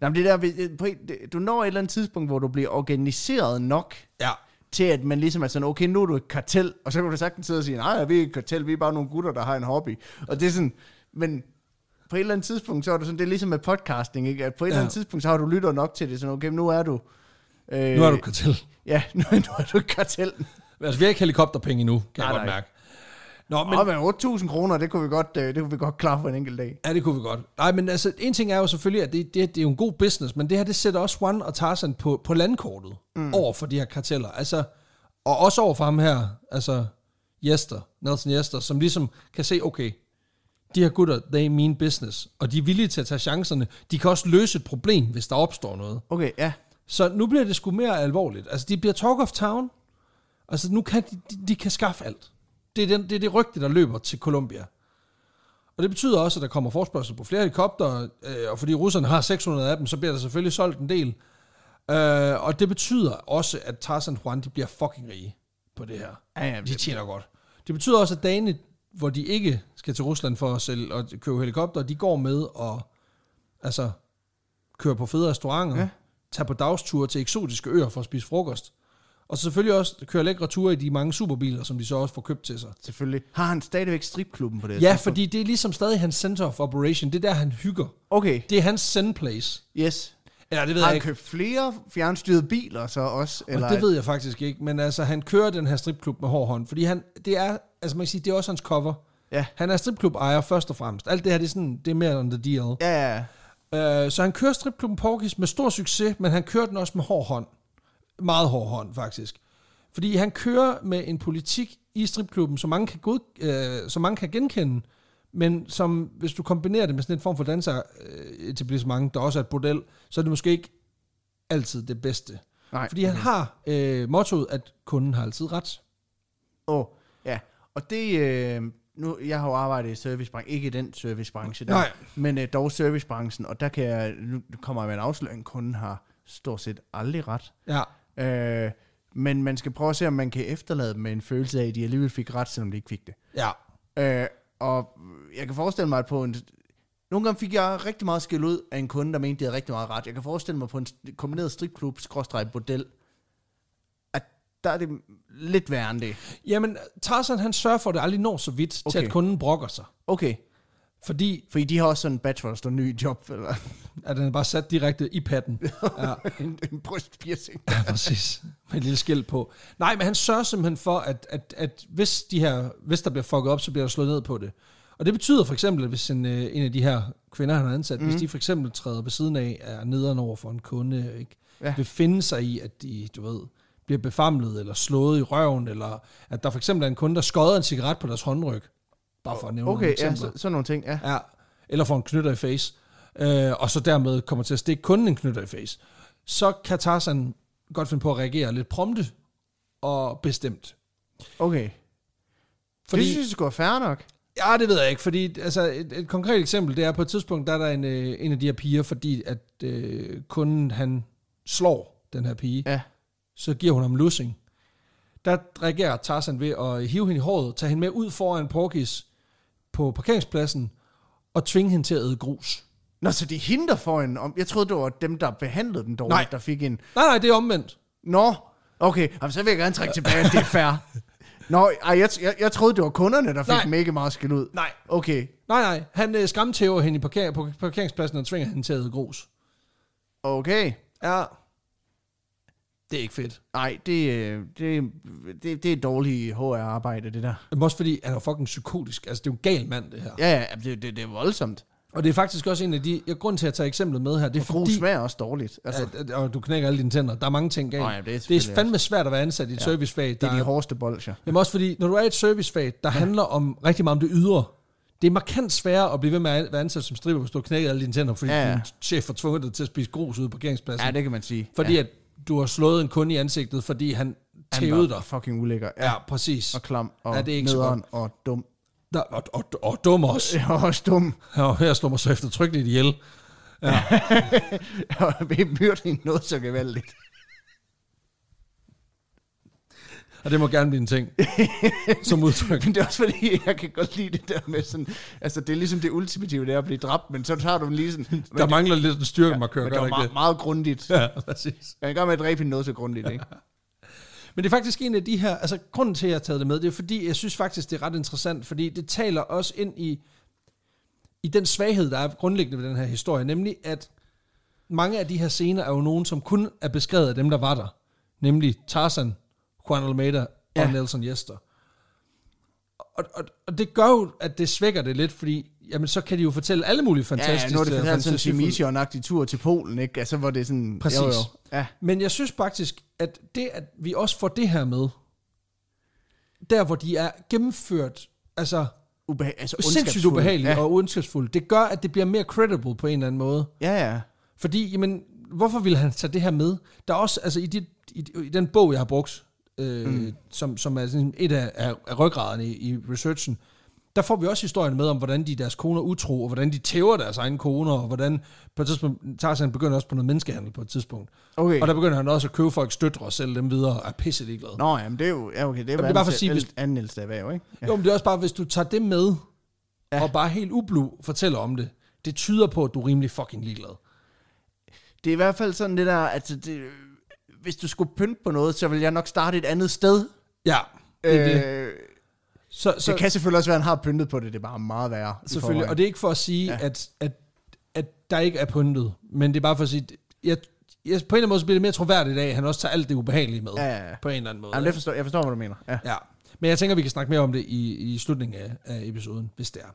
Jamen, det der, på, du når et eller andet tidspunkt, hvor du bliver organiseret nok, ja. til at man ligesom er sådan, okay, nu er du et kartel, og så kan du sagtens sidde og sige, nej, vi er ikke et kartel, vi er bare nogle gutter, der har en hobby. Og det er sådan, men på et eller andet tidspunkt, så er du sådan, det er ligesom med podcasting, ikke? At på et ja. eller andet tidspunkt, så har du lyttet nok til det, sådan, okay, nu er du... Øh, nu er du kartel. Ja, nu, nu er du kartel. Altså, vi har ikke helikopterpenge endnu, kan nej, jeg godt nej. mærke. Nå, men... men 8.000 kroner, det kunne, vi godt, øh, det kunne vi godt klare for en enkelt dag. Ja, det kunne vi godt. Nej, men altså, en ting er jo selvfølgelig, at det, det, det er jo en god business, men det her, det sætter også One og Tarzan på, på landkortet mm. over for de her karteller. Altså, og også over for ham her, altså Jester, Nelson Jester, som ligesom kan se, okay, de her gutter, they mean business, og de er villige til at tage chancerne. De kan også løse et problem, hvis der opstår noget. Okay, ja. Så nu bliver det sgu mere alvorligt. Altså, de bliver talk of town. Altså, nu kan de, de, de kan skaffe alt det er, den, det er det rygte, der løber til Colombia. Og det betyder også, at der kommer forspørgsel på flere helikopter, øh, og fordi russerne har 600 af dem, så bliver der selvfølgelig solgt en del. Øh, og det betyder også, at Tarzan Juan, de bliver fucking rige på det her. Ja, ja, de tjener godt. Det betyder også, at dagene, hvor de ikke skal til Rusland for at sælge og købe helikopter, de går med og altså, kører på fede restauranter, ja. tager på dagsture til eksotiske øer for at spise frokost. Og så selvfølgelig også kører lækre ture i de mange superbiler, som de så også får købt til sig. Selvfølgelig. Har han stadigvæk stripklubben på det? Ja, fordi det er ligesom stadig hans center of operation. Det er der, han hygger. Okay. Det er hans send place. Yes. Eller det ved har jeg ikke. købt flere fjernstyrede biler så også? Eller og det ved jeg faktisk ikke, men altså han kører den her stripklub med hård hånd, fordi han, det er, altså man kan sige, det er også hans cover. Ja. Han er stripklub-ejer først og fremmest. Alt det her, det er sådan, det er mere on the deal. Ja, ja, ja. Øh, så han kører stripklubben Porkis med stor succes, men han kører den også med hård hånd meget hård hånd, faktisk. Fordi han kører med en politik i stripklubben, som mange kan, god, øh, som mange kan genkende, men som, hvis du kombinerer det med sådan en form for danser øh, etablissement, der også er et bordel, så er det måske ikke altid det bedste. Nej. Fordi han mhm. har øh, mottoet, at kunden har altid ret. Åh, oh, ja. Og det, øh, nu, jeg har jo arbejdet i servicebranchen, ikke i den servicebranche der, Nej. men øh, dog servicebranchen, og der kan jeg, nu kommer jeg med en afsløring, kunden har stort set aldrig ret. Ja. Øh, men man skal prøve at se, om man kan efterlade dem med en følelse af, at de alligevel fik ret, selvom de ikke fik det. Ja. Øh, og jeg kan forestille mig, at på en... Nogle gange fik jeg rigtig meget skæld ud af en kunde, der mente, de havde rigtig meget ret. Jeg kan forestille mig på en kombineret stripklub, skråstrej bordel, at der er det lidt værre end det. Jamen, Tarzan han sørger for, at det aldrig når så vidt okay. til, at kunden brokker sig. Okay. Fordi, Fordi de har også sådan en bachelor's og ny job, eller? Ja, den er bare sat direkte i patten. Ja. en, en brystpiercing. ja, præcis. Med et lille skilt på. Nej, men han sørger simpelthen for, at, at, at hvis, de her, hvis der bliver fucket op, så bliver der slået ned på det. Og det betyder for eksempel, at hvis en, øh, en af de her kvinder, han har ansat, mm. hvis mhm. de for eksempel træder ved siden af, er nederen over for en kunde, ikke? Ja. vil finde sig i, at de, du ved, bliver befamlet, eller slået i røven, eller at der for eksempel er en kunde, der skodder en cigaret på deres håndryg. Bare for at nævne Okay, nogle ja, så, sådan nogle ting, ja. Ja, eller får en knytter i face, øh, og så dermed kommer til at stikke kunden en knytter i face, så kan Tarzan godt finde på at reagere lidt prompte og bestemt. Okay. Fordi, det synes jeg skulle være nok. Ja, det ved jeg ikke, fordi altså, et, et konkret eksempel, det er på et tidspunkt, der er der en, øh, en af de her piger, fordi at øh, kunden, han slår den her pige, Ja. så giver hun ham lussing. Der reagerer Tarzan ved at hive hende i håret, tage hende med ud foran Porkis, på parkeringspladsen og tvinge hende til at æde grus. Nå, så det er hende, der får en... Om... Jeg troede, det var dem, der behandlede den dårligt, nej. der fik en... Nej, nej, det er omvendt. Nå, okay. Jamen, så vil jeg gerne trække tilbage, det er fair. Nå, ej, jeg, jeg, jeg troede, det var kunderne, der fik nej. mega meget skæld ud. Nej. Okay. Nej, nej. Han øh, skamtæver hende i parker, på parkeringspladsen og tvinger hende til at æde grus. Okay. Ja. Det er ikke fedt. Nej, det, øh, det, det, det er dårlig HR-arbejde, det der. Men også fordi, han er fucking psykotisk. Altså, det er jo en gal mand, det her. Ja, ja det, det, det er voldsomt. Og det er faktisk også en af de... Jeg, grunden til, at jeg tager eksemplet med her, det er og fordi... Og også dårligt. Altså. At, og du knækker alle dine tænder. Der er mange ting galt. Oh, ja, det, er det er fandme også. svært at være ansat i et ja. servicefag. Der det er de hårdeste bolsjer. Jamen også fordi, når du er i et servicefag, der ja. handler om rigtig meget om det ydre. Det er markant sværere at blive ved med at være ansat som striber, hvis du har knækket alle dine tænder, fordi ja, ja. din chef har tvunget dig til at spise grus ude på parkeringspladsen. Ja, det kan man sige. Fordi ja. at du har slået en kunde i ansigtet, fordi han tævede dig. fucking ulækker. Ja, ja, præcis. Og klam, og ja, det er ikke nederen, og dum. Da, og, og, og, dum også. Jeg er også dum. Ja, her slår mig så eftertrykkeligt ihjel. Ja. jeg vil myrde hende noget så gevaldigt. Og det må gerne blive en ting, som udtryk. men det er også fordi, jeg kan godt lide det der med sådan, altså det er ligesom det ultimative, det er at blive dræbt, men så tager du den lige sådan. Men der det, mangler lidt en styrke, ja, man kører, men det er meget, meget grundigt. Ja, præcis. Jeg kan gøre med at dræbe noget så grundigt, ikke? Men det er faktisk en af de her, altså grunden til, at jeg har taget det med, det er fordi, jeg synes faktisk, det er ret interessant, fordi det taler også ind i, i den svaghed, der er grundlæggende ved den her historie, nemlig at mange af de her scener er jo nogen, som kun er beskrevet af dem, der var der. Nemlig Tarzan, Juan Almeida og ja. Nelson Jester. Og, og, og det gør jo, at det svækker det lidt, fordi jamen, så kan de jo fortælle alle mulige fantastiske... Ja, nu er det fortalt sådan en chimichon tur til Polen, ikke? Altså, hvor det er sådan... Præcis. Jo, jo. Ja. Men jeg synes faktisk, at det, at vi også får det her med, der hvor de er gennemført, altså Ubeha- altså sindssygt ubehageligt ja. og ondskabsfuldt. Det gør, at det bliver mere credible på en eller anden måde. Ja, ja. Fordi, jamen, hvorfor ville han tage det her med? Der er også, altså i, dit, i, i den bog, jeg har brugt, øh, mm. som, som er et af, af, af ryggraderne i, i researchen, der får vi også historien med om, hvordan de deres koner utro, og hvordan de tæver deres egne koner, og hvordan på et tidspunkt, Tarzan begynder også på noget menneskehandel på et tidspunkt. Okay. Og der begynder han også at købe folks døtre og sælge dem videre, og er pisse ligeglad. Nå, jamen det er jo, ja okay, det er, jamen, det er bare for at sige, hvis, anden ældste af ikke? Ja. Jo, men det er også bare, hvis du tager det med, ja. og bare helt ublu fortæller om det, det tyder på, at du er rimelig fucking ligeglad. Det er i hvert fald sådan det der, altså det, hvis du skulle pynte på noget, så vil jeg nok starte et andet sted. Ja, det øh, det. Så, så, det kan selvfølgelig også være, at han har pyntet på det. Det er bare meget værre. Selvfølgelig, og det er ikke for at sige, ja. at, at, at der ikke er pyntet. Men det er bare for at sige, jeg, jeg, på en eller anden måde så bliver det mere troværdigt dag, at han også tager alt det ubehagelige med. Ja, ja, ja. På en eller anden måde. Ja, jeg, forstår, jeg forstår, hvad du mener. Ja. ja. Men jeg tænker, vi kan snakke mere om det i, i slutningen af, af episoden, hvis det er.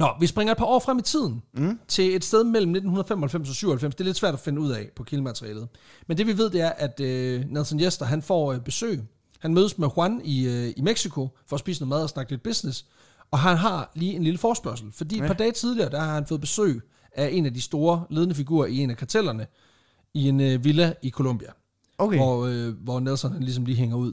Nå, vi springer et par år frem i tiden mm. til et sted mellem 1995 og 97. Det er lidt svært at finde ud af på kildematerialet. Men det vi ved, det er, at øh, Nelson Jester han får øh, besøg. Han mødes med Juan i, øh, i Mexico for at spise noget mad og snakke lidt business. Og han har lige en lille forspørgsel, fordi ja. et par dage tidligere, der har han fået besøg af en af de store ledende figurer i en af kartellerne i en øh, villa i Colombia. Okay. Hvor, øh, hvor Nelson han ligesom lige hænger ud.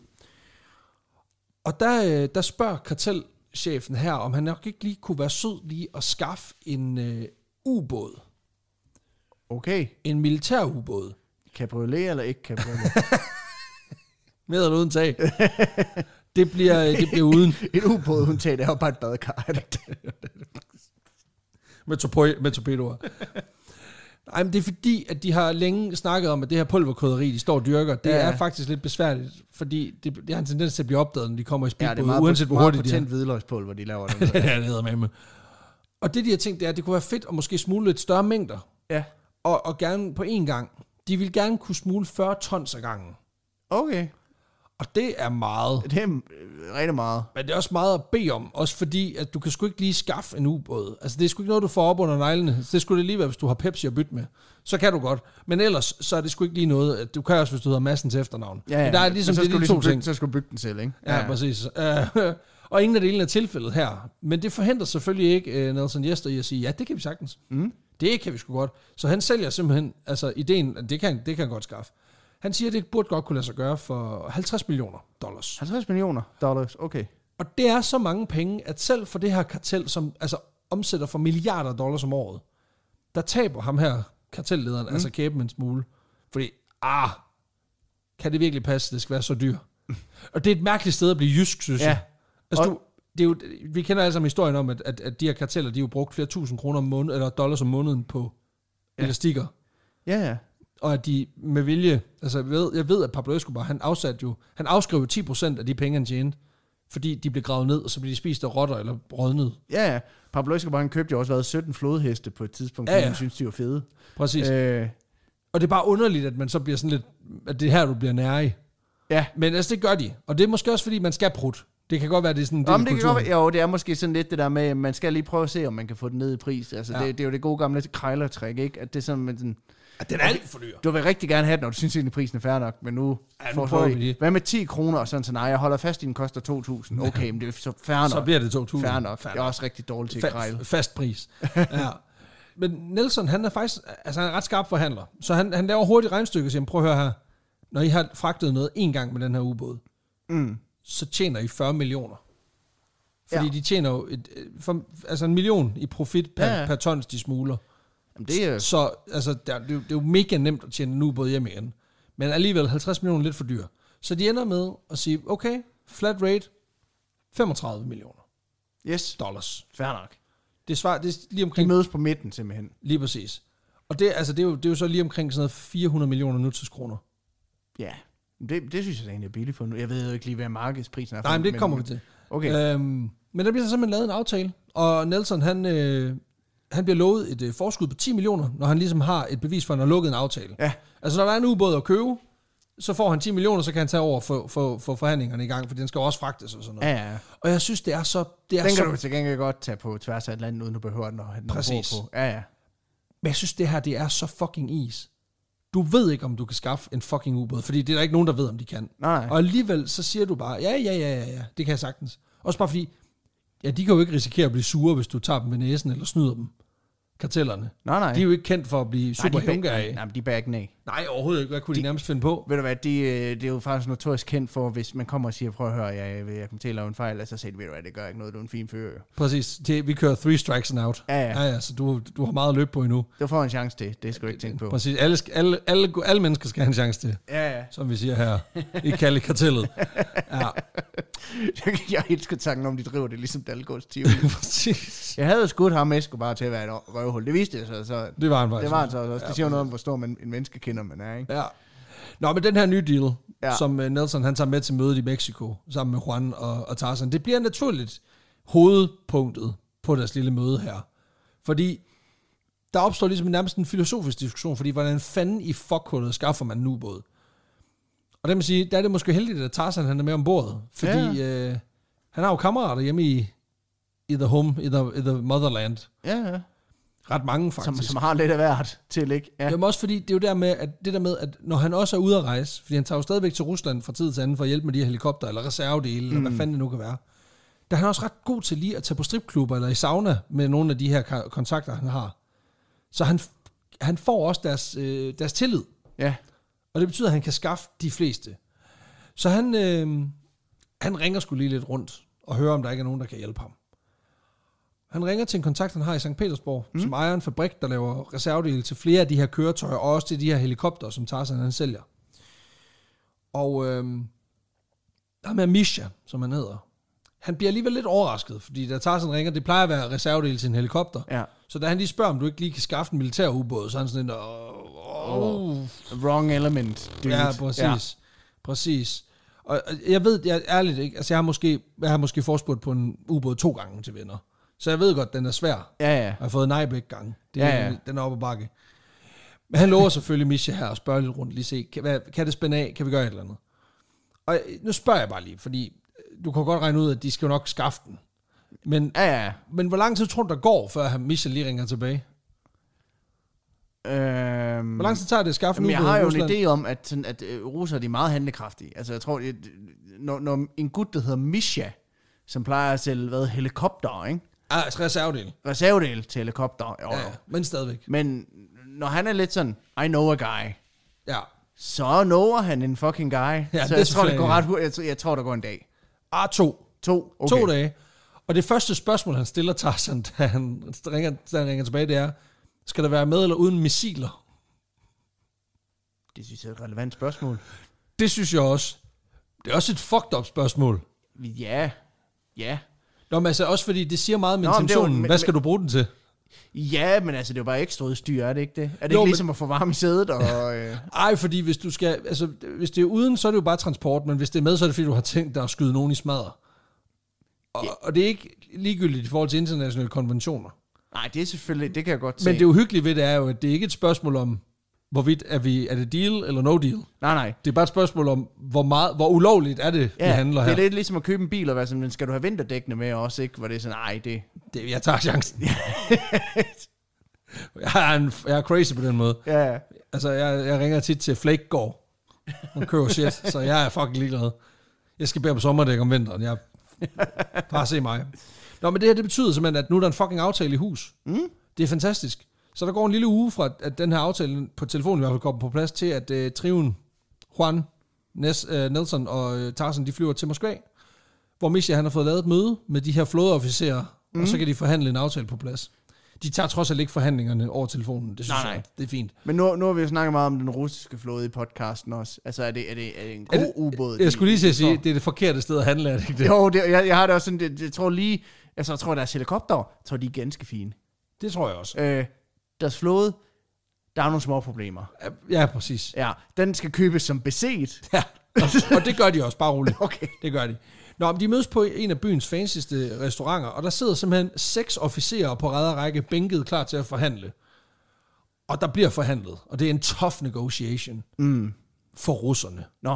Og der, øh, der spørger kartel chefen her, om han nok ikke lige kunne være sød lige at skaffe en øh, ubåd. Okay. En militær ubåd. Cabriolet eller ikke cabriolet? Med eller uden tag. Det bliver, øh, det bliver uden. en ubåd uden tag, det er jo bare et badekar. Med, torpedoer. Ej, men det er fordi, at de har længe snakket om, at det her pulverkoderi, de står og dyrker, det ja. er faktisk lidt besværligt, fordi det, det har en tendens til at blive opdaget, når de kommer i speedbåd, ja, det er meget, uanset hvor hurtigt de er. meget potent hvidløgspulver, de laver. Dem, ja, det hedder med, med. Og det, de har tænkt, det er, at det kunne være fedt at måske smule lidt større mængder. Ja. Og, og gerne på én gang. De vil gerne kunne smule 40 tons ad gangen. Okay. Og det er meget. Det er rigtig meget. Men det er også meget at bede om, også fordi, at du kan sgu ikke lige skaffe en ubåd. Altså, det er sgu ikke noget, du får op under neglene. Det skulle det lige være, hvis du har Pepsi at bytte med. Så kan du godt. Men ellers, så er det sgu ikke lige noget, at du kan også, hvis du hedder Massens efternavn. Ja, ja. Men der er ligesom, Men så det, de ligesom to bygge, ting. Så skulle du bygge den selv, ikke? Ja, ja, ja. præcis. Uh, og ingen af delene er tilfældet her. Men det forhindrer selvfølgelig ikke uh, Nelson Jester i at sige, ja, det kan vi sagtens. Mm. Det kan vi sgu godt. Så han sælger simpelthen, altså ideen, det kan, det kan han godt skaffe. Han siger, at det burde godt kunne lade sig gøre for 50 millioner dollars. 50 millioner dollars, okay. Og det er så mange penge, at selv for det her kartel, som altså omsætter for milliarder dollars om året, der taber ham her, kartellederen, mm. altså kæben en smule. Fordi, ah, kan det virkelig passe, at det skal være så dyr? og det er et mærkeligt sted at blive jysk, synes ja. jeg. Altså, og du, det er jo, vi kender alle sammen historien om, at, at, at de her karteller, de har brugt flere tusind kroner om måned, eller dollars om måneden på ja. elastikker. Ja, ja og at de med vilje, altså jeg ved, jeg ved at Pablo Escobar, han afsatte jo, han afskrev jo 10% af de penge, han tjente, fordi de blev gravet ned, og så blev de spist af rotter eller rådnet. Ja, ja. Pablo Escobar, han købte jo også været 17 flodheste på et tidspunkt, ja, ja. fordi han synes, de var fede. Præcis. Øh, og det er bare underligt, at man så bliver sådan lidt, at det er her, du bliver nærig. Ja. Men altså, det gør de. Og det er måske også, fordi man skal prut. Det kan godt være, det er sådan en del det kan Jo, det er måske sådan lidt det der med, at man skal lige prøve at se, om man kan få den ned i pris. Altså, ja. det, det, er jo det gode gamle krejlertræk, ikke? At det er sådan, man sådan, at den er alt for dyr. Du vil rigtig gerne have den, og du synes egentlig, prisen er færre nok, men nu, ja, nu prøver vi lige. Hvad med 10 kroner og sådan, så nej, jeg holder fast i, den koster 2.000. Okay, men det er så færre nok. Så bliver det 2.000. Færre nok. det er også rigtig dårligt til at Fa- Fast pris. ja. Men Nelson, han er faktisk, altså han er ret skarp forhandler. Så han, han laver hurtigt regnstykket og siger, prøv at høre her, når I har fragtet noget en gang med den her ubåd, mm. så tjener I 40 millioner. Fordi ja. de tjener jo et, for, altså en million i profit per, ja, per tons, de smuler. Jamen, det er... Så altså, det, er det er jo mega nemt at tjene nu både hjem igen. Men alligevel 50 millioner lidt for dyr. Så de ender med at sige, okay, flat rate, 35 millioner yes. dollars. Fair nok. Det, svar, det er lige omkring... De mødes på midten simpelthen. Lige præcis. Og det, altså, det, er jo, det er jo så lige omkring sådan noget 400 millioner nutidskroner. Ja, det, det synes jeg egentlig er billigt for nu. Jeg ved jo ikke lige, hvad markedsprisen er. For Nej, men det men, kommer vi til. Okay. Øhm, men der bliver så simpelthen lavet en aftale, og Nelson han øh, han bliver lovet et øh, forskud på 10 millioner, når han ligesom har et bevis for, at han har lukket en aftale. Ja. Altså, når der er en ubåd at købe, så får han 10 millioner, så kan han tage over for, for, for forhandlingerne i gang, for den skal også fragtes og sådan noget. Ja, ja. Og jeg synes, det er så... Det er den kan så, du til gengæld godt tage på tværs af land, uden at behøve den at have den Præcis. på. Ja, ja. Men jeg synes, det her, det er så fucking is. Du ved ikke, om du kan skaffe en fucking ubåd, fordi det er der ikke nogen, der ved, om de kan. Nej. Og alligevel, så siger du bare, ja, ja, ja, ja, ja, det kan jeg sagtens. Også bare fordi, ja, de kan jo ikke risikere at blive sure, hvis du tager dem ved næsen eller snyder dem kartellerne. Nej, nej. De er jo ikke kendt for at blive super nej, de af. Nej, de bærer ikke af. Nej, overhovedet ikke. Hvad kunne de, de nærmest finde på? Ved du hvad, det, øh, det er jo faktisk notorisk kendt for, hvis man kommer og siger, prøv at høre, jeg, jeg kommer til at lave en fejl, og altså, så siger ved du hvad, det gør ikke noget, du er en fin fyr. Præcis. De, vi kører three strikes and out. Ja, ja. ja, ja så du, du har meget løb på endnu. Du får en chance til, det skal du ikke tænke på. Præcis. Alle, alle, alle, alle mennesker skal have en chance til. Ja, som vi siger her i Kartellet. Ja. Jeg, jeg elsker tanken om, de driver det ligesom Dalgårds Tivoli. Præcis. Jeg havde jo skudt ham bare til at være et røvhul. Det viste jeg så. så det var han faktisk. Det var han så også. Ja, det siger jo noget om, hvor stor man, en menneske kender man er. Ikke? Ja. Nå, men den her nye deal, ja. som øh, Nelson han tager med til mødet i Mexico, sammen med Juan og, og Tarzan, det bliver naturligt hovedpunktet på deres lille møde her. Fordi der opstår ligesom nærmest en filosofisk diskussion, fordi hvordan fanden i fuckhullet skaffer man nu både? Og det må sige, der er det måske heldigt, at Tarzan han er med ombord, fordi ja. øh, han har jo kammerater hjemme i, i the home, i the, i the motherland. Ja, ja. Ret mange faktisk. Som, som har lidt af hvert til, ikke? Ja. Jamen også fordi, det er jo der med, at det der med, at når han også er ude at rejse, fordi han tager jo stadigvæk til Rusland fra tid til anden for at hjælpe med de her helikopter, eller reservedele, mm. eller hvad mm. fanden det nu kan være. Der er han også ret god til lige at tage på stripklubber eller i sauna med nogle af de her kontakter, han har. Så han, han får også deres, øh, deres tillid. Ja. Og det betyder, at han kan skaffe de fleste. Så han, øh, han ringer skulle lige lidt rundt og hører, om der ikke er nogen, der kan hjælpe ham. Han ringer til en kontakt, han har i St. Petersborg, mm. som ejer en fabrik, der laver reservedele til flere af de her køretøjer, og også til de her helikopter, som Tarzan han sælger. Og øh, der er med Misha, som han hedder, han bliver alligevel lidt overrasket, fordi da Tarzan ringer, det plejer at være reservedele til en helikopter. Ja. Så da han lige spørger, om du ikke lige kan skaffe en militær ubåd, så er han sådan lidt, oh. wrong element. Dude. Ja, præcis. Ja. Præcis. Og jeg ved, jeg ærligt ikke, altså jeg har måske, jeg har måske forspurgt på en ubåd to gange til venner. Så jeg ved godt, den er svær. Ja, ja. jeg har fået nej begge gange. Det er, ja, ja. Den er oppe og bakke. Men han lover selvfølgelig Misha her og spørger lidt rundt, lige se, kan, hvad, kan det spænde af? Kan vi gøre et eller andet? Og nu spørger jeg bare lige, fordi øh, du kan godt regne ud, at de skal jo nok skaffe den. Men, ja, ja. men hvor lang tid tror du, der går, før Misha lige ringer tilbage? Øhm, Hvor lang tid tager det at skaffe jamen, Jeg har jo en idé om, at, sådan, at øh, russere de er meget handlekraftige. Altså, jeg tror, at, når, når en gut, der hedder Misha, som plejer at sælge hvad, helikopter, ikke? Ah, altså reservedel. Reservedel til helikopter. Jo, ja, jo. men stadigvæk. Men når han er lidt sådan, I know a guy. Ja. Så når han en fucking guy. Ja, så det jeg tror, det går ret hurtigt. Jeg, tror, jeg tror, der går en dag. Ah, to. To, okay. To dage. Og det første spørgsmål, han stiller Tarzan, da han ringer, da han ringer tilbage, det er, skal der være med eller uden missiler? Det synes jeg er et relevant spørgsmål. Det synes jeg også. Det er også et fucked up spørgsmål. Ja, ja. Nå, men altså også fordi, det siger meget om Nå, men det jo- intentionen. men- Hvad skal men- du bruge den til? Ja, men altså, det er jo bare ekstra udstyr, er det ikke det? Er det Jo, ikke ligesom at få varme i sædet? Og, øh, Ej, fordi hvis du skal, altså, hvis det er uden, så er det jo bare transport, men hvis det er med, så er det fordi, du har tænkt dig at skyde nogen i smadret. Og, og det er ikke ligegyldigt i forhold til internationale konventioner. Nej, det er selvfølgelig, det kan jeg godt se. Men det uhyggelige ved det er jo, at det ikke er et spørgsmål om, hvorvidt er, vi, er det deal eller no deal. Nej, nej. Det er bare et spørgsmål om, hvor, meget, hvor ulovligt er det, ja, vi handler her. det er her. lidt ligesom at købe en bil og være sådan, men skal du have vinterdækkene med også, ikke? Hvor det er sådan, nej, det... det jeg tager chancen. jeg, er en, jeg er crazy på den måde. Ja. ja. Altså, jeg, jeg ringer tit til Flakegård. Hun køber shit, så jeg er fucking ligeglad. Jeg skal bære på sommerdæk om vinteren. Jeg, bare se mig. Nå, men det her, det betyder simpelthen, at nu er der en fucking aftale i hus. Mm. Det er fantastisk. Så der går en lille uge fra, at den her aftale på telefonen i hvert fald kommer på plads, til at uh, øh, triven, Juan, Nes, uh, Nelson og uh, øh, Tarzan, de flyver til Moskva, hvor Misha han har fået lavet et møde med de her flådeofficerer, mm. og så mm. kan de forhandle en aftale på plads de tager trods alt ikke forhandlingerne over telefonen. Det synes nej, nej. jeg, det er fint. Men nu, nu har vi jo snakket meget om den russiske flåde i podcasten også. Altså, er det, er det, er det en god er det, ubåd? Jeg skulle lige at sige, det er det forkerte sted at handle, er det ikke det? Jo, det, jeg, jeg har det også sådan, det, jeg tror lige, altså, jeg tror, deres helikopter, tror, de er ganske fine. Det tror jeg også. Øh, deres flåde, der er nogle små problemer. Ja, præcis. Ja, den skal købes som beset. Ja, og, og det gør de også, bare roligt. Okay. Det gør de. Nå, de mødes på en af byens fancyste restauranter, og der sidder simpelthen seks officerer på række bænket klar til at forhandle. Og der bliver forhandlet, og det er en tough negotiation mm. for russerne. Nå.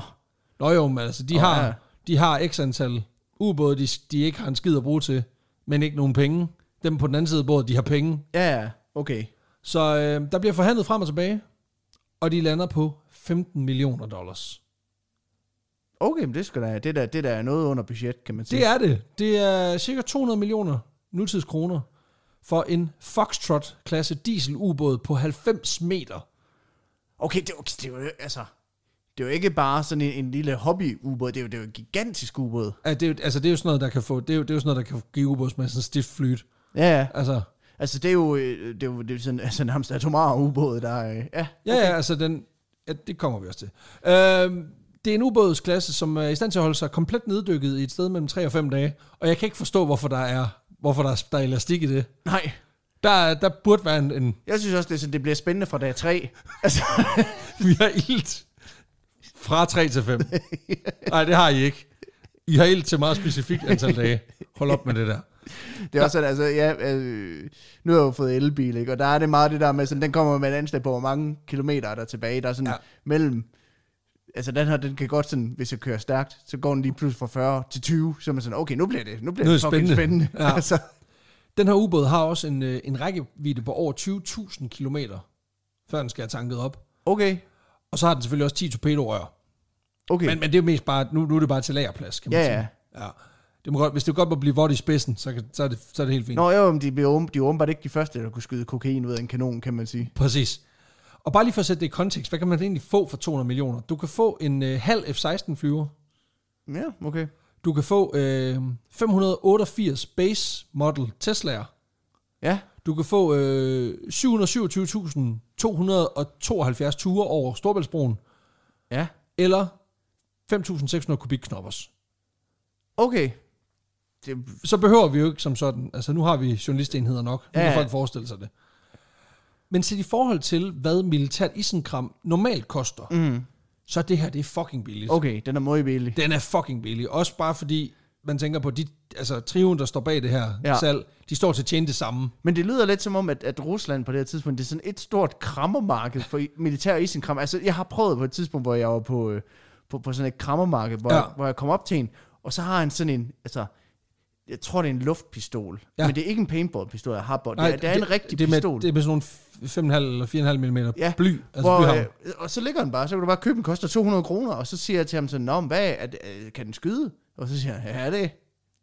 Nå jo, men altså, de, oh, har, ja. de har x antal ubåde, de, de ikke har en skid at bruge til, men ikke nogen penge. Dem på den anden side af de har penge. Ja, okay. Så øh, der bliver forhandlet frem og tilbage, og de lander på 15 millioner dollars. Okay, men det, skal da, det, der, det der er noget under budget, kan man sige. Det er det. Det er cirka 200 millioner nutidskroner for en Foxtrot-klasse dieselubåd på 90 meter. Okay, det, okay, det er jo altså... Det er jo ikke bare sådan en, en lille hobby-ubåd, det er jo, det er jo en gigantisk ubåd. Ja, det er, altså, det er jo sådan noget, der kan få, det er jo, det er jo sådan noget, der kan give ubådsmassen stift flyt. Ja, ja. Altså, altså det er jo, det er jo det er sådan, altså, nærmest atomar ubåd, der... Ja, okay. ja, ja, altså den, ja, det kommer vi også til. Øhm, det er en ubådsklasse, som er i stand til at holde sig komplet neddykket i et sted mellem 3 og 5 dage. Og jeg kan ikke forstå, hvorfor der er, hvorfor der er, der er elastik i det. Nej. Der, der burde være en, en... Jeg synes også, det, er sådan, det bliver spændende fra dag 3. altså... Vi har ilt fra 3 til 5. Nej, det har I ikke. I har ilt til meget specifikt antal dage. Hold op med det der. Det er også sådan, altså, ja, øh, nu har jeg jo fået elbil, ikke? og der er det meget det der med, sådan, den kommer med et anslag på, hvor mange kilometer er der tilbage, der er sådan ja. mellem altså den her, den kan godt sådan, hvis jeg kører stærkt, så går den lige pludselig fra 40 til 20, så er man sådan, okay, nu bliver det, nu bliver det, fucking spændende. spændende. Ja. altså. Den her ubåd har også en, øh, en rækkevidde på over 20.000 km, før den skal have tanket op. Okay. Og så har den selvfølgelig også 10 torpedorør. Okay. Men, men det er mest bare, nu, nu er det bare til lagerplads, kan man ja, sige. Ja, ja. Det må godt, hvis det godt må blive vådt i spidsen, så, kan, så, er det, så er det helt fint. Nå jo, men de, de var åbenbart ikke de første, der kunne skyde kokain ud af en kanon, kan man sige. Præcis. Og bare lige for at sætte det i kontekst, hvad kan man egentlig få for 200 millioner? Du kan få en øh, halv F-16-flyver. Ja, okay. Du kan få øh, 588 base model Tesla'er. Ja. Du kan få øh, 727.272 ture over Storbæltsbroen. Ja. Eller 5.600 kubikknoppers. Okay. Det... Så behøver vi jo ikke som sådan. Altså, nu har vi journalistenheder nok. Nu ja, kan folk forestille sig det. Men set i forhold til, hvad militært isenkram normalt koster, mm. så det her, det er fucking billigt. Okay, den er meget billig. Den er fucking billig. Også bare fordi, man tænker på, de, altså triven, der står bag det her ja. salg, de står til at tjene det samme. Men det lyder lidt som om, at, at Rusland på det her tidspunkt, det er sådan et stort krammermarked for militær isenkram. Altså, jeg har prøvet på et tidspunkt, hvor jeg var på, øh, på, på sådan et krammermarked, hvor, ja. jeg, hvor jeg kom op til en, og så har han sådan en, altså, jeg tror, det er en luftpistol. Ja. Men det er ikke en paintball-pistol, jeg har på. Det, er, Nej, det er en det, det pistol. Med, det er med sådan nogle 5,5 eller 4,5 mm ja, bly. Altså hvor, blyhavn. øh, og så ligger den bare, så kan du bare købe den, koster 200 kroner, og så siger jeg til ham sådan, Nå, men hvad, at, øh, kan den skyde? Og så siger han, ja, det,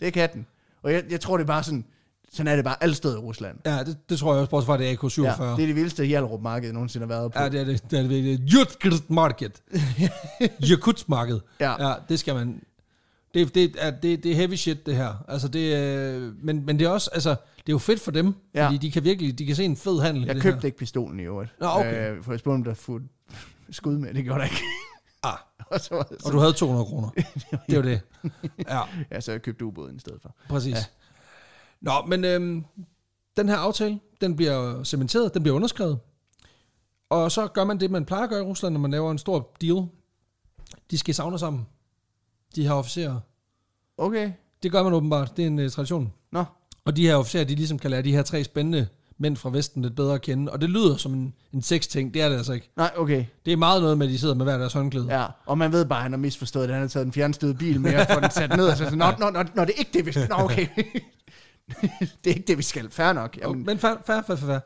det kan den. Og jeg, jeg tror, det er bare sådan, sådan er det bare alle steder i Rusland. Ja, det, det tror jeg også, bortset fra, det er AK-47. Ja, det er det vildeste Hjalrup-marked, nogensinde har været på. Ja, det er det. Det er det Jutgrit market. Jakutsk-marked. Ja. ja. det skal man... Det, det, er, det, det er heavy shit, det her. Altså, det, øh, men, men det er også... Altså, det er jo fedt for dem, ja. fordi de kan virkelig, de kan se en fed handel Jeg købte ikke pistolen i øvrigt. Nå, okay. Øh, for jeg spurgte, om der fuldt skud med, det gjorde der ikke. Ah. og, så, så, og du havde 200 kroner. det var det. Ja. ja, så jeg købte ubåden i stedet for. Præcis. Ja. Nå, men øhm, den her aftale, den bliver cementeret, den bliver underskrevet. Og så gør man det, man plejer at gøre i Rusland, når man laver en stor deal. De skal savne sammen, de her officerer. Okay. Det gør man åbenbart, det er en uh, tradition. Og de her officerer, de ligesom kan lære de her tre spændende mænd fra Vesten lidt bedre at kende. Og det lyder som en, en sex-ting. det er det altså ikke. Nej, okay. Det er meget noget med, at de sidder med hver deres håndklæde. Ja, og man ved bare, at han har misforstået det. Han har taget en fjernstyret bil med og få den sat ned. Og så sådan, nå, nå, nå, nå, det er ikke det, vi skal. Nå, okay. det er ikke det, vi skal. Fair nok. Jamen. Men fair, fair, fair, fair.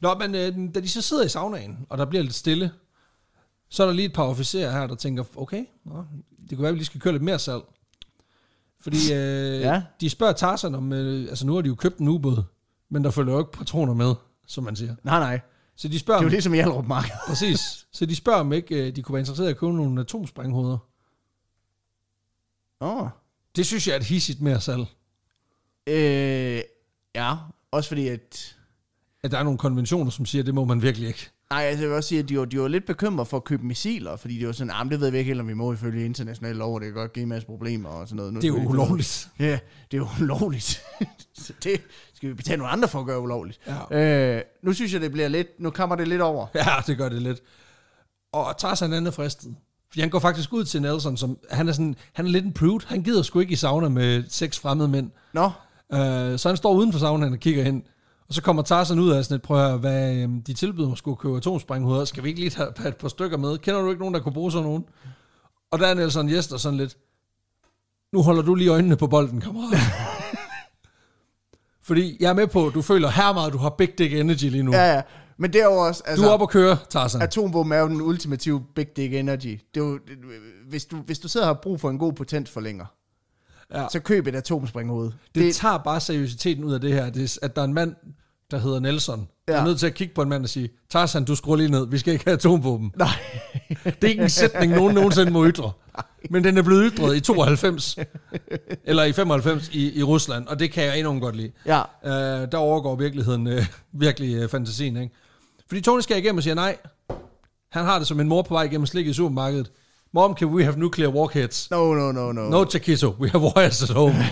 Nå, men øh, da de så sidder i saunaen, og der bliver lidt stille, så er der lige et par officerer her, der tænker, okay, nå, det kunne være, at vi lige skal køre lidt mere salg. Fordi øh, ja. de spørger Tarzan om, øh, altså nu har de jo købt en ubåd, men der følger jo ikke patroner med, som man siger. Nej, nej. Så de spørger, det er jo ligesom i Hjalrup Mark. præcis. Så de spørger, om ikke øh, de kunne være interesseret i at købe nogle atomspringhoveder. Åh. Oh. Det synes jeg er et hissigt mere salg. Øh, ja, også fordi at... At der er nogle konventioner, som siger, at det må man virkelig ikke. Nej, altså jeg vil også sige, at de var, de var lidt bekymret for at købe missiler, fordi det var sådan, at det ved vi ikke helt, om vi må ifølge internationale lov, det kan godt give en masse problemer og sådan noget. Nu det er jo ulovligt. Ja, det er jo ulovligt. så det skal vi betale nogle andre for at gøre ulovligt. Ja. Øh, nu synes jeg, det bliver lidt, nu kommer det lidt over. Ja, det gør det lidt. Og tager sig en anden fristet. For han går faktisk ud til Nelson, som, han er, sådan, han er lidt en prude. Han gider sgu ikke i sauna med seks fremmede mænd. Nå. Øh, så han står uden for saunaen og kigger ind. Og så kommer Tarzan ud af sådan et, prøv at høre, hvad øhm, de tilbyder skulle købe atomsprænghoveder. Skal vi ikke lige tage et par stykker med? Kender du ikke nogen, der kunne bruge sådan nogen? Og der er Nelson Jester sådan lidt, nu holder du lige øjnene på bolden, kammerat. Fordi jeg er med på, at du føler her meget, du har big dick energy lige nu. Ja, ja. Men det er også... Altså, du er altså, oppe at køre, Tarzan. Atomvåben er jo den ultimative big dick energy. Det er jo, hvis, du, hvis du sidder og har brug for en god potent længere, ja. så køb et atomspringhoved. Det, det tager bare seriøsiteten ud af det her, det, at der er en mand, der hedder Nelson. Ja. Jeg er nødt til at kigge på en mand og sige, Tarzan, du skruer lige ned, vi skal ikke have atomvåben. Nej. Det er ikke en sætning, nogen nogensinde må ytre. Men den er blevet ytret i 92, eller i 95 i, i Rusland, og det kan jeg endnu godt lide. Ja. Øh, der overgår virkeligheden øh, virkelig øh, fantasien, ikke? Fordi Tony skal igennem og siger nej. Han har det som en mor på vej igennem slik i supermarkedet. Mom, can we have nuclear warheads? No, no, no, no. No, Chiquito, we have warheads at home.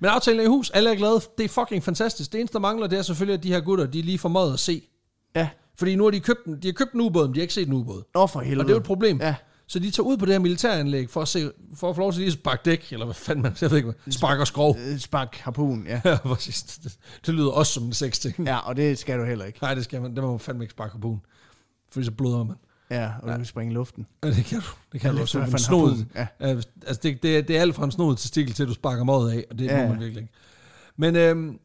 Men aftalen er i hus, alle er glade, det er fucking fantastisk. Det eneste, der mangler, det er selvfølgelig, at de her gutter, de lige formået at se. Ja. Fordi nu har de købt, den- de har købt en ubåd, men de har ikke set en ubåd. Nå for helvede. Og det er jo et problem. Ja. Så de tager ud på det her militæranlæg for at, se, for at få lov til lige at sparke dæk, eller hvad fanden man, jeg ved ikke hvad, spark og skrov. Øh, spark harpun, ja. Ja, Det, det lyder også som en sex ting. Ja, og det skal du heller ikke. Nej, det skal man, det må man fandme ikke sparke harpun, fordi så bløder man. Ja, og ja. du kan springe i luften. Ja, det kan du. Det kan ja, du også. En snod, ja. altså det, det, er, det er alt fra en snod til stikkel til, at du sparker mod af, og det ja. må man virkelig ikke. Men øhm,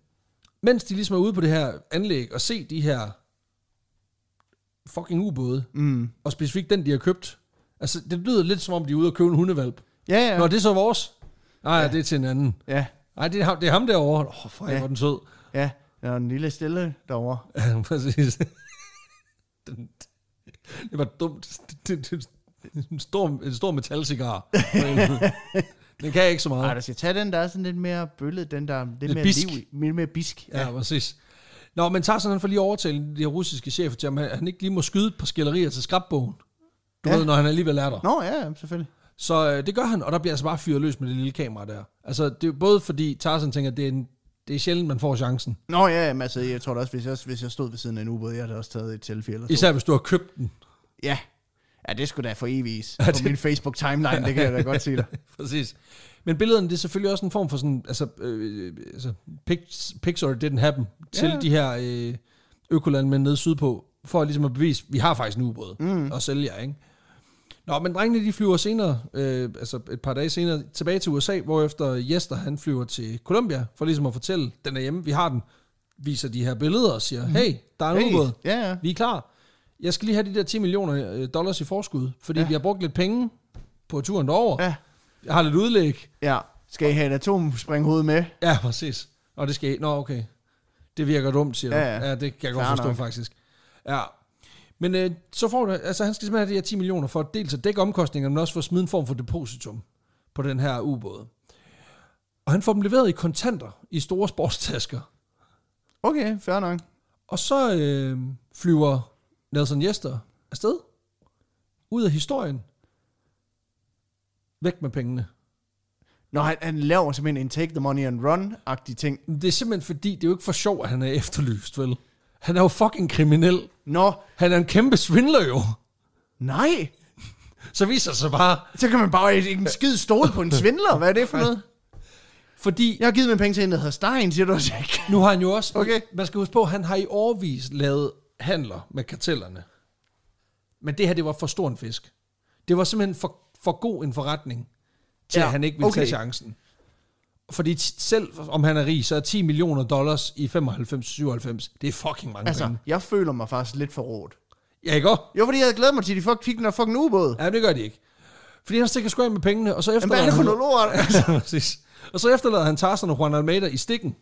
mens de ligesom er ude på det her anlæg og se de her fucking ubåde, mm. og specifikt den, de har købt, altså det lyder lidt som om, de er ude og købe en hundevalp. Ja, ja. Nå, det er så vores. Nej, ja. det er til en anden. Ja. Nej, det er ham, det er ham derovre. Åh, oh, for ja. hvor den sød. Ja, der er en lille stille derovre. Ja, præcis. den, det var dumt. Det, det, en stor, en stor metalcigar. den kan jeg ikke så meget. Nej, der skal tage den, der er sådan lidt mere bøllet, den der lidt, lidt mere bisk. liv, lidt mere bisk. Ja, ja præcis. Nå, men Tarzan han for lige til de her russiske chefer til, at han ikke lige må skyde på skælderier til skrabbogen. Du ja. ved, når han alligevel er der. Nå, ja, selvfølgelig. Så øh, det gør han, og der bliver altså bare fyret løs med det lille kamera der. Altså, det er både fordi Tarzan tænker, at det er en det er sjældent, man får chancen. Nå ja, men altså, jeg tror da også, hvis jeg, hvis jeg stod ved siden af en ubåd, jeg havde også taget et selfie eller så. Især hvis du har købt den. Ja, ja det skulle da for evigt ja, på min Facebook-timeline, det kan jeg da godt sige dig. Præcis. Men billederne, det er selvfølgelig også en form for sådan, altså, øh, altså Pixar didn't happen, til de her øh, økolandmænd nede sydpå, for ligesom at bevise, at vi har faktisk en ubåd mm. og sælger, ikke? Nå, men drengene de flyver senere, øh, altså et par dage senere, tilbage til USA, hvor efter Jester han flyver til Colombia, for ligesom at fortælle, den er hjemme, vi har den, viser de her billeder og siger, mm. hey, der er en hey, ubåd, ja, ja. vi er klar. Jeg skal lige have de der 10 millioner øh, dollars i forskud, fordi ja. vi har brugt lidt penge på turen derover. Ja. Jeg har lidt udlæg. Ja, skal I have en atomspringhoved med? Ja, præcis. Og det skal I. Nå, okay. Det virker dumt, siger ja, ja. du. Ja, det kan jeg godt Fair forstå nok. faktisk. Ja, men øh, så får du, altså han skal simpelthen have de her 10 millioner for dels at dække omkostningerne, men også for at smide en form for depositum på den her ubåd. Og han får dem leveret i kontanter i store sportstasker. Okay, fair nok. Og så øh, flyver Nelson Jester afsted, ud af historien, væk med pengene. Når han, han laver simpelthen en take the money and run-agtig ting. Det er simpelthen fordi, det er jo ikke for sjov, at han er efterlyst, vel? Han er jo fucking kriminel. Nå. Han er en kæmpe svindler jo. Nej. Så viser sig bare... Så kan man bare ikke en skid stole på en svindler. Hvad er det for noget? Fordi... Jeg har givet mine penge til en, der hedder Stein, siger du også ikke. Nu har han jo også... Okay. Man skal huske på, han har i årvis lavet handler med kartellerne. Men det her, det var for stor en fisk. Det var simpelthen for, for god en forretning, til ja, at han ikke ville okay. tage chancen. Fordi selv om han er rig, så er 10 millioner dollars i 95-97, det er fucking mange altså, penge. jeg føler mig faktisk lidt for råd. Ja, ikke også? Jo, fordi jeg havde glædet mig til, at de fik den her fucking ubåd. Ja, det gør de ikke. Fordi han stikker sgu med pengene, og så efter... Hvad er det for noget lort? altså, præcis. Og så efterlader han Tarzan og Juan Almeida i stikken.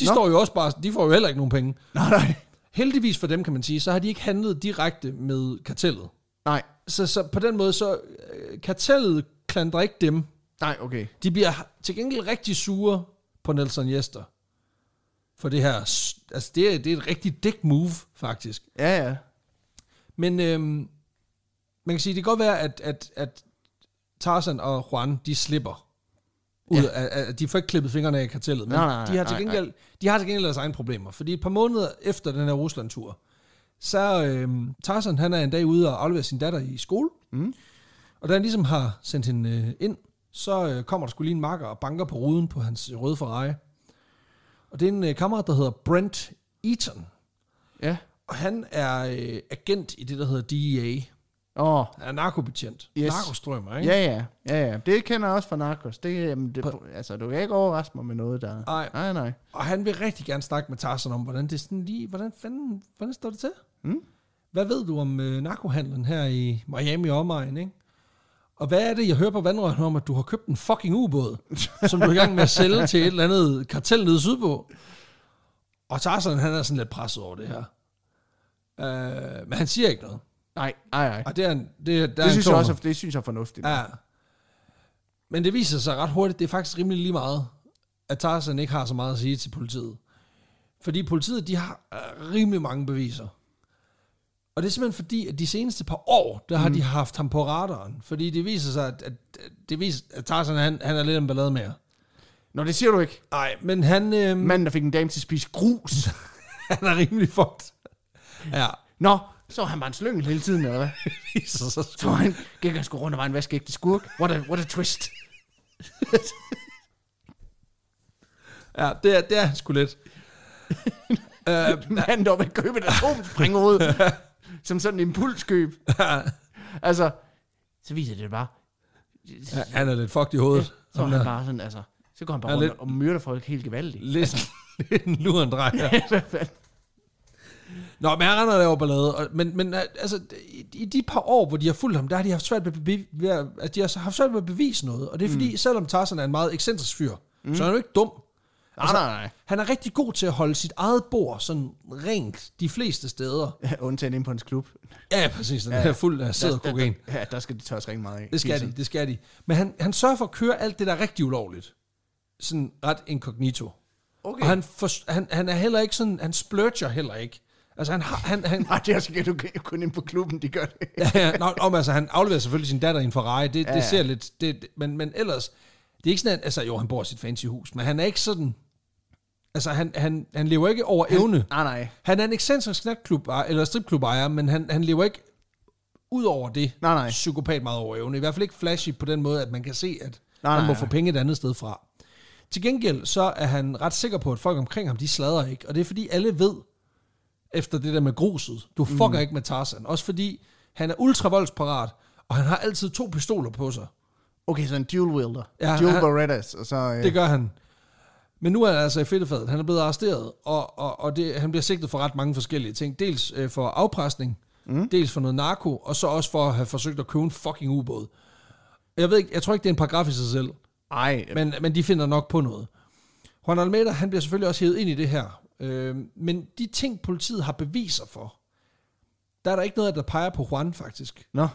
De Nå. står jo også bare... De får jo heller ikke nogen penge. Nej, nej. Heldigvis for dem, kan man sige, så har de ikke handlet direkte med kartellet. Nej. Så, så på den måde, så... Øh, kartellet klandrer ikke dem Nej, okay. De bliver til gengæld rigtig sure på Nelson Jester. For det her, altså det er, det er et rigtig dick move, faktisk. Ja, ja. Men øhm, man kan sige, det kan godt være, at, at, at Tarzan og Juan, de slipper. Ud ja. af, af, de får ikke klippet fingrene af kartellet, men nej, nej, nej, de, har til gengæld, nej, nej. de har til gengæld deres egne problemer. Fordi et par måneder efter den her Rusland-tur, så øhm, Tarzan, han er en dag ude og aflevere sin datter i skole. Mm. Og da han ligesom har sendt hende øh, ind så øh, kommer der skulle lige en makker og banker på ruden på hans røde Ferrari. Og det er en øh, kammerat, der hedder Brent Eaton. Ja. Og han er øh, agent i det, der hedder DEA. Oh. Han er narkobetjent. Yes. Narkostrømmer, ikke? Ja, ja. ja, ja. Det kender jeg også fra narkos. Det, øh, jamen, det, altså, du kan ikke overraske mig med noget, der... Nej. nej, nej. Og han vil rigtig gerne snakke med Tarzan om, hvordan det sådan lige... Hvordan fanden... Hvordan står det til? Mm? Hvad ved du om øh, narkohandlen her i Miami omegn, ikke? Og hvad er det, jeg hører på vandrøren om, at du har købt en fucking ubåd, som du er i gang med at sælge til et eller andet kartel nede sydpå? Og Tarzan, han er sådan lidt presset over det her. Uh, men han siger ikke noget. Nej, nej, nej. Og det, er en, det, er, der det, er synes jeg også, det synes jeg er fornuftigt. Ja. Men det viser sig ret hurtigt, det er faktisk rimelig lige meget, at Tarzan ikke har så meget at sige til politiet. Fordi politiet, de har øh, rimelig mange beviser. Og det er simpelthen fordi, at de seneste par år, der har mm. de haft ham på radaren. Fordi det viser sig, at, at, det viser, at Tarzan, han, han er lidt en ballade mere. Nå, det siger du ikke. Nej, men han... Øh... Manden, der fik en dame til at spise grus. han er rimelig fucked. Ja. Nå, så var han bare en slyngel hele tiden, eller hvad? så, så, så han gik han sgu rundt og var en vaskægte skurk. What a, what a twist. ja, det er, det er sgu lidt. uh, Manden, der at købe et atomspring ud som sådan en impulskøb. altså, så viser det bare. Ja, han er lidt fucked i hovedet. Ja, så han bare sådan, altså, så går han bare rundt lidt, og myrder folk helt gevaldigt. Lidt, altså. lidt en luren drej. Ja. Nå, men han render og laver ballade. Og, men, men altså, i, de par år, hvor de har fulgt ham, der har de haft svært ved, at, altså, de har haft svært ved at bevise noget. Og det er fordi, mm. selvom Tarzan er en meget ekscentrisk fyr, mm. så er mm. han jo ikke dum. Nej, altså, ah, nej, nej. Han er rigtig god til at holde sit eget bord sådan rent de fleste steder. Ja, undtagen ind på hans klub. Ja, præcis. Den ja, er fuld af sæd og kokain. Der, ja, der skal de tørres rigtig meget af. Det skal de, det skal de. Men han, han sørger for at køre alt det, der er rigtig ulovligt. Sådan ret incognito. Okay. Og han, for, han, han er heller ikke sådan, han splurger heller ikke. Altså han har... Han, han, Nej, det er skal du kun ind på klubben, de gør det. ja, ja, nå, om, altså han afleverer selvfølgelig sin datter i en Ferrari, det, ja, ja. det ser lidt... Det, men, men ellers, det er ikke sådan, at, altså jo, han bor i sit fancy hus, men han er ikke sådan... Altså, han, han, han lever ikke over han, evne. Nej, nej. Han er en ekscentrisk natklub, eller stripklub ejer, men han, han lever ikke ud over det nej, nej. psykopat meget over evne. I hvert fald ikke flashy på den måde, at man kan se, at nej, han må nej. få penge et andet sted fra. Til gengæld så er han ret sikker på, at folk omkring ham, de slader ikke. Og det er fordi, alle ved, efter det der med gruset, du mm. fucker mm. ikke med Tarzan. Også fordi, han er ultravoldsparat, og han har altid to pistoler på sig. Okay, så en dual wielder. Ja, dual han, Berettas. Og så, øh. Det gør han. Men nu er han altså i fedtefadet. Han er blevet arresteret, og, og, og det, han bliver sigtet for ret mange forskellige ting. Dels øh, for afpresning, mm. dels for noget narko, og så også for at have forsøgt at købe en fucking ubåd. Jeg ved ikke, jeg tror ikke, det er en paragraf i sig selv. Nej. Men, men de finder nok på noget. Juan Almeida, han bliver selvfølgelig også hævet ind i det her. Øh, men de ting, politiet har beviser for, der er der ikke noget, der peger på Juan, faktisk. Nå.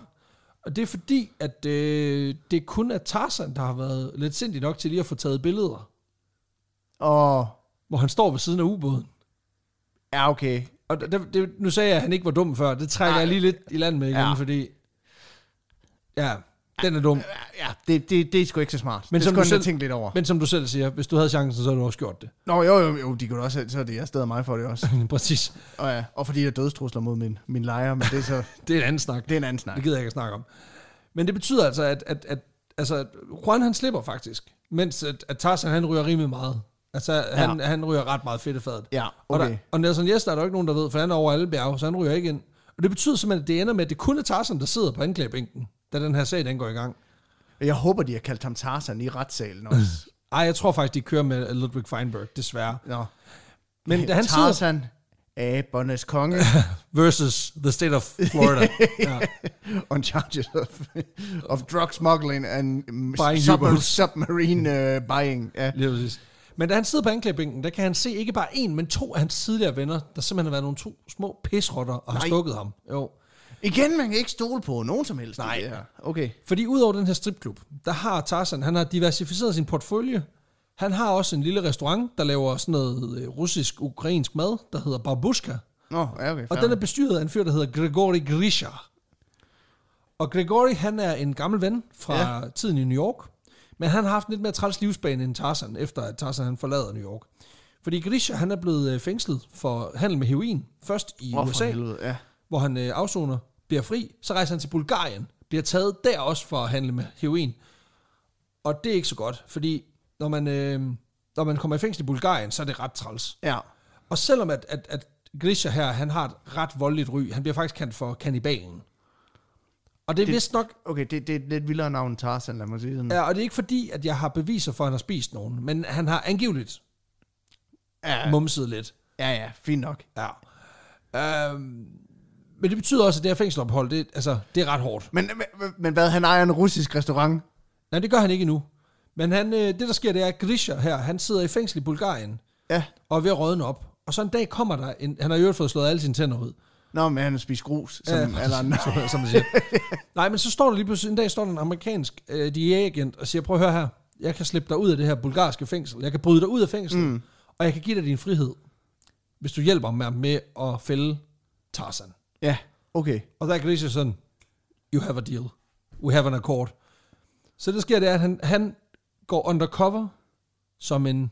Og det er fordi, at øh, det kun er Tarzan, der har været lidt sindig nok til lige at få taget billeder. Og... Hvor han står ved siden af ubåden. Ja, okay. Og det, det, nu sagde jeg, at han ikke var dum før. Det trækker Ej. jeg lige lidt i land med igen, ja. fordi... Ja, den er dum. Ja, det, det, det er sgu ikke så smart. Men det som du selv, tænke lidt over. Men som du selv siger, hvis du havde chancen, så havde du også gjort det. Nå, jo, jo, jo de kunne også, så er det er stedet mig for det også. Præcis. Og, ja, og fordi der er dødstrusler mod min, min lejer, men det er så... det er en anden snak. Det er en anden snak. Det gider jeg ikke at snakke om. Men det betyder altså, at, at, at altså, Juan han slipper faktisk, mens at, at Tarzan han ryger rimelig meget. Altså, han, ja. han ryger ret meget fedtefadet. Ja, okay. Og, der, og Nelson Jester er der jo ikke nogen, der ved, for han er over alle bjerge, så han ryger ikke ind. Og det betyder simpelthen, at det ender med, at det kun er Tarzan, der sidder på anklagebænken, da den her sag den går i gang. Jeg håber, de har kaldt ham Tarzan i retssalen også. Ej, jeg tror faktisk, de kører med Ludwig Feinberg, desværre. Nå. Men da han Tarzan, sidder, abernes konge. Versus the state of Florida. yeah. On charges of, of drug smuggling and buying sub- submarine uh, buying. Yeah. Lige præcis. Men da han sidder på anklagebænken, der kan han se ikke bare en, men to af hans tidligere venner, der simpelthen har været nogle to små pisrotter og Nej. har stukket ham. Jo. Igen, man kan ikke stole på nogen som helst. Nej. Det Okay. Fordi udover den her stripklub, der har Tarzan, han har diversificeret sin portefølje. Han har også en lille restaurant, der laver sådan noget øh, russisk-ukrainsk mad, der hedder Babushka. Nå, ja, okay. Og den er bestyret af en fyr, der hedder Grigori Grisha. Og Grigori, han er en gammel ven fra ja. tiden i New York. Men han har haft en lidt mere træls livsbane end Tarzan, efter at Tarzan han forlader New York. Fordi Grisha, han er blevet øh, fængslet for handel med heroin. Først i oh, USA, helvede, ja. hvor han øh, afsoner, bliver fri. Så rejser han til Bulgarien, bliver taget der også for at handle med heroin. Og det er ikke så godt, fordi når man, øh, når man kommer i fængsel i Bulgarien, så er det ret træls. Ja. Og selvom at, at, at Grisha her, han har et ret voldeligt ry, han bliver faktisk kendt for kanibalen. Og det er det, vist nok... Okay, det, det er lidt vildere navn Tarzan, lad mig sige sådan. Ja, og det er ikke fordi, at jeg har beviser for, at han har spist nogen, men han har angiveligt ja. mumset lidt. Ja, ja, fint nok. Ja. Øhm, men det betyder også, at det her fængselophold, det, altså, det er ret hårdt. Men, men, men hvad, han ejer en russisk restaurant? Nej, det gør han ikke endnu. Men han, øh, det, der sker, det er, at Grisha her, han sidder i fængsel i Bulgarien, ja. og er ved at rådne op. Og så en dag kommer der en... Han har i øvrigt fået slået alle sine tænder ud. Nå, men han spiser grus, som ja, alle andre. som man siger. Nej, men så står der lige pludselig, en dag står der en amerikansk øh, DEA-agent og siger, prøv at høre her, jeg kan slippe dig ud af det her bulgarske fængsel, jeg kan bryde dig ud af fængslet, mm. og jeg kan give dig din frihed, hvis du hjælper mig med at fælde Tarzan. Ja, okay. Og der er Grisha sådan, you have a deal, we have an accord. Så det sker det, at han, han går undercover som en,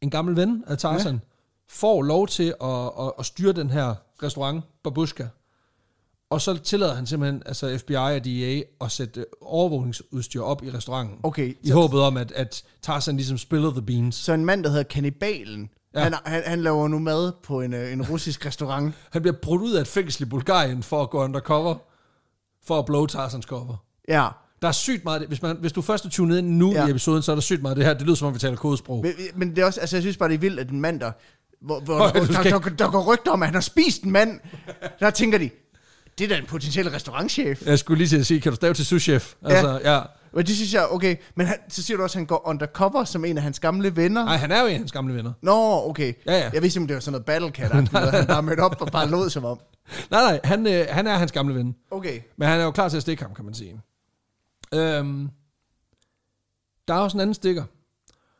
en gammel ven af Tarzan, ja. får lov til at, at, at styre den her restaurant, babushka, og så tillader han simpelthen altså FBI og DEA at sætte øh, overvågningsudstyr op i restauranten. Okay. I så, håbet om, at, at Tarzan ligesom spiller the beans. Så en mand, der hedder Kannibalen, ja. han, han, han laver nu mad på en, øh, en russisk restaurant. Han bliver brudt ud af et fængsel i Bulgarien for at gå undercover, for at blow Tarzans cover. Ja. Der er sygt meget det. Hvis, man, hvis du først er tunet ind nu ja. i episoden, så er der sygt meget det her. Det lyder som om, vi taler kodesprog. Men, men det er også, altså, jeg synes bare, det er vildt, at en mand, der hvor, hvor Høj, der, der, der, der går rygter om, at han har spist en mand. Der tænker de, det er da en potentiel restaurantchef. Jeg skulle lige til at sige, kan du stave til souschef? Altså, ja. ja. Men det synes jeg, okay. Men han, så siger du også, at han går undercover som en af hans gamle venner. Nej, han er jo en af hans gamle venner. Nå, okay. Ja, ja. Jeg vidste ikke, det var sådan noget battle cat han bare mødt op og bare lod som om. Nej, nej, han, øh, han er hans gamle ven. Okay. Men han er jo klar til at stikke ham, kan man sige. Øhm, der er også en anden stikker,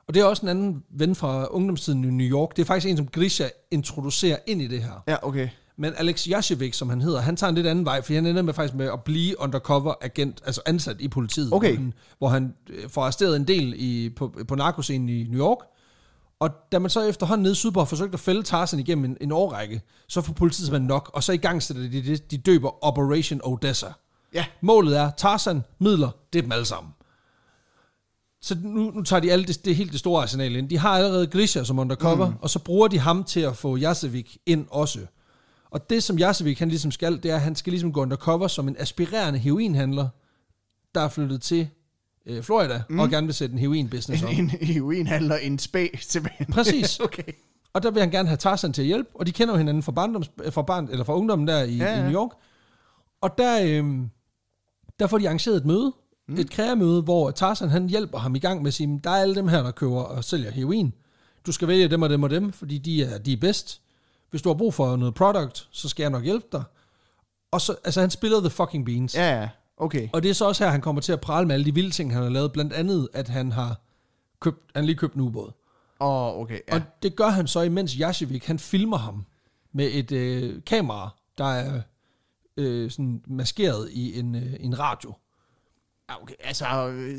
og det er også en anden ven fra ungdomstiden i New York. Det er faktisk en, som Grisha introducerer ind i det her. Ja, okay. Men Alex Jaschewick, som han hedder, han tager en lidt anden vej, for han ender med faktisk med at blive undercover agent, altså ansat i politiet. Okay. Hvor han, hvor han øh, får arresteret en del i, på, på narkoscenen i New York. Og da man så efterhånden nede sydpå har forsøgt at fælde Tarzan igennem en, en årrække, så får politiet simpelthen nok, og så i gang sætter de de døber Operation Odessa. Ja. Målet er Tarzan, midler, det er dem alle sammen. Så nu, nu tager de alle det, det helt det store arsenal ind. De har allerede Grisha som undercover, mm. og så bruger de ham til at få Jasevic ind også. Og det, som Jasevic han ligesom skal, det er, at han skal ligesom gå undercover som en aspirerende heroinhandler, der er flyttet til øh, Florida, mm. og gerne vil sætte en heroin-business op. En, en heroinhandler, en spæ simpelthen. Præcis. okay. Og der vil han gerne have Tarzan til at hjælpe, og de kender jo hinanden fra, barndoms, øh, fra, barn, eller fra ungdommen der i, ja, ja. i New York. Og der, øh, der får de arrangeret et møde, Mm. Et krægermøde, hvor Tarzan han hjælper ham i gang med at sige, der er alle dem her, der køber og sælger heroin. Du skal vælge dem og dem og dem, fordi de er, de er bedst. Hvis du har brug for noget product, så skal jeg nok hjælpe dig. Og så, altså han spiller The Fucking Beans. Ja, ja. Okay. Og det er så også her, han kommer til at prale med alle de vilde ting, han har lavet. Blandt andet, at han har købt, han lige købt en ubåd. Åh, oh, okay. Ja. Og det gør han så, imens Yashivik, han filmer ham med et øh, kamera, der er øh, sådan maskeret i en, øh, en radio. Ah, okay. Altså, øh,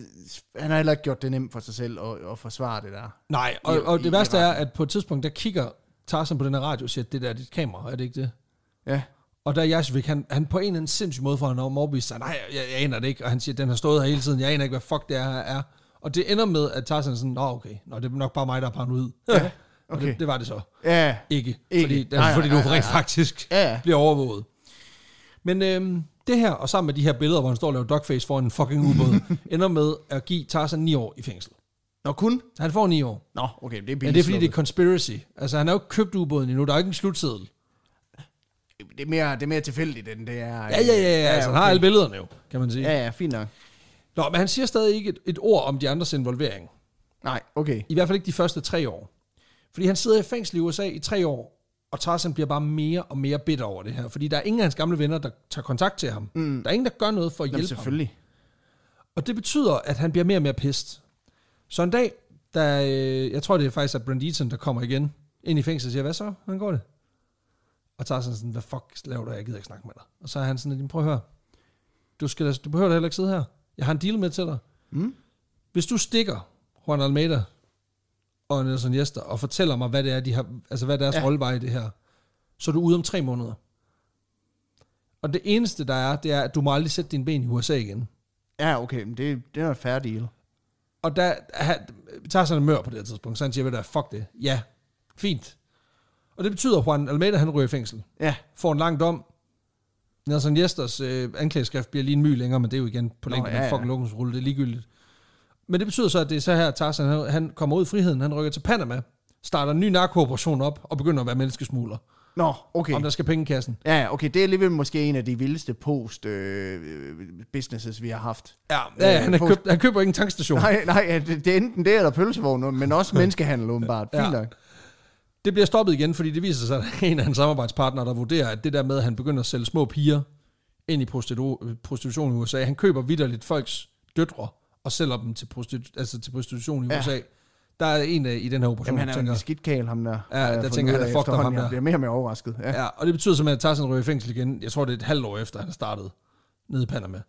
han har heller ikke gjort det nemt for sig selv at, at forsvare det der. Nej, og, i, og det værste er, at på et tidspunkt, der kigger Tarzan på den her radio og siger, det der er dit kamera, er det ikke det? Ja. Og der er Jasvik, han, han på en eller anden sindssyg måde at han overbevist sig, nej, jeg, jeg aner det ikke, og han siger, den har stået her hele tiden, jeg aner ikke, hvad fuck det er, her er. Og det ender med, at Tarzan er sådan, nå okay, nå, det er nok bare mig, der har ud. Ja. Okay. det, det var det så. Ja. Ikke. ikke. Fordi, der, nej, fordi nej, du rent faktisk ja. bliver overvåget. Men øhm, det her, og sammen med de her billeder, hvor han står og laver dogface for en fucking ubåd, ender med at give Tarzan 9 år i fængsel. Nå, kun? Han får 9 år. Nå, okay, det er billigt. Men ja, det er fordi, det er conspiracy. Altså, han har jo ikke købt ubåden endnu. Der er jo ikke en slutseddel. Det er mere, det er mere tilfældigt, end det er... Ja, ja, ja. ja, øh, ja altså, han har alle billederne jo, kan man sige. Ja, ja, fint nok. Nå, men han siger stadig ikke et, et ord om de andres involvering. Nej, okay. I hvert fald ikke de første tre år. Fordi han sidder i fængsel i USA i tre år, og Tarzan bliver bare mere og mere bitter over det her, fordi der er ingen af hans gamle venner, der tager kontakt til ham. Mm. Der er ingen, der gør noget for at Jamen, hjælpe selvfølgelig. ham. Og det betyder, at han bliver mere og mere pist. Så en dag, da, øh, jeg tror det er faktisk, at Brent Eaton, der kommer igen ind i fængslet og siger, hvad så? Hvordan går det? Og Tarzan sådan, hvad fuck laver du? Jeg gider ikke snakke med dig. Og så er han sådan, prøv at høre. Du, skal, du behøver da heller ikke sidde her. Jeg har en deal med til dig. Mm. Hvis du stikker, Juan Almeida, og Nelson Jester, og fortæller mig, hvad det er, de har, altså hvad deres ja. rolle var i det her, så er du ude om tre måneder. Og det eneste, der er, det er, at du må aldrig sætte dine ben i USA igen. Ja, okay, men det, det er en fair deal. Og der han, tager sådan en mør på det her tidspunkt, så han siger, ved der fuck det, ja, fint. Og det betyder, at Juan Almeida, han ryger i fængsel. Ja. Får en lang dom. Nelson Jesters øh, anklageskrift bliver lige en my længere, men det er jo igen på længden ja, ja. fucking lukkens rulle, det er ligegyldigt. Men det betyder så, at det er så her, Tarzan han, kommer ud i friheden, han rykker til Panama, starter en ny narkooperation op og begynder at være menneskesmugler. Nå, okay. Om der skal penge i kassen. Ja, okay, det er alligevel måske en af de vildeste post-businesses, øh, vi har haft. Ja, ja han, er øh, køb, han køber ikke en tankstation. Nej, nej, det, det er enten det eller pølsevogn, men også menneskehandel åbenbart. Fint ja. nok. Det bliver stoppet igen, fordi det viser sig, at en af hans samarbejdspartnere, der vurderer, at det der med, at han begynder at sælge små piger ind i prostitu- prostitution i USA, han køber vidderligt folks døtre og sælger dem til, prostitu- altså til prostitution i ja. USA. Der er en af, øh, i den her operation, Jamen, han er tænker, en skidtkagel, ham der. Ja, der, tænker han, at fuck ham der. Jeg bliver mere og mere overrasket. Ja, ja og det betyder simpelthen, at Tarzan røg i fængsel igen. Jeg tror, det er et halvt år efter, han startede nede i Panama.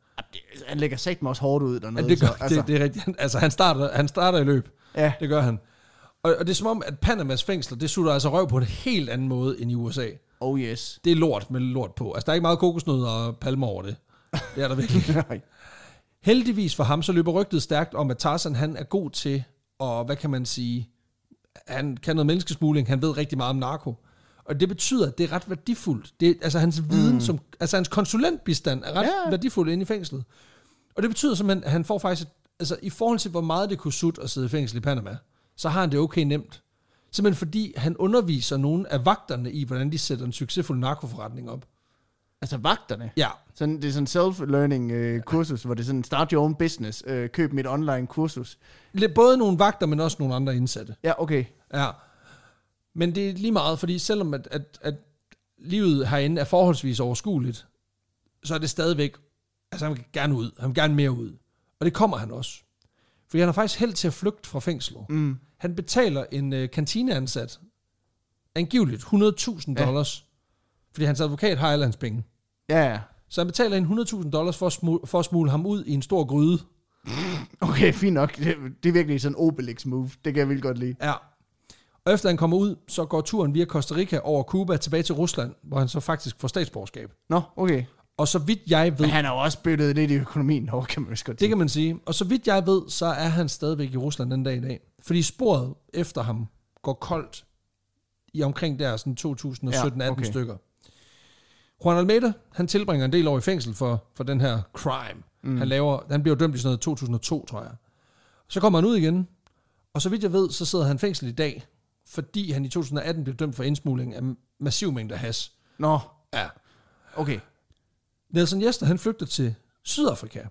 Han lægger sagt mig også hårdt ud dernede. Ja, det, gør, så, altså. det, det, er rigtigt. Altså, han starter, han starter i løb. Ja. Det gør han. Og, og det er som om, at Panamas fængsler, det sutter altså røv på en helt anden måde end i USA. Oh yes. Det er lort med lort på. Altså, der er ikke meget kokosnød og palmer over det. Det er der virkelig. Heldigvis for ham, så løber rygtet stærkt om, at Tarzan han er god til, og hvad kan man sige, han kan noget menneskesmugling, han ved rigtig meget om narko. Og det betyder, at det er ret værdifuldt. Det, altså hans viden, mm. som, altså hans konsulentbistand er ret ja. værdifuld inde i fængslet. Og det betyder simpelthen, at han får faktisk, altså i forhold til, hvor meget det kunne sutte at sidde i fængsel i Panama, så har han det okay nemt. Simpelthen fordi han underviser nogle af vagterne i, hvordan de sætter en succesfuld narkoforretning op. Altså vagterne. Ja. Sådan, det er sådan self-learning øh, kursus, hvor det er sådan, start your own business, øh, køb mit online kursus. Lidt både nogle vagter, men også nogle andre indsatte. Ja, okay. Ja. Men det er lige meget, fordi selvom at, at, at livet herinde er forholdsvis overskueligt, så er det stadigvæk, altså han vil gerne ud, han vil gerne mere ud. Og det kommer han også. Fordi han har faktisk held til at flygte fra fængslet. Mm. Han betaler en øh, kantineansat, angiveligt 100.000 dollars, fordi hans advokat har alle hans penge. Ja, ja. Så han betaler en 100.000 dollars for at, smule, for at smule ham ud i en stor gryde. Okay, fint nok. Det, det er virkelig sådan en Obelix-move. Det kan jeg vildt godt lide. Ja. Og efter han kommer ud, så går turen via Costa Rica over Cuba tilbage til Rusland, hvor han så faktisk får statsborgerskab. Nå, okay. Og så vidt jeg ved... Men han har jo også byttet lidt i økonomien over, kan man godt godt Det kan man sige. Og så vidt jeg ved, så er han stadigvæk i Rusland den dag i dag. Fordi sporet efter ham går koldt i omkring der sådan 2017-18 Ja, okay. stykker. Juan Almeida, han tilbringer en del år i fængsel for, for den her crime. Mm. Han, laver, han bliver dømt i sådan noget 2002, tror jeg. Så kommer han ud igen, og så vidt jeg ved, så sidder han fængsel i dag, fordi han i 2018 blev dømt for indsmugling af massiv mængder has. Nå. Ja. Okay. Nelson Jester, han flygter til Sydafrika,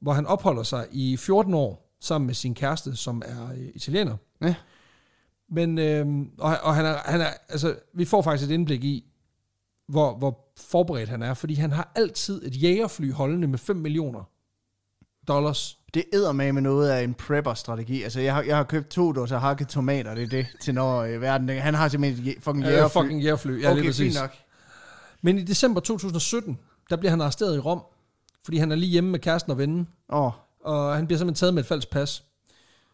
hvor han opholder sig i 14 år sammen med sin kæreste, som er øh, italiener. Ja. Men, øh, og, og han er, han er, altså, vi får faktisk et indblik i, hvor, hvor forberedt han er, fordi han har altid et jægerfly holdende med 5 millioner dollars. Det æder med med noget af en prepper-strategi. Altså, jeg har, jeg har købt to dåser hakket tomater, det er det, til når øh, verden... Han har simpelthen et øh, fucking jægerfly. Ja, fucking jægerfly, ja, okay, lige præcis. nok. Men i december 2017, der bliver han arresteret i Rom, fordi han er lige hjemme med kæresten og vennen. Oh. Og han bliver simpelthen taget med et falsk pas.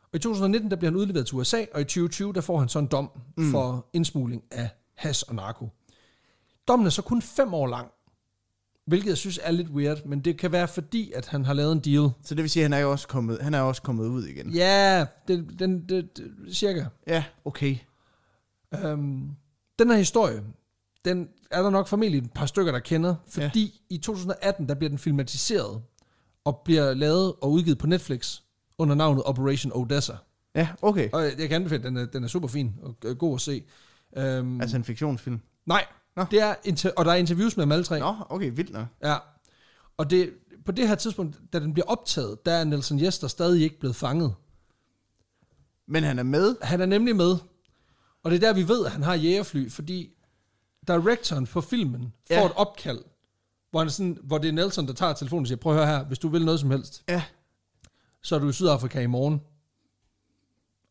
Og i 2019, der bliver han udleveret til USA, og i 2020, der får han så en dom mm. for indsmugling af has og narko. Dommen er så kun fem år lang, hvilket jeg synes er lidt weird, men det kan være fordi, at han har lavet en deal. Så det vil sige, at han er jo også kommet, han er også kommet ud igen? Ja, det, den, det, det, cirka. Ja, okay. Øhm, den her historie, den er der nok formentlig et par stykker, der kender, fordi ja. i 2018, der bliver den filmatiseret, og bliver lavet og udgivet på Netflix under navnet Operation Odessa. Ja, okay. Og jeg kan anbefale, den er, den er super fin og øh, god at se. Øhm, altså en fiktionsfilm? Nej, Nå. Det er inter- og der er interviews med dem alle tre. Nå, okay, vildt nok. Ja. Og det, på det her tidspunkt, da den bliver optaget, der er Nelson Jester stadig ikke blevet fanget. Men han er med. Han er nemlig med. Og det er der, vi ved, at han har jægerfly, fordi directoren for filmen får et opkald, hvor, han er sådan, hvor det er Nelson, der tager telefonen og siger, prøv at høre her, hvis du vil noget som helst, ja. så er du i Sydafrika i morgen.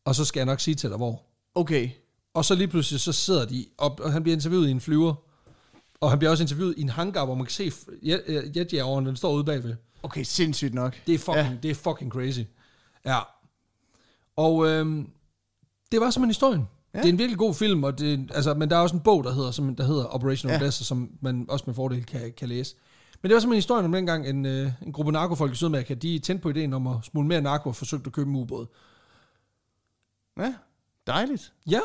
Og så skal jeg nok sige til dig, hvor. Okay. Og så lige pludselig, så sidder de, op, og han bliver interviewet i en flyver. Og han bliver også interviewet i en hangar, hvor man kan se øh, jetjæveren, den står ude bagved. Okay, sindssygt nok. Det er fucking, ja. det er fucking crazy. Ja. Og øhm, det var simpelthen historien. Ja. Det er en virkelig god film, og det, altså, men der er også en bog, der hedder, som, der hedder Operation ja. Odessa, som man også med fordel kan, kan læse. Men det var simpelthen historien om dengang, en, øh, en gruppe narkofolk i Sydamerika, de tændte på ideen om at smule mere narko og forsøgte at købe en ubåd. Ja, dejligt. Ja,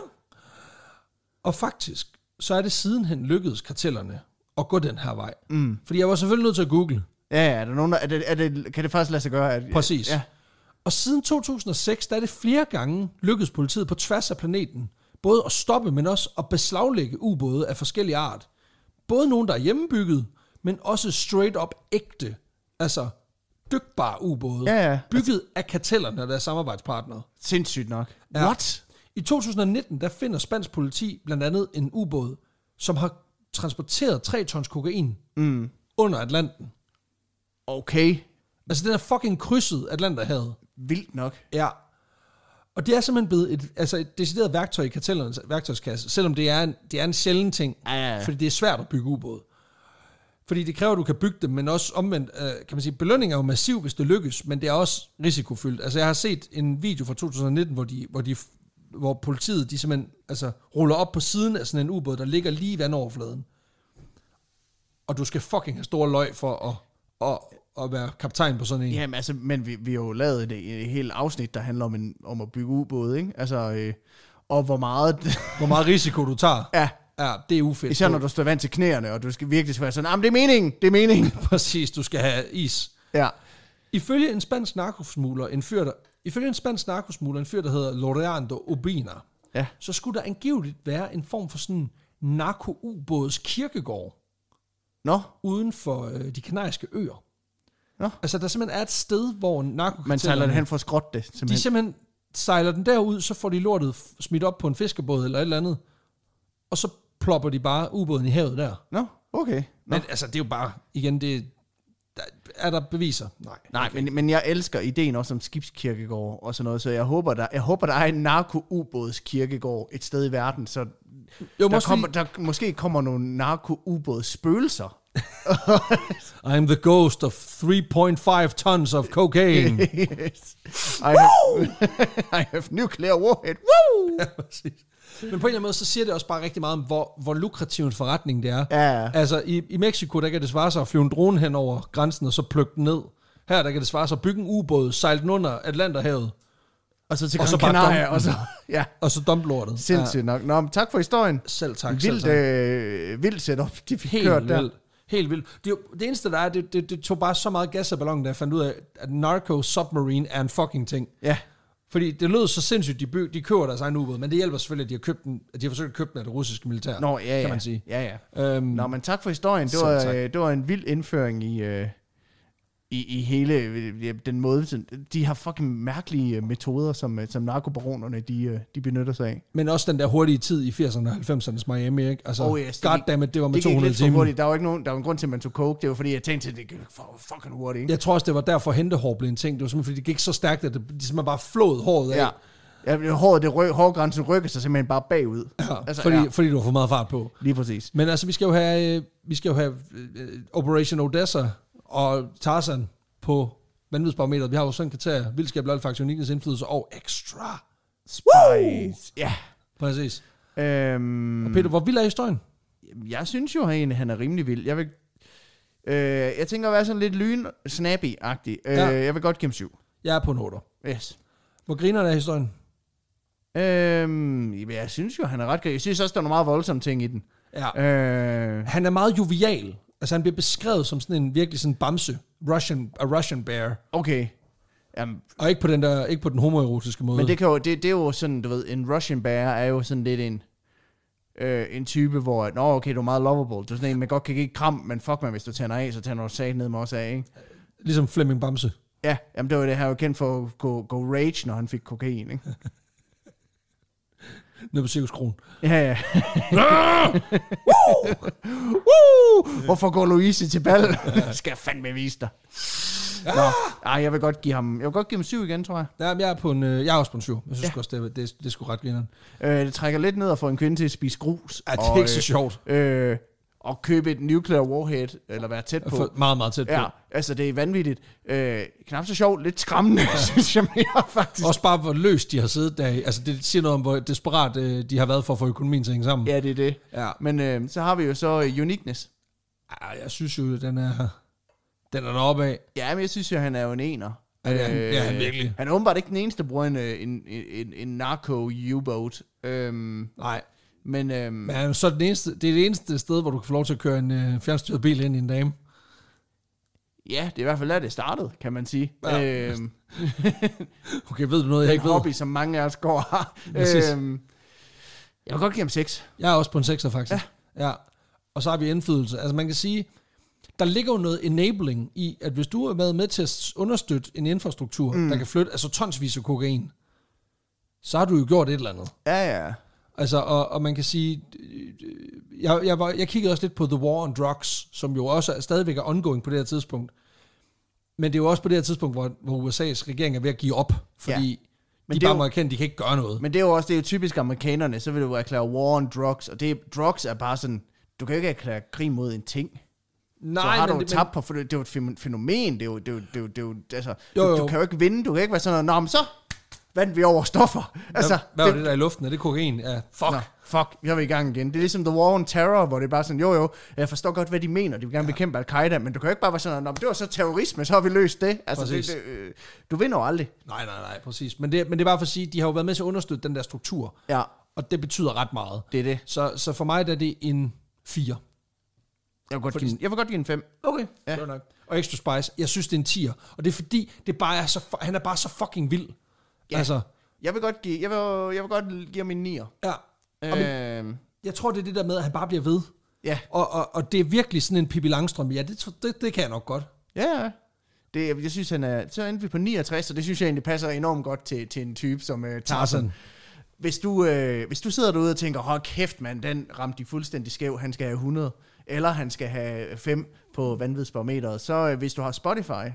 og faktisk, så er det sidenhen lykkedes kartellerne at gå den her vej. Mm. Fordi jeg var selvfølgelig nødt til at google. Ja, ja er der nogen, der, er det, er det, kan det faktisk lade sig gøre? At, Præcis. Ja. Og siden 2006, der er det flere gange lykkedes politiet på tværs af planeten, både at stoppe, men også at beslaglægge ubåde af forskellige art. Både nogen, der er hjemmebygget, men også straight up ægte, altså dykbare ubåde, ja, ja. bygget altså, af kartellerne og deres samarbejdspartnere. Sindssygt nok. Ja. What? I 2019 der finder spansk politi blandt andet en ubåd, som har transporteret 3 tons kokain mm. under Atlanten. Okay. Altså, den er fucking krydset Atlanterhavet. Vildt nok. Ja. Og det er simpelthen blevet et, altså et decideret værktøj i kartellernes værktøjskasse, selvom det er en, det er en sjælden ting, ja, ja, ja. fordi det er svært at bygge ubåde. Fordi det kræver, at du kan bygge dem, men også omvendt, øh, kan man sige, belønning er jo massiv, hvis det lykkes, men det er også risikofyldt. Altså jeg har set en video fra 2019, hvor de, hvor de hvor politiet, de simpelthen altså, ruller op på siden af sådan en ubåd, der ligger lige i vandoverfladen. Og du skal fucking have store løg for at, at, at være kaptajn på sådan en. Jamen altså, men vi, vi har jo lavet et, et helt afsnit, der handler om, en, om at bygge ubåde, ikke? Altså, øh, og hvor meget... hvor meget risiko du tager. Ja, Ja, det er ufedt. Især når du står vant til knæerne, og du skal virkelig være sådan, men det er meningen, det er meningen. Præcis, du skal have is. Ja. Ifølge en spansk narkosmugler der, Ifølge en spansk narkosmugler, en fyr, der hedder Loreando Obina, ja. så skulle der angiveligt være en form for sådan narko-ubåds kirkegård Nå. uden for øh, de kanariske øer. Nå. Altså, der simpelthen er et sted, hvor narko... Man sejler den hen for at skrotte det, simpelthen. De simpelthen sejler den derud, så får de lortet smidt op på en fiskebåd eller et eller andet, og så plopper de bare ubåden i havet der. Nå, okay. Nå. Men altså, det er jo bare, igen, det, der, er der beviser? Nej. Nej, okay. men, men jeg elsker ideen også om skibskirkegård og sådan noget, så jeg håber, der, jeg håber, der er en narko-ubådskirkegård et sted i verden, så jo, der, måske... Kommer, der måske kommer nogle narko-ubådsspøgelser. I'm the ghost of 3.5 tons of cocaine. yes. I, have, I have nuclear warhead. Woo! Ja, præcis. Men på en eller anden måde, så siger det også bare rigtig meget om, hvor, hvor lukrativ en forretning det er. Ja, Altså, i, i Mexico, der kan det svare sig at flyve en drone hen over grænsen, og så plukke den ned. Her, der kan det svare sig at bygge en ubåd, sejle den under Atlanterhavet. Og så til Gran Canaria, og så, ja. og så lortet. Sindssygt ja. nok. Nå, men tak for historien. Selv tak. Vildt, selv tak. Øh, vildt setup, de fik Helt kørt vildt. der. Helt vildt. Det, det eneste, der er, det, det, det tog bare så meget gas af ballonen, da jeg fandt ud af, at Narco Submarine er en fucking ting. Ja. Fordi det lød så sindssygt, de, by, de køber deres egen ubåd, men det hjælper selvfølgelig, at de har, købt den, at de har forsøgt at købe den af det russiske militær, Nå, ja, ja. kan man sige. Ja, ja. Øhm, Nå, men tak for historien. Det var, øh, det var en vild indføring i, øh, i, i hele øh, øh, den måde. De har fucking mærkelige øh, metoder, som, som narkobaronerne de, de benytter sig af. Men også den der hurtige tid i 80'erne og 90'ernes Miami, ikke? Altså, oh yes, altså, goddammit, det var med det 200 timer. Hurtigt. Der var ikke nogen, der var en grund til, at man tog coke. Det var fordi, jeg tænkte, at det gik fucking hurtigt. Ikke? Jeg tror også, det var derfor hentehår blev en ting. Det var simpelthen, fordi det gik så stærkt, at det simpelthen bare flåede håret af. Ja. Ja, håret, det ryk, hårgrænsen rykker sig simpelthen bare bagud. Ja, altså, fordi, ja. fordi du har for meget fart på. Lige præcis. Men altså, vi skal jo have, vi skal jo have Operation Odessa og Tarzan på vanvidsbarometeret. Vi har jo sådan en kriterie, vildskab, lolfax, unikens indflydelse og extra spice. Ja. Yeah. Præcis. Øhm, og Peter, hvor vild er historien? Jeg synes jo, han, han er rimelig vild. Jeg vil Øh, jeg tænker at være sådan lidt lyn, snappy-agtig. Øh, ja. Jeg vil godt give syv. Jeg er på en 8. Yes. Hvor griner er historien? Øhm, jeg synes jo, han er ret grim. Jeg synes også, der er nogle meget voldsomme ting i den. Ja. Øh, han er meget jovial. Altså han bliver beskrevet som sådan en virkelig sådan bamse. Russian, a Russian bear. Okay. Um, og ikke på den der, ikke på den homoerotiske måde. Men det, kan jo, det, det er jo sådan, du ved, en Russian bear er jo sådan lidt en, øh, en type, hvor, nå okay, du er meget lovable. Du er sådan en, man godt kan give kram, men fuck man, hvis du tænder af, så tænder du sat ned med os af, ikke? Ligesom Flemming Bamse. Ja, jamen det var det, her jo kendt for at gå, gå rage, når han fik kokain, ikke? Nede på cirkuskronen. Ja, ja. Woo! Woo! Hvorfor går Louise til bal? skal jeg fandme vise dig. Nå, ej, jeg vil godt give ham, jeg vil godt give ham syv igen, tror jeg. Ja, jeg er, på en, øh, jeg er også på en syv. Jeg synes ja. også, det, det, det er sgu ret grineren. Øh, det trækker lidt ned at få en kvinde til at spise grus. Ja, det er ikke så øh, sjovt. Øh, at købe et nuclear warhead, eller være tæt på. meget, meget tæt på. Ja, altså det er vanvittigt. Øh, knap så sjovt, lidt skræmmende, ja. synes jeg mere faktisk. Også bare hvor løst de har siddet der. Altså det siger noget om, hvor desperat øh, de har været for at få økonomien til at hænge sammen. Ja, det er det. Ja. Men øh, så har vi jo så øh, uniqueness. Ah, jeg synes jo, den er, den er deroppe af. Ja, men jeg synes jo, han er jo en ener. Ja, øh, han, ja, han øh, virkelig. Han er åbenbart ikke den eneste, der bruger øh, en, en, en, en narko-U-boat. Øhm, Nej. Men, øhm, Men så er det, eneste, det er det eneste sted, hvor du kan få lov til at køre en øh, fjernstyret bil ind i en dame. Ja, det er i hvert fald der, det startede, kan man sige. Ja. Øhm, okay, ved du noget, jeg ikke ved? En hobby, som mange af os går har. øhm, jeg vil godt give ham 6. Jeg er også på en 6'er, faktisk. Ja. ja. Og så har vi indflydelse. Altså, man kan sige, der ligger jo noget enabling i, at hvis du er med, med til at understøtte en infrastruktur, mm. der kan flytte altså tonsvis af kokain, så har du jo gjort et eller andet. Ja, ja. Altså, og, og man kan sige, øh, jeg, jeg, var, jeg kiggede også lidt på The War on Drugs, som jo også er, stadigvæk er ongoing på det her tidspunkt. Men det er jo også på det her tidspunkt, hvor, hvor USA's regering er ved at give op, fordi ja. men de det bare må erkende, de kan ikke gøre noget. Men det er jo også det er jo typisk amerikanerne, så vil du erklære war on drugs, og det, drugs er bare sådan, du kan jo ikke erklære krig mod en ting. Nej, så har men, du det, tabt på, for det, det er jo et fænomen, det er jo, det er jo, det er jo, det er jo altså, jo, jo. Du, du kan jo ikke vinde, du kan ikke være sådan noget, nå, men så vandt vi over stoffer. Altså, hvad, hvad det, var det der i luften? Er det kokain? Ja, fuck. Nå, fuck, jeg er i gang igen. Det er ligesom The War on Terror, hvor det er bare sådan, jo jo, jeg forstår godt, hvad de mener. De vil gerne ja. bekæmpe al-Qaida, men du kan jo ikke bare være sådan, om det var så terrorisme, så har vi løst det. Altså, det, det, øh, du vinder jo aldrig. Nej, nej, nej, præcis. Men det, men det er bare for at sige, de har jo været med til at understøtte den der struktur. Ja. Og det betyder ret meget. Det er det. Så, så for mig der er det en 4. Jeg vil godt, fordi, give, en, jeg vil godt give en 5. Okay, ja. nok. Og Extra Spice, jeg synes, det er en 10'er. Og det er fordi, det bare er så, han er bare så fucking vild. Ja. Altså, jeg vil godt give, jeg vil, jeg vil godt give ham en nier. Ja. Øh, jeg tror, det er det der med, at han bare bliver ved. Ja. Og, og, og det er virkelig sådan en Pippi Langstrøm. Ja, det, det, det kan jeg nok godt. Ja, det, jeg synes, han er... Så endte vi på 69, og det synes jeg egentlig passer enormt godt til, til en type som uh, Tarzan. Tarzan. Hvis du, øh, hvis du sidder derude og tænker, hold kæft mand, den ramte de fuldstændig skæv, han skal have 100, eller han skal have 5 på vanvidsbarometeret, så øh, hvis du har Spotify,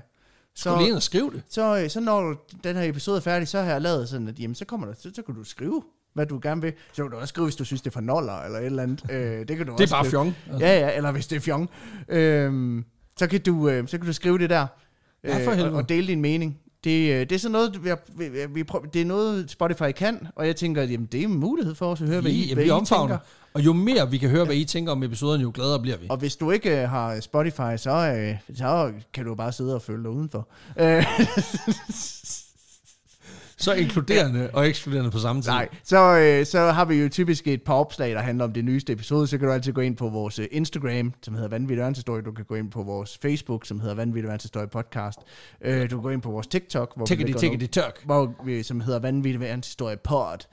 så, lige ind og skrive det. Så, øh, så når den her episode er færdig, så har jeg lavet sådan, at jamen, så, kommer der, så, så kan du skrive hvad du gerne vil. Så kan du også skrive, hvis du synes, det er for noller, eller et eller andet. Øh, det kan du det er bare fjong. Altså. Ja, ja, eller hvis det er fjong. Øh, så, kan du, øh, så kan du skrive det der. Øh, for og, og dele din mening. Det, øh, det er sådan noget, jeg, vi, vi prøver, det er noget, Spotify kan, og jeg tænker, at jamen, det er en mulighed for os at høre, hvad I, jamen, hvad vi I tænker. Og jo mere vi kan høre, hvad I tænker om episoden, jo gladere bliver vi. Og hvis du ikke øh, har Spotify, så, øh, så kan du bare sidde og følge dig udenfor. Øh. Så inkluderende og ekskluderende på samme tid. Nej, så, øh, så har vi jo typisk et par opslag, der handler om det nyeste episode. Så kan du altid gå ind på vores Instagram, som hedder Vanvittig Ørnshistorie. Du kan gå ind på vores Facebook, som hedder Vanvittig Ørnshistorie Podcast. du kan gå ind på vores TikTok, hvor, vi, nogle, hvor vi, som hedder Vanvittig Ørnshistorie Pod.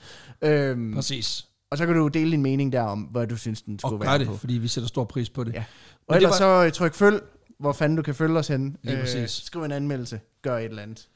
Øhm, Præcis. Og så kan du dele din mening der om, hvad du synes, den skulle og være det, på. fordi vi sætter stor pris på det. Ja. Og ellers det var... så øh, tryk følg, hvor fanden du kan følge os hen. Lige øh, præcis. Skriv en anmeldelse, gør et eller andet.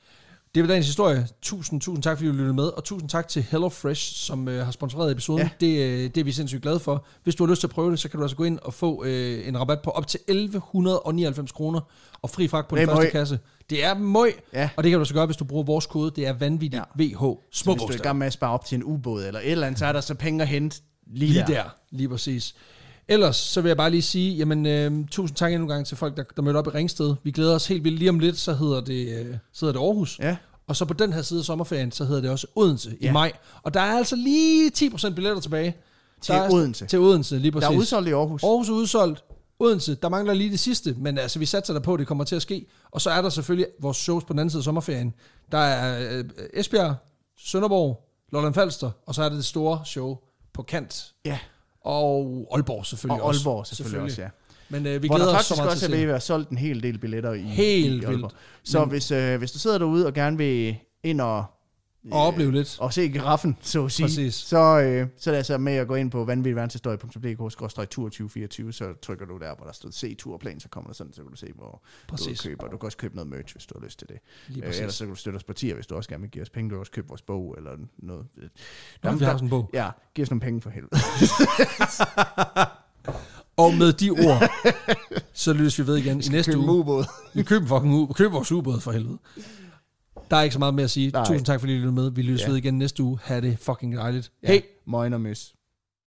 Det var dagens historie. Tusind, tusind tak, fordi du lyttede med, og tusind tak til HelloFresh, som øh, har sponsoreret episoden. Ja. Det, øh, det er vi sindssygt glade for. Hvis du har lyst til at prøve det, så kan du altså gå ind og få øh, en rabat på op til 1199 kroner, og fri fragt på den første kasse. Det er møg, ja. og det kan du så altså gøre, hvis du bruger vores kode. Det er vanvittigt ja. VH. Små så hvis du er i gang med at spare op til en ubåd eller et eller andet, så er der så penge at hente lige, lige der. der. Lige præcis. Ellers så vil jeg bare lige sige, jamen øh, tusind tak endnu en gang til folk, der, der mødte op i Ringsted. Vi glæder os helt vildt. Lige om lidt, så hedder det, øh, så hedder det Aarhus. Ja. Og så på den her side af sommerferien, så hedder det også Odense ja. i maj. Og der er altså lige 10% billetter tilbage. Til er, Odense. Til Odense, lige præcis. Der er udsolgt i Aarhus. Aarhus er udsolgt. Odense, der mangler lige det sidste, men altså, vi satser der på, at det kommer til at ske. Og så er der selvfølgelig vores shows på den anden side af sommerferien. Der er øh, Esbjerg, Sønderborg, Lolland Falster, og så er det det store show på kant. Ja. Og Aalborg selvfølgelig også. og også. Aalborg selvfølgelig, selvfølgelig. også, ja. Men øh, vi Hvor glæder os så meget også til at være solgt en hel del billetter i, Helt i Aalborg. Vildt. Så Men, hvis, øh, hvis du sidder derude og gerne vil ind og øh, og opleve lidt. Og se giraffen, så at sige. Præcis. Så, øh, så lad det altså med at gå ind på vanvittigverdenshistorie.dk-tur2024, så trykker du der, hvor der står se turplan, så kommer der sådan, så kan du se, hvor præcis. du køber. Du kan også købe noget merch, hvis du har lyst til det. Lige Øh, ellers så kan du støtte os partier, hvis du også gerne vil give os penge. Du kan også købe vores bog eller noget. Nå, Jamen, vi har også en bog. Ja, giv os nogle penge for helvede. Og med de ord, så lyder vi ved igen i næste uge. Vi køber fucking ubåd. Køb vores ubåd for helvede. Der er ikke så meget mere at sige. Nej. Tusind tak, fordi du lyttede med. Vi lyttes ja. ved igen næste uge. Ha' det fucking dejligt. Ja. Hej. møgen og møs.